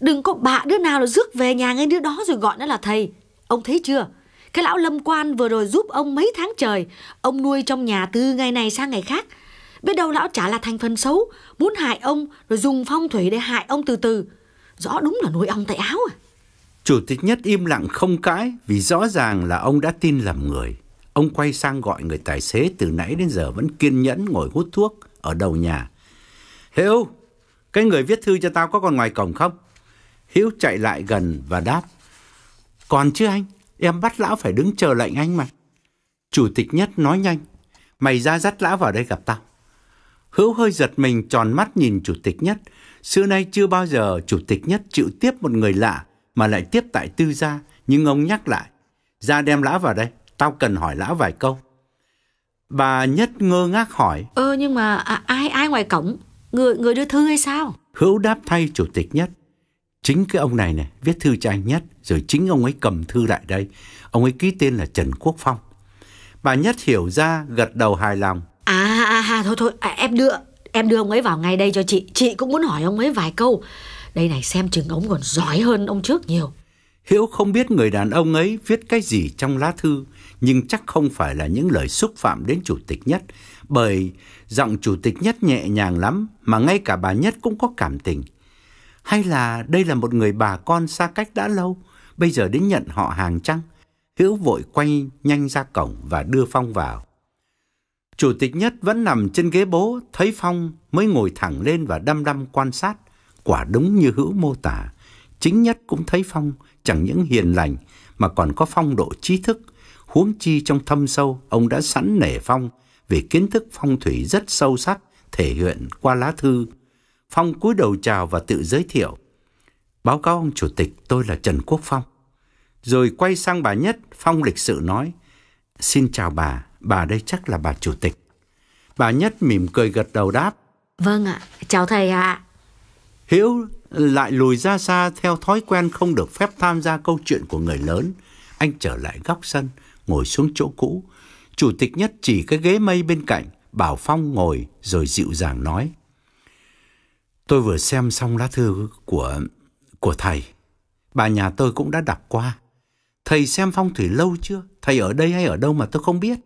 Đừng có bà đứa nào là rước về nhà ngay đứa đó rồi gọi nó là thầy. Ông thấy chưa? Cái lão lâm quan vừa rồi giúp ông mấy tháng trời, ông nuôi trong nhà từ ngày này sang ngày khác. Biết đâu lão chả là thành phần xấu, muốn hại ông rồi dùng phong thủy để hại ông từ từ. Rõ đúng là nuôi ông tại áo à. Chủ tịch Nhất im lặng không cãi vì rõ ràng là ông đã tin lầm người. Ông quay sang gọi người tài xế từ nãy đến giờ vẫn kiên nhẫn ngồi hút thuốc ở đầu nhà. Hiếu, cái người viết thư cho tao có còn ngoài cổng không? Hiếu chạy lại gần và đáp. Còn chứ anh? Em bắt lão phải đứng chờ lệnh anh mà. Chủ tịch nhất nói nhanh. Mày ra dắt lão vào đây gặp tao. Hữu hơi giật mình tròn mắt nhìn chủ tịch nhất. Xưa nay chưa bao giờ chủ tịch nhất chịu tiếp một người lạ mà lại tiếp tại tư gia. Nhưng ông nhắc lại. Ra đem lão vào đây. Tao cần hỏi lão vài câu. Bà nhất ngơ ngác hỏi. Ơ nhưng mà à, ai ai ngoài cổng? Người người đưa thư hay sao? Hữu đáp thay chủ tịch nhất. Chính cái ông này này viết thư cho anh Nhất, rồi chính ông ấy cầm thư lại đây. Ông ấy ký tên là Trần Quốc Phong. Bà Nhất hiểu ra, gật đầu hài lòng. À, à, à thôi thôi, à, em đưa, em đưa ông ấy vào ngay đây cho chị. Chị cũng muốn hỏi ông ấy vài câu. Đây này xem chừng ông còn giỏi hơn ông trước nhiều. Hiễu không biết người đàn ông ấy viết cái gì trong lá thư, nhưng chắc không phải là những lời xúc phạm đến chủ tịch Nhất, bởi giọng chủ tịch Nhất nhẹ nhàng lắm mà ngay cả bà Nhất cũng có cảm tình. Hay là đây là một người bà con xa cách đã lâu, bây giờ đến nhận họ hàng chăng? Hữu vội quay nhanh ra cổng và đưa Phong vào. Chủ tịch nhất vẫn nằm trên ghế bố, thấy Phong mới ngồi thẳng lên và đăm đăm quan sát. Quả đúng như Hữu mô tả, chính nhất cũng thấy Phong chẳng những hiền lành mà còn có phong độ trí thức. Huống chi trong thâm sâu, ông đã sẵn nể Phong về kiến thức phong thủy rất sâu sắc thể hiện qua lá thư Phong cúi đầu chào và tự giới thiệu. Báo cáo ông chủ tịch, tôi là Trần Quốc Phong. Rồi quay sang bà Nhất, Phong lịch sự nói: "Xin chào bà, bà đây chắc là bà chủ tịch." Bà Nhất mỉm cười gật đầu đáp: "Vâng ạ, chào thầy ạ." Hiếu lại lùi ra xa theo thói quen không được phép tham gia câu chuyện của người lớn. Anh trở lại góc sân, ngồi xuống chỗ cũ. Chủ tịch Nhất chỉ cái ghế mây bên cạnh, bảo Phong ngồi rồi dịu dàng nói: Tôi vừa xem xong lá thư của của thầy. Bà nhà tôi cũng đã đọc qua. Thầy xem phong thủy lâu chưa? Thầy ở đây hay ở đâu mà tôi không biết.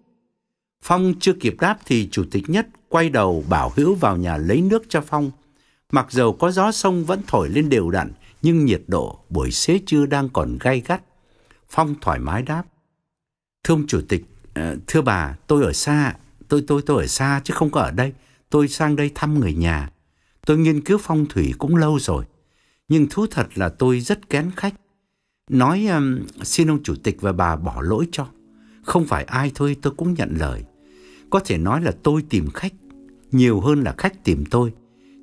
Phong chưa kịp đáp thì chủ tịch nhất quay đầu bảo Hữu vào nhà lấy nước cho Phong. Mặc dầu có gió sông vẫn thổi lên đều đặn, nhưng nhiệt độ buổi xế trưa đang còn gay gắt. Phong thoải mái đáp: "Thưa ông chủ tịch, ờ, thưa bà, tôi ở xa, tôi tôi tôi ở xa chứ không có ở đây, tôi sang đây thăm người nhà." Tôi nghiên cứu phong thủy cũng lâu rồi, nhưng thú thật là tôi rất kén khách. Nói um, xin ông chủ tịch và bà bỏ lỗi cho. Không phải ai thôi tôi cũng nhận lời. Có thể nói là tôi tìm khách nhiều hơn là khách tìm tôi.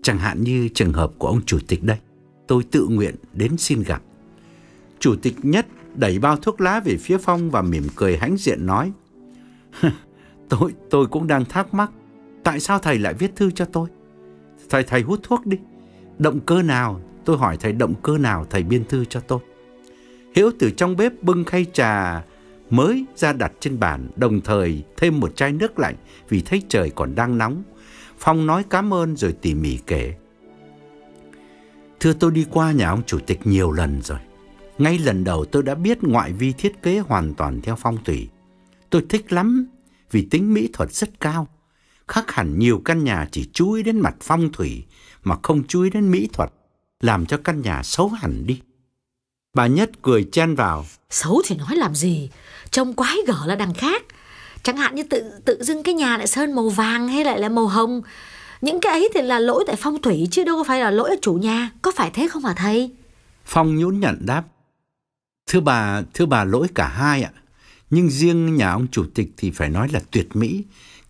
Chẳng hạn như trường hợp của ông chủ tịch đây. Tôi tự nguyện đến xin gặp. Chủ tịch nhất đẩy bao thuốc lá về phía Phong và mỉm cười hãnh diện nói: "Tôi tôi cũng đang thắc mắc, tại sao thầy lại viết thư cho tôi?" Thầy thầy hút thuốc đi. Động cơ nào? Tôi hỏi thầy động cơ nào thầy biên thư cho tôi. Hiếu từ trong bếp bưng khay trà mới ra đặt trên bàn, đồng thời thêm một chai nước lạnh vì thấy trời còn đang nóng. Phong nói cảm ơn rồi tỉ mỉ kể. Thưa tôi đi qua nhà ông chủ tịch nhiều lần rồi. Ngay lần đầu tôi đã biết ngoại vi thiết kế hoàn toàn theo phong thủy. Tôi thích lắm vì tính mỹ thuật rất cao khác hẳn nhiều căn nhà chỉ chú ý đến mặt phong thủy mà không chú ý đến mỹ thuật, làm cho căn nhà xấu hẳn đi. Bà Nhất cười chen vào. Xấu thì nói làm gì, trông quái gở là đằng khác. Chẳng hạn như tự tự dưng cái nhà lại sơn màu vàng hay lại là màu hồng. Những cái ấy thì là lỗi tại phong thủy chứ đâu có phải là lỗi ở chủ nhà, có phải thế không hả thầy? Phong nhún nhận đáp. Thưa bà, thưa bà lỗi cả hai ạ. Nhưng riêng nhà ông chủ tịch thì phải nói là tuyệt mỹ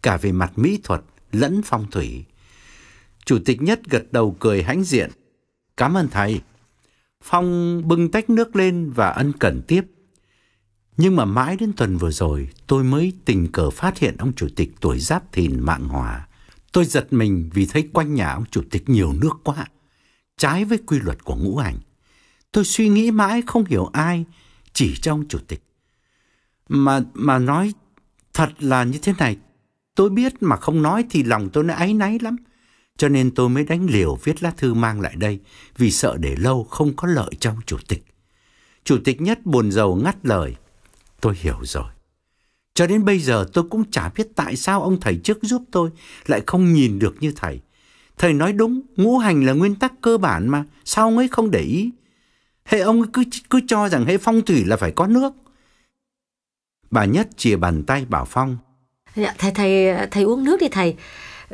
cả về mặt mỹ thuật lẫn phong thủy. Chủ tịch Nhất gật đầu cười hãnh diện. Cảm ơn thầy. Phong bưng tách nước lên và ân cần tiếp. Nhưng mà mãi đến tuần vừa rồi, tôi mới tình cờ phát hiện ông chủ tịch tuổi giáp thìn mạng hòa. Tôi giật mình vì thấy quanh nhà ông chủ tịch nhiều nước quá, trái với quy luật của ngũ hành. Tôi suy nghĩ mãi không hiểu ai chỉ cho ông chủ tịch. Mà mà nói thật là như thế này, Tôi biết mà không nói thì lòng tôi nó áy náy lắm. Cho nên tôi mới đánh liều viết lá thư mang lại đây vì sợ để lâu không có lợi cho chủ tịch. Chủ tịch nhất buồn rầu ngắt lời. Tôi hiểu rồi. Cho đến bây giờ tôi cũng chả biết tại sao ông thầy trước giúp tôi lại không nhìn được như thầy. Thầy nói đúng, ngũ hành là nguyên tắc cơ bản mà, sao ông ấy không để ý? Hệ ông cứ cứ cho rằng hệ phong thủy là phải có nước. Bà Nhất chìa bàn tay bảo Phong, Dạ, thầy thầy thầy uống nước đi thầy.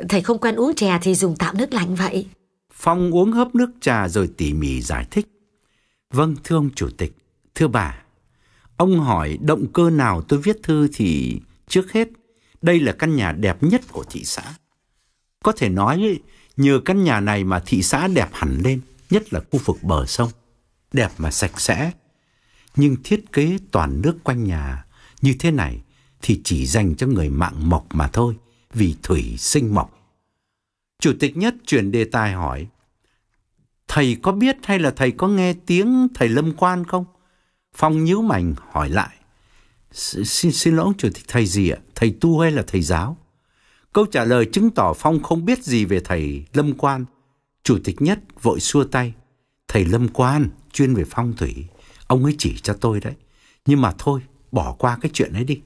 Thầy không quen uống trà thì dùng tạm nước lạnh vậy. Phong uống hớp nước trà rồi tỉ mỉ giải thích. Vâng, thưa ông chủ tịch, thưa bà, ông hỏi động cơ nào tôi viết thư thì trước hết, đây là căn nhà đẹp nhất của thị xã. Có thể nói nhờ căn nhà này mà thị xã đẹp hẳn lên, nhất là khu vực bờ sông, đẹp mà sạch sẽ. Nhưng thiết kế toàn nước quanh nhà như thế này thì chỉ dành cho người mạng mộc mà thôi, vì thủy sinh mộc. Chủ tịch nhất chuyển đề tài hỏi, Thầy có biết hay là thầy có nghe tiếng thầy Lâm Quan không? Phong nhíu mày hỏi lại, Xin xin lỗi chủ tịch thầy gì ạ? Thầy tu hay là thầy giáo? Câu trả lời chứng tỏ Phong không biết gì về thầy Lâm Quan. Chủ tịch nhất vội xua tay. Thầy Lâm Quan chuyên về phong thủy. Ông ấy chỉ cho tôi đấy. Nhưng mà thôi, bỏ qua cái chuyện ấy đi.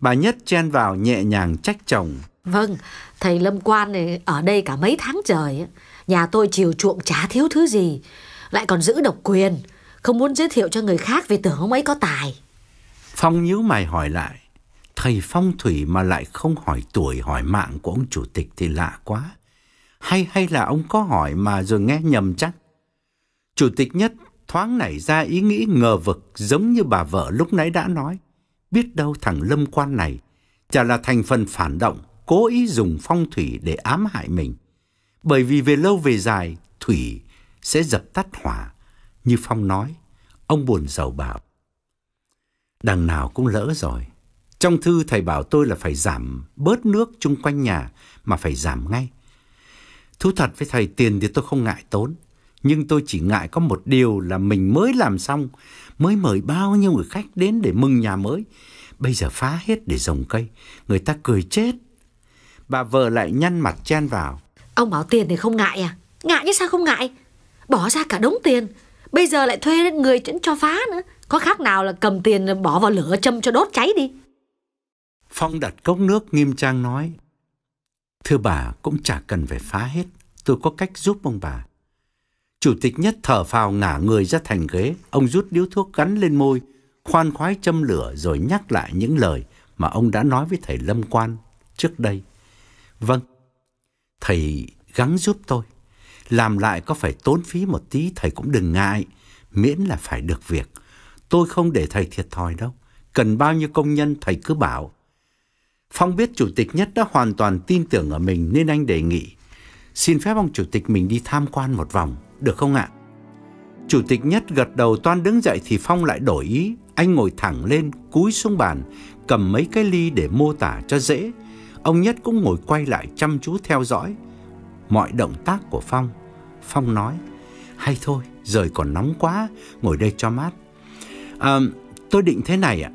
Bà Nhất chen vào nhẹ nhàng trách chồng. Vâng, thầy Lâm Quan này ở đây cả mấy tháng trời. Nhà tôi chiều chuộng chả thiếu thứ gì. Lại còn giữ độc quyền. Không muốn giới thiệu cho người khác vì tưởng ông ấy có tài. Phong nhíu mày hỏi lại. Thầy phong thủy mà lại không hỏi tuổi hỏi mạng của ông chủ tịch thì lạ quá. Hay hay là ông có hỏi mà rồi nghe nhầm chắc. Chủ tịch Nhất thoáng nảy ra ý nghĩ ngờ vực giống như bà vợ lúc nãy đã nói. Biết đâu thằng lâm quan này chả là thành phần phản động cố ý dùng phong thủy để ám hại mình. Bởi vì về lâu về dài, thủy sẽ dập tắt hỏa. Như Phong nói, ông buồn giàu bảo. Đằng nào cũng lỡ rồi. Trong thư thầy bảo tôi là phải giảm bớt nước chung quanh nhà mà phải giảm ngay. Thú thật với thầy tiền thì tôi không ngại tốn. Nhưng tôi chỉ ngại có một điều là mình mới làm xong, mới mời bao nhiêu người khách đến để mừng nhà mới. Bây giờ phá hết để rồng cây, người ta cười chết. Bà vợ lại nhăn mặt chen vào. Ông bảo tiền thì không ngại à? Ngại chứ sao không ngại? Bỏ ra cả đống tiền, bây giờ lại thuê người cho phá nữa. Có khác nào là cầm tiền bỏ vào lửa châm cho đốt cháy đi. Phong đặt cốc nước nghiêm trang nói. Thưa bà, cũng chẳng cần phải phá hết. Tôi có cách giúp ông bà. Chủ tịch nhất thở phào ngả người ra thành ghế, ông rút điếu thuốc gắn lên môi, khoan khoái châm lửa rồi nhắc lại những lời mà ông đã nói với thầy Lâm Quan trước đây. Vâng, thầy gắng giúp tôi. Làm lại có phải tốn phí một tí thầy cũng đừng ngại, miễn là phải được việc. Tôi không để thầy thiệt thòi đâu. Cần bao nhiêu công nhân thầy cứ bảo. Phong biết chủ tịch nhất đã hoàn toàn tin tưởng ở mình nên anh đề nghị. Xin phép ông chủ tịch mình đi tham quan một vòng được không ạ? Chủ tịch Nhất gật đầu toan đứng dậy thì Phong lại đổi ý. Anh ngồi thẳng lên, cúi xuống bàn, cầm mấy cái ly để mô tả cho dễ. Ông Nhất cũng ngồi quay lại chăm chú theo dõi. Mọi động tác của Phong. Phong nói, hay thôi, rời còn nóng quá, ngồi đây cho mát. À, tôi định thế này ạ.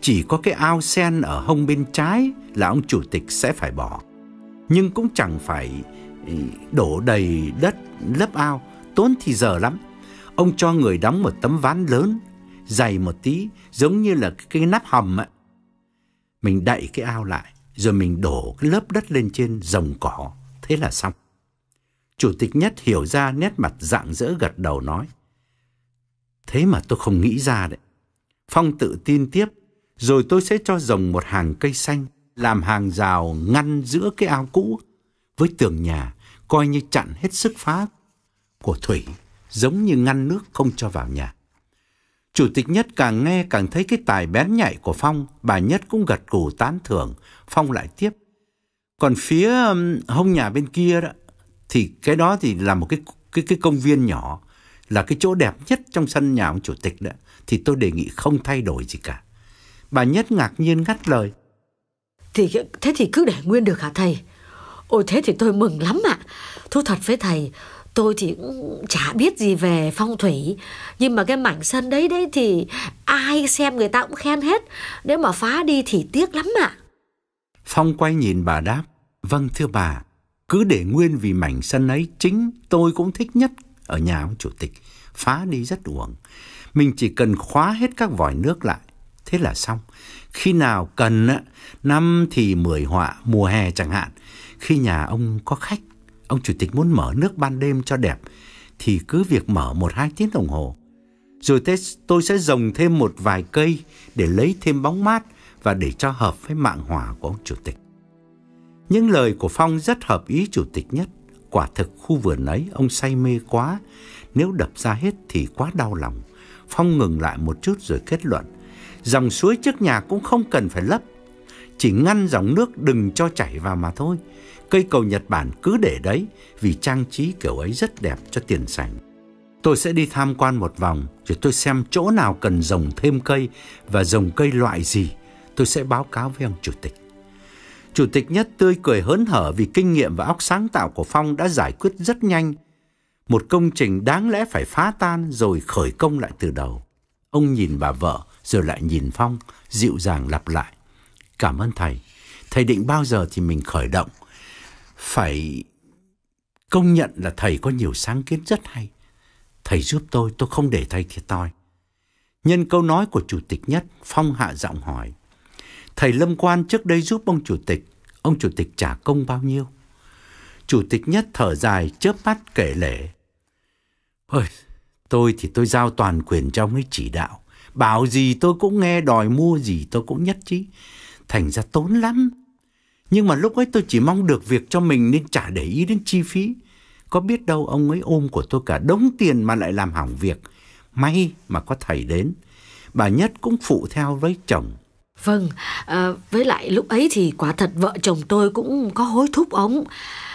Chỉ có cái ao sen ở hông bên trái là ông chủ tịch sẽ phải bỏ. Nhưng cũng chẳng phải đổ đầy đất lấp ao tốn thì dở lắm. Ông cho người đóng một tấm ván lớn, dày một tí, giống như là cái nắp hầm ấy. Mình đậy cái ao lại, rồi mình đổ cái lớp đất lên trên rồng cỏ, thế là xong. Chủ tịch Nhất hiểu ra nét mặt rạng rỡ gật đầu nói. Thế mà tôi không nghĩ ra đấy. Phong tự tin tiếp, rồi tôi sẽ cho rồng một hàng cây xanh, làm hàng rào ngăn giữa cái ao cũ với tường nhà, coi như chặn hết sức phá của Thủy, giống như ngăn nước không cho vào nhà. Chủ tịch Nhất càng nghe càng thấy cái tài bén nhạy của Phong, bà Nhất cũng gật gù tán thưởng, Phong lại tiếp. Còn phía hông nhà bên kia đó, thì cái đó thì là một cái cái cái công viên nhỏ, là cái chỗ đẹp nhất trong sân nhà ông chủ tịch đó, thì tôi đề nghị không thay đổi gì cả. Bà Nhất ngạc nhiên ngắt lời. Thì thế thì cứ để nguyên được hả thầy? Ôi thế thì tôi mừng lắm ạ. À. Thú thật với thầy, tôi thì cũng chả biết gì về phong thủy nhưng mà cái mảnh sân đấy đấy thì ai xem người ta cũng khen hết nếu mà phá đi thì tiếc lắm ạ phong quay nhìn bà đáp vâng thưa bà cứ để nguyên vì mảnh sân ấy chính tôi cũng thích nhất ở nhà ông chủ tịch phá đi rất uổng mình chỉ cần khóa hết các vòi nước lại thế là xong khi nào cần năm thì mười họa mùa hè chẳng hạn khi nhà ông có khách Ông chủ tịch muốn mở nước ban đêm cho đẹp thì cứ việc mở một hai tiếng đồng hồ. Rồi thế tôi sẽ rồng thêm một vài cây để lấy thêm bóng mát và để cho hợp với mạng hỏa của ông chủ tịch. Những lời của Phong rất hợp ý chủ tịch nhất. Quả thực khu vườn ấy ông say mê quá, nếu đập ra hết thì quá đau lòng. Phong ngừng lại một chút rồi kết luận, dòng suối trước nhà cũng không cần phải lấp, chỉ ngăn dòng nước đừng cho chảy vào mà thôi. Cây cầu Nhật Bản cứ để đấy vì trang trí kiểu ấy rất đẹp cho tiền sảnh. Tôi sẽ đi tham quan một vòng để tôi xem chỗ nào cần rồng thêm cây và rồng cây loại gì. Tôi sẽ báo cáo với ông chủ tịch. Chủ tịch Nhất tươi cười hớn hở vì kinh nghiệm và óc sáng tạo của Phong đã giải quyết rất nhanh. Một công trình đáng lẽ phải phá tan rồi khởi công lại từ đầu. Ông nhìn bà vợ rồi lại nhìn Phong, dịu dàng lặp lại. Cảm ơn thầy. Thầy định bao giờ thì mình khởi động? phải công nhận là thầy có nhiều sáng kiến rất hay. Thầy giúp tôi, tôi không để thầy thiệt toi. Nhân câu nói của Chủ tịch Nhất, Phong hạ giọng hỏi. Thầy Lâm Quan trước đây giúp ông Chủ tịch, ông Chủ tịch trả công bao nhiêu? Chủ tịch Nhất thở dài, chớp mắt kể lể. Ôi, tôi thì tôi giao toàn quyền cho ông ấy chỉ đạo. Bảo gì tôi cũng nghe, đòi mua gì tôi cũng nhất trí. Thành ra tốn lắm. Nhưng mà lúc ấy tôi chỉ mong được việc cho mình nên chả để ý đến chi phí. Có biết đâu ông ấy ôm của tôi cả đống tiền mà lại làm hỏng việc. May mà có thầy đến. Bà Nhất cũng phụ theo với chồng. Vâng, à, với lại lúc ấy thì quả thật vợ chồng tôi cũng có hối thúc ông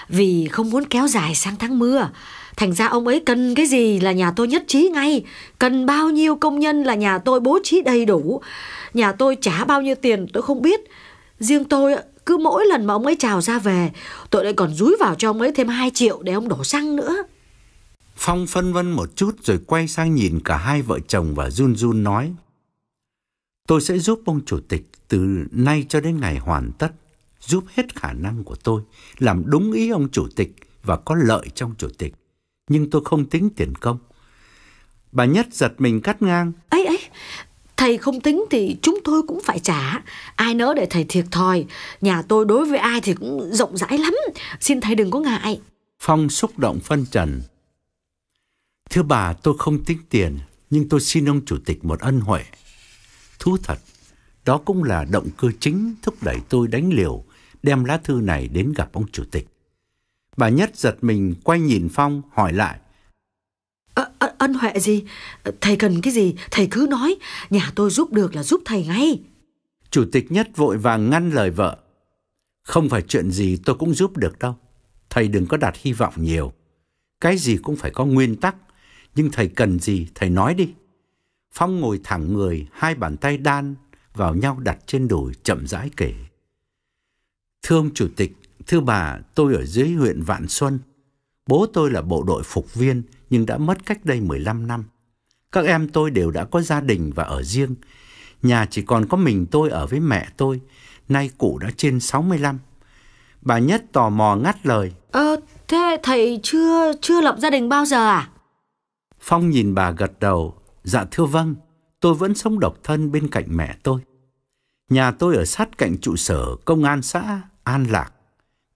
vì không muốn kéo dài sang tháng mưa. Thành ra ông ấy cần cái gì là nhà tôi nhất trí ngay, cần bao nhiêu công nhân là nhà tôi bố trí đầy đủ. Nhà tôi trả bao nhiêu tiền tôi không biết, riêng tôi cứ mỗi lần mà ông ấy chào ra về, tôi lại còn rúi vào cho ông ấy thêm 2 triệu để ông đổ xăng nữa. Phong phân vân một chút rồi quay sang nhìn cả hai vợ chồng và run run nói. Tôi sẽ giúp ông chủ tịch từ nay cho đến ngày hoàn tất, giúp hết khả năng của tôi, làm đúng ý ông chủ tịch và có lợi trong chủ tịch. Nhưng tôi không tính tiền công. Bà Nhất giật mình cắt ngang. Ấy ấy, Thầy không tính thì chúng tôi cũng phải trả. Ai nỡ để thầy thiệt thòi. Nhà tôi đối với ai thì cũng rộng rãi lắm. Xin thầy đừng có ngại. Phong xúc động phân trần. Thưa bà, tôi không tính tiền, nhưng tôi xin ông chủ tịch một ân huệ. Thú thật, đó cũng là động cơ chính thúc đẩy tôi đánh liều đem lá thư này đến gặp ông chủ tịch. Bà Nhất giật mình quay nhìn Phong hỏi lại. À, ân huệ gì? Thầy cần cái gì? Thầy cứ nói. Nhà tôi giúp được là giúp thầy ngay. Chủ tịch nhất vội vàng ngăn lời vợ. Không phải chuyện gì tôi cũng giúp được đâu. Thầy đừng có đặt hy vọng nhiều. Cái gì cũng phải có nguyên tắc. Nhưng thầy cần gì thầy nói đi. Phong ngồi thẳng người, hai bàn tay đan vào nhau đặt trên đùi chậm rãi kể. Thưa ông chủ tịch, thưa bà, tôi ở dưới huyện Vạn Xuân. Bố tôi là bộ đội phục viên nhưng đã mất cách đây 15 năm. Các em tôi đều đã có gia đình và ở riêng. Nhà chỉ còn có mình tôi ở với mẹ tôi. Nay cụ đã trên 65. Bà Nhất tò mò ngắt lời. Ờ, thế thầy chưa chưa lập gia đình bao giờ à? Phong nhìn bà gật đầu. Dạ thưa vâng, tôi vẫn sống độc thân bên cạnh mẹ tôi. Nhà tôi ở sát cạnh trụ sở công an xã An Lạc.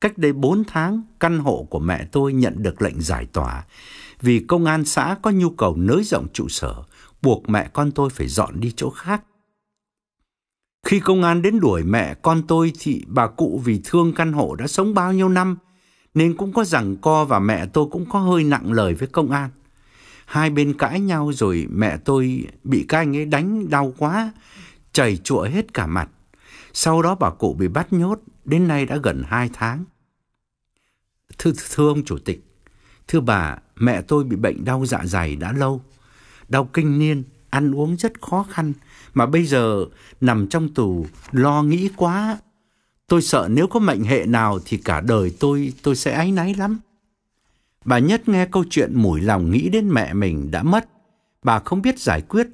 Cách đây 4 tháng, căn hộ của mẹ tôi nhận được lệnh giải tỏa vì công an xã có nhu cầu nới rộng trụ sở, buộc mẹ con tôi phải dọn đi chỗ khác. Khi công an đến đuổi mẹ con tôi thì bà cụ vì thương căn hộ đã sống bao nhiêu năm nên cũng có rằng co và mẹ tôi cũng có hơi nặng lời với công an. Hai bên cãi nhau rồi mẹ tôi bị các anh ấy đánh đau quá, chảy chụa hết cả mặt. Sau đó bà cụ bị bắt nhốt đến nay đã gần 2 tháng. Thưa, thưa ông chủ tịch, thưa bà, mẹ tôi bị bệnh đau dạ dày đã lâu, đau kinh niên, ăn uống rất khó khăn, mà bây giờ nằm trong tù lo nghĩ quá. Tôi sợ nếu có mệnh hệ nào thì cả đời tôi tôi sẽ áy náy lắm. Bà Nhất nghe câu chuyện mủi lòng nghĩ đến mẹ mình đã mất, bà không biết giải quyết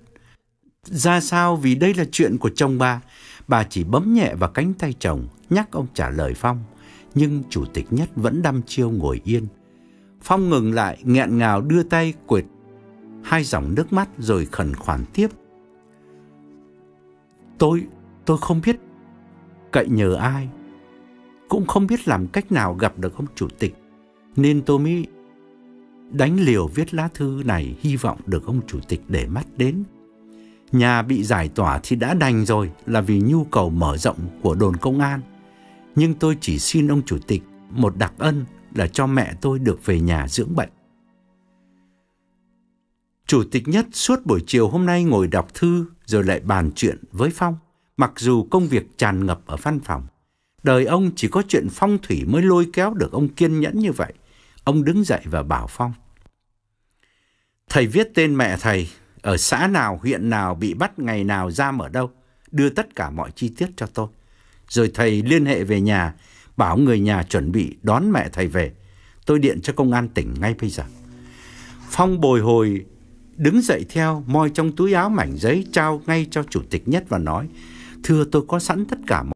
ra sao vì đây là chuyện của chồng bà Bà chỉ bấm nhẹ vào cánh tay chồng, nhắc ông trả lời Phong. Nhưng chủ tịch nhất vẫn đăm chiêu ngồi yên. Phong ngừng lại, nghẹn ngào đưa tay quệt hai dòng nước mắt rồi khẩn khoản tiếp. Tôi, tôi không biết cậy nhờ ai. Cũng không biết làm cách nào gặp được ông chủ tịch. Nên tôi mới đánh liều viết lá thư này hy vọng được ông chủ tịch để mắt đến. Nhà bị giải tỏa thì đã đành rồi là vì nhu cầu mở rộng của đồn công an. Nhưng tôi chỉ xin ông chủ tịch một đặc ân là cho mẹ tôi được về nhà dưỡng bệnh. Chủ tịch nhất suốt buổi chiều hôm nay ngồi đọc thư rồi lại bàn chuyện với Phong, mặc dù công việc tràn ngập ở văn phòng. Đời ông chỉ có chuyện phong thủy mới lôi kéo được ông kiên nhẫn như vậy. Ông đứng dậy và bảo Phong. Thầy viết tên mẹ thầy ở xã nào, huyện nào, bị bắt ngày nào, ra ở đâu, đưa tất cả mọi chi tiết cho tôi. Rồi thầy liên hệ về nhà, bảo người nhà chuẩn bị đón mẹ thầy về. Tôi điện cho công an tỉnh ngay bây giờ. Phong bồi hồi đứng dậy theo, moi trong túi áo mảnh giấy trao ngay cho chủ tịch nhất và nói: "Thưa tôi có sẵn tất cả mọi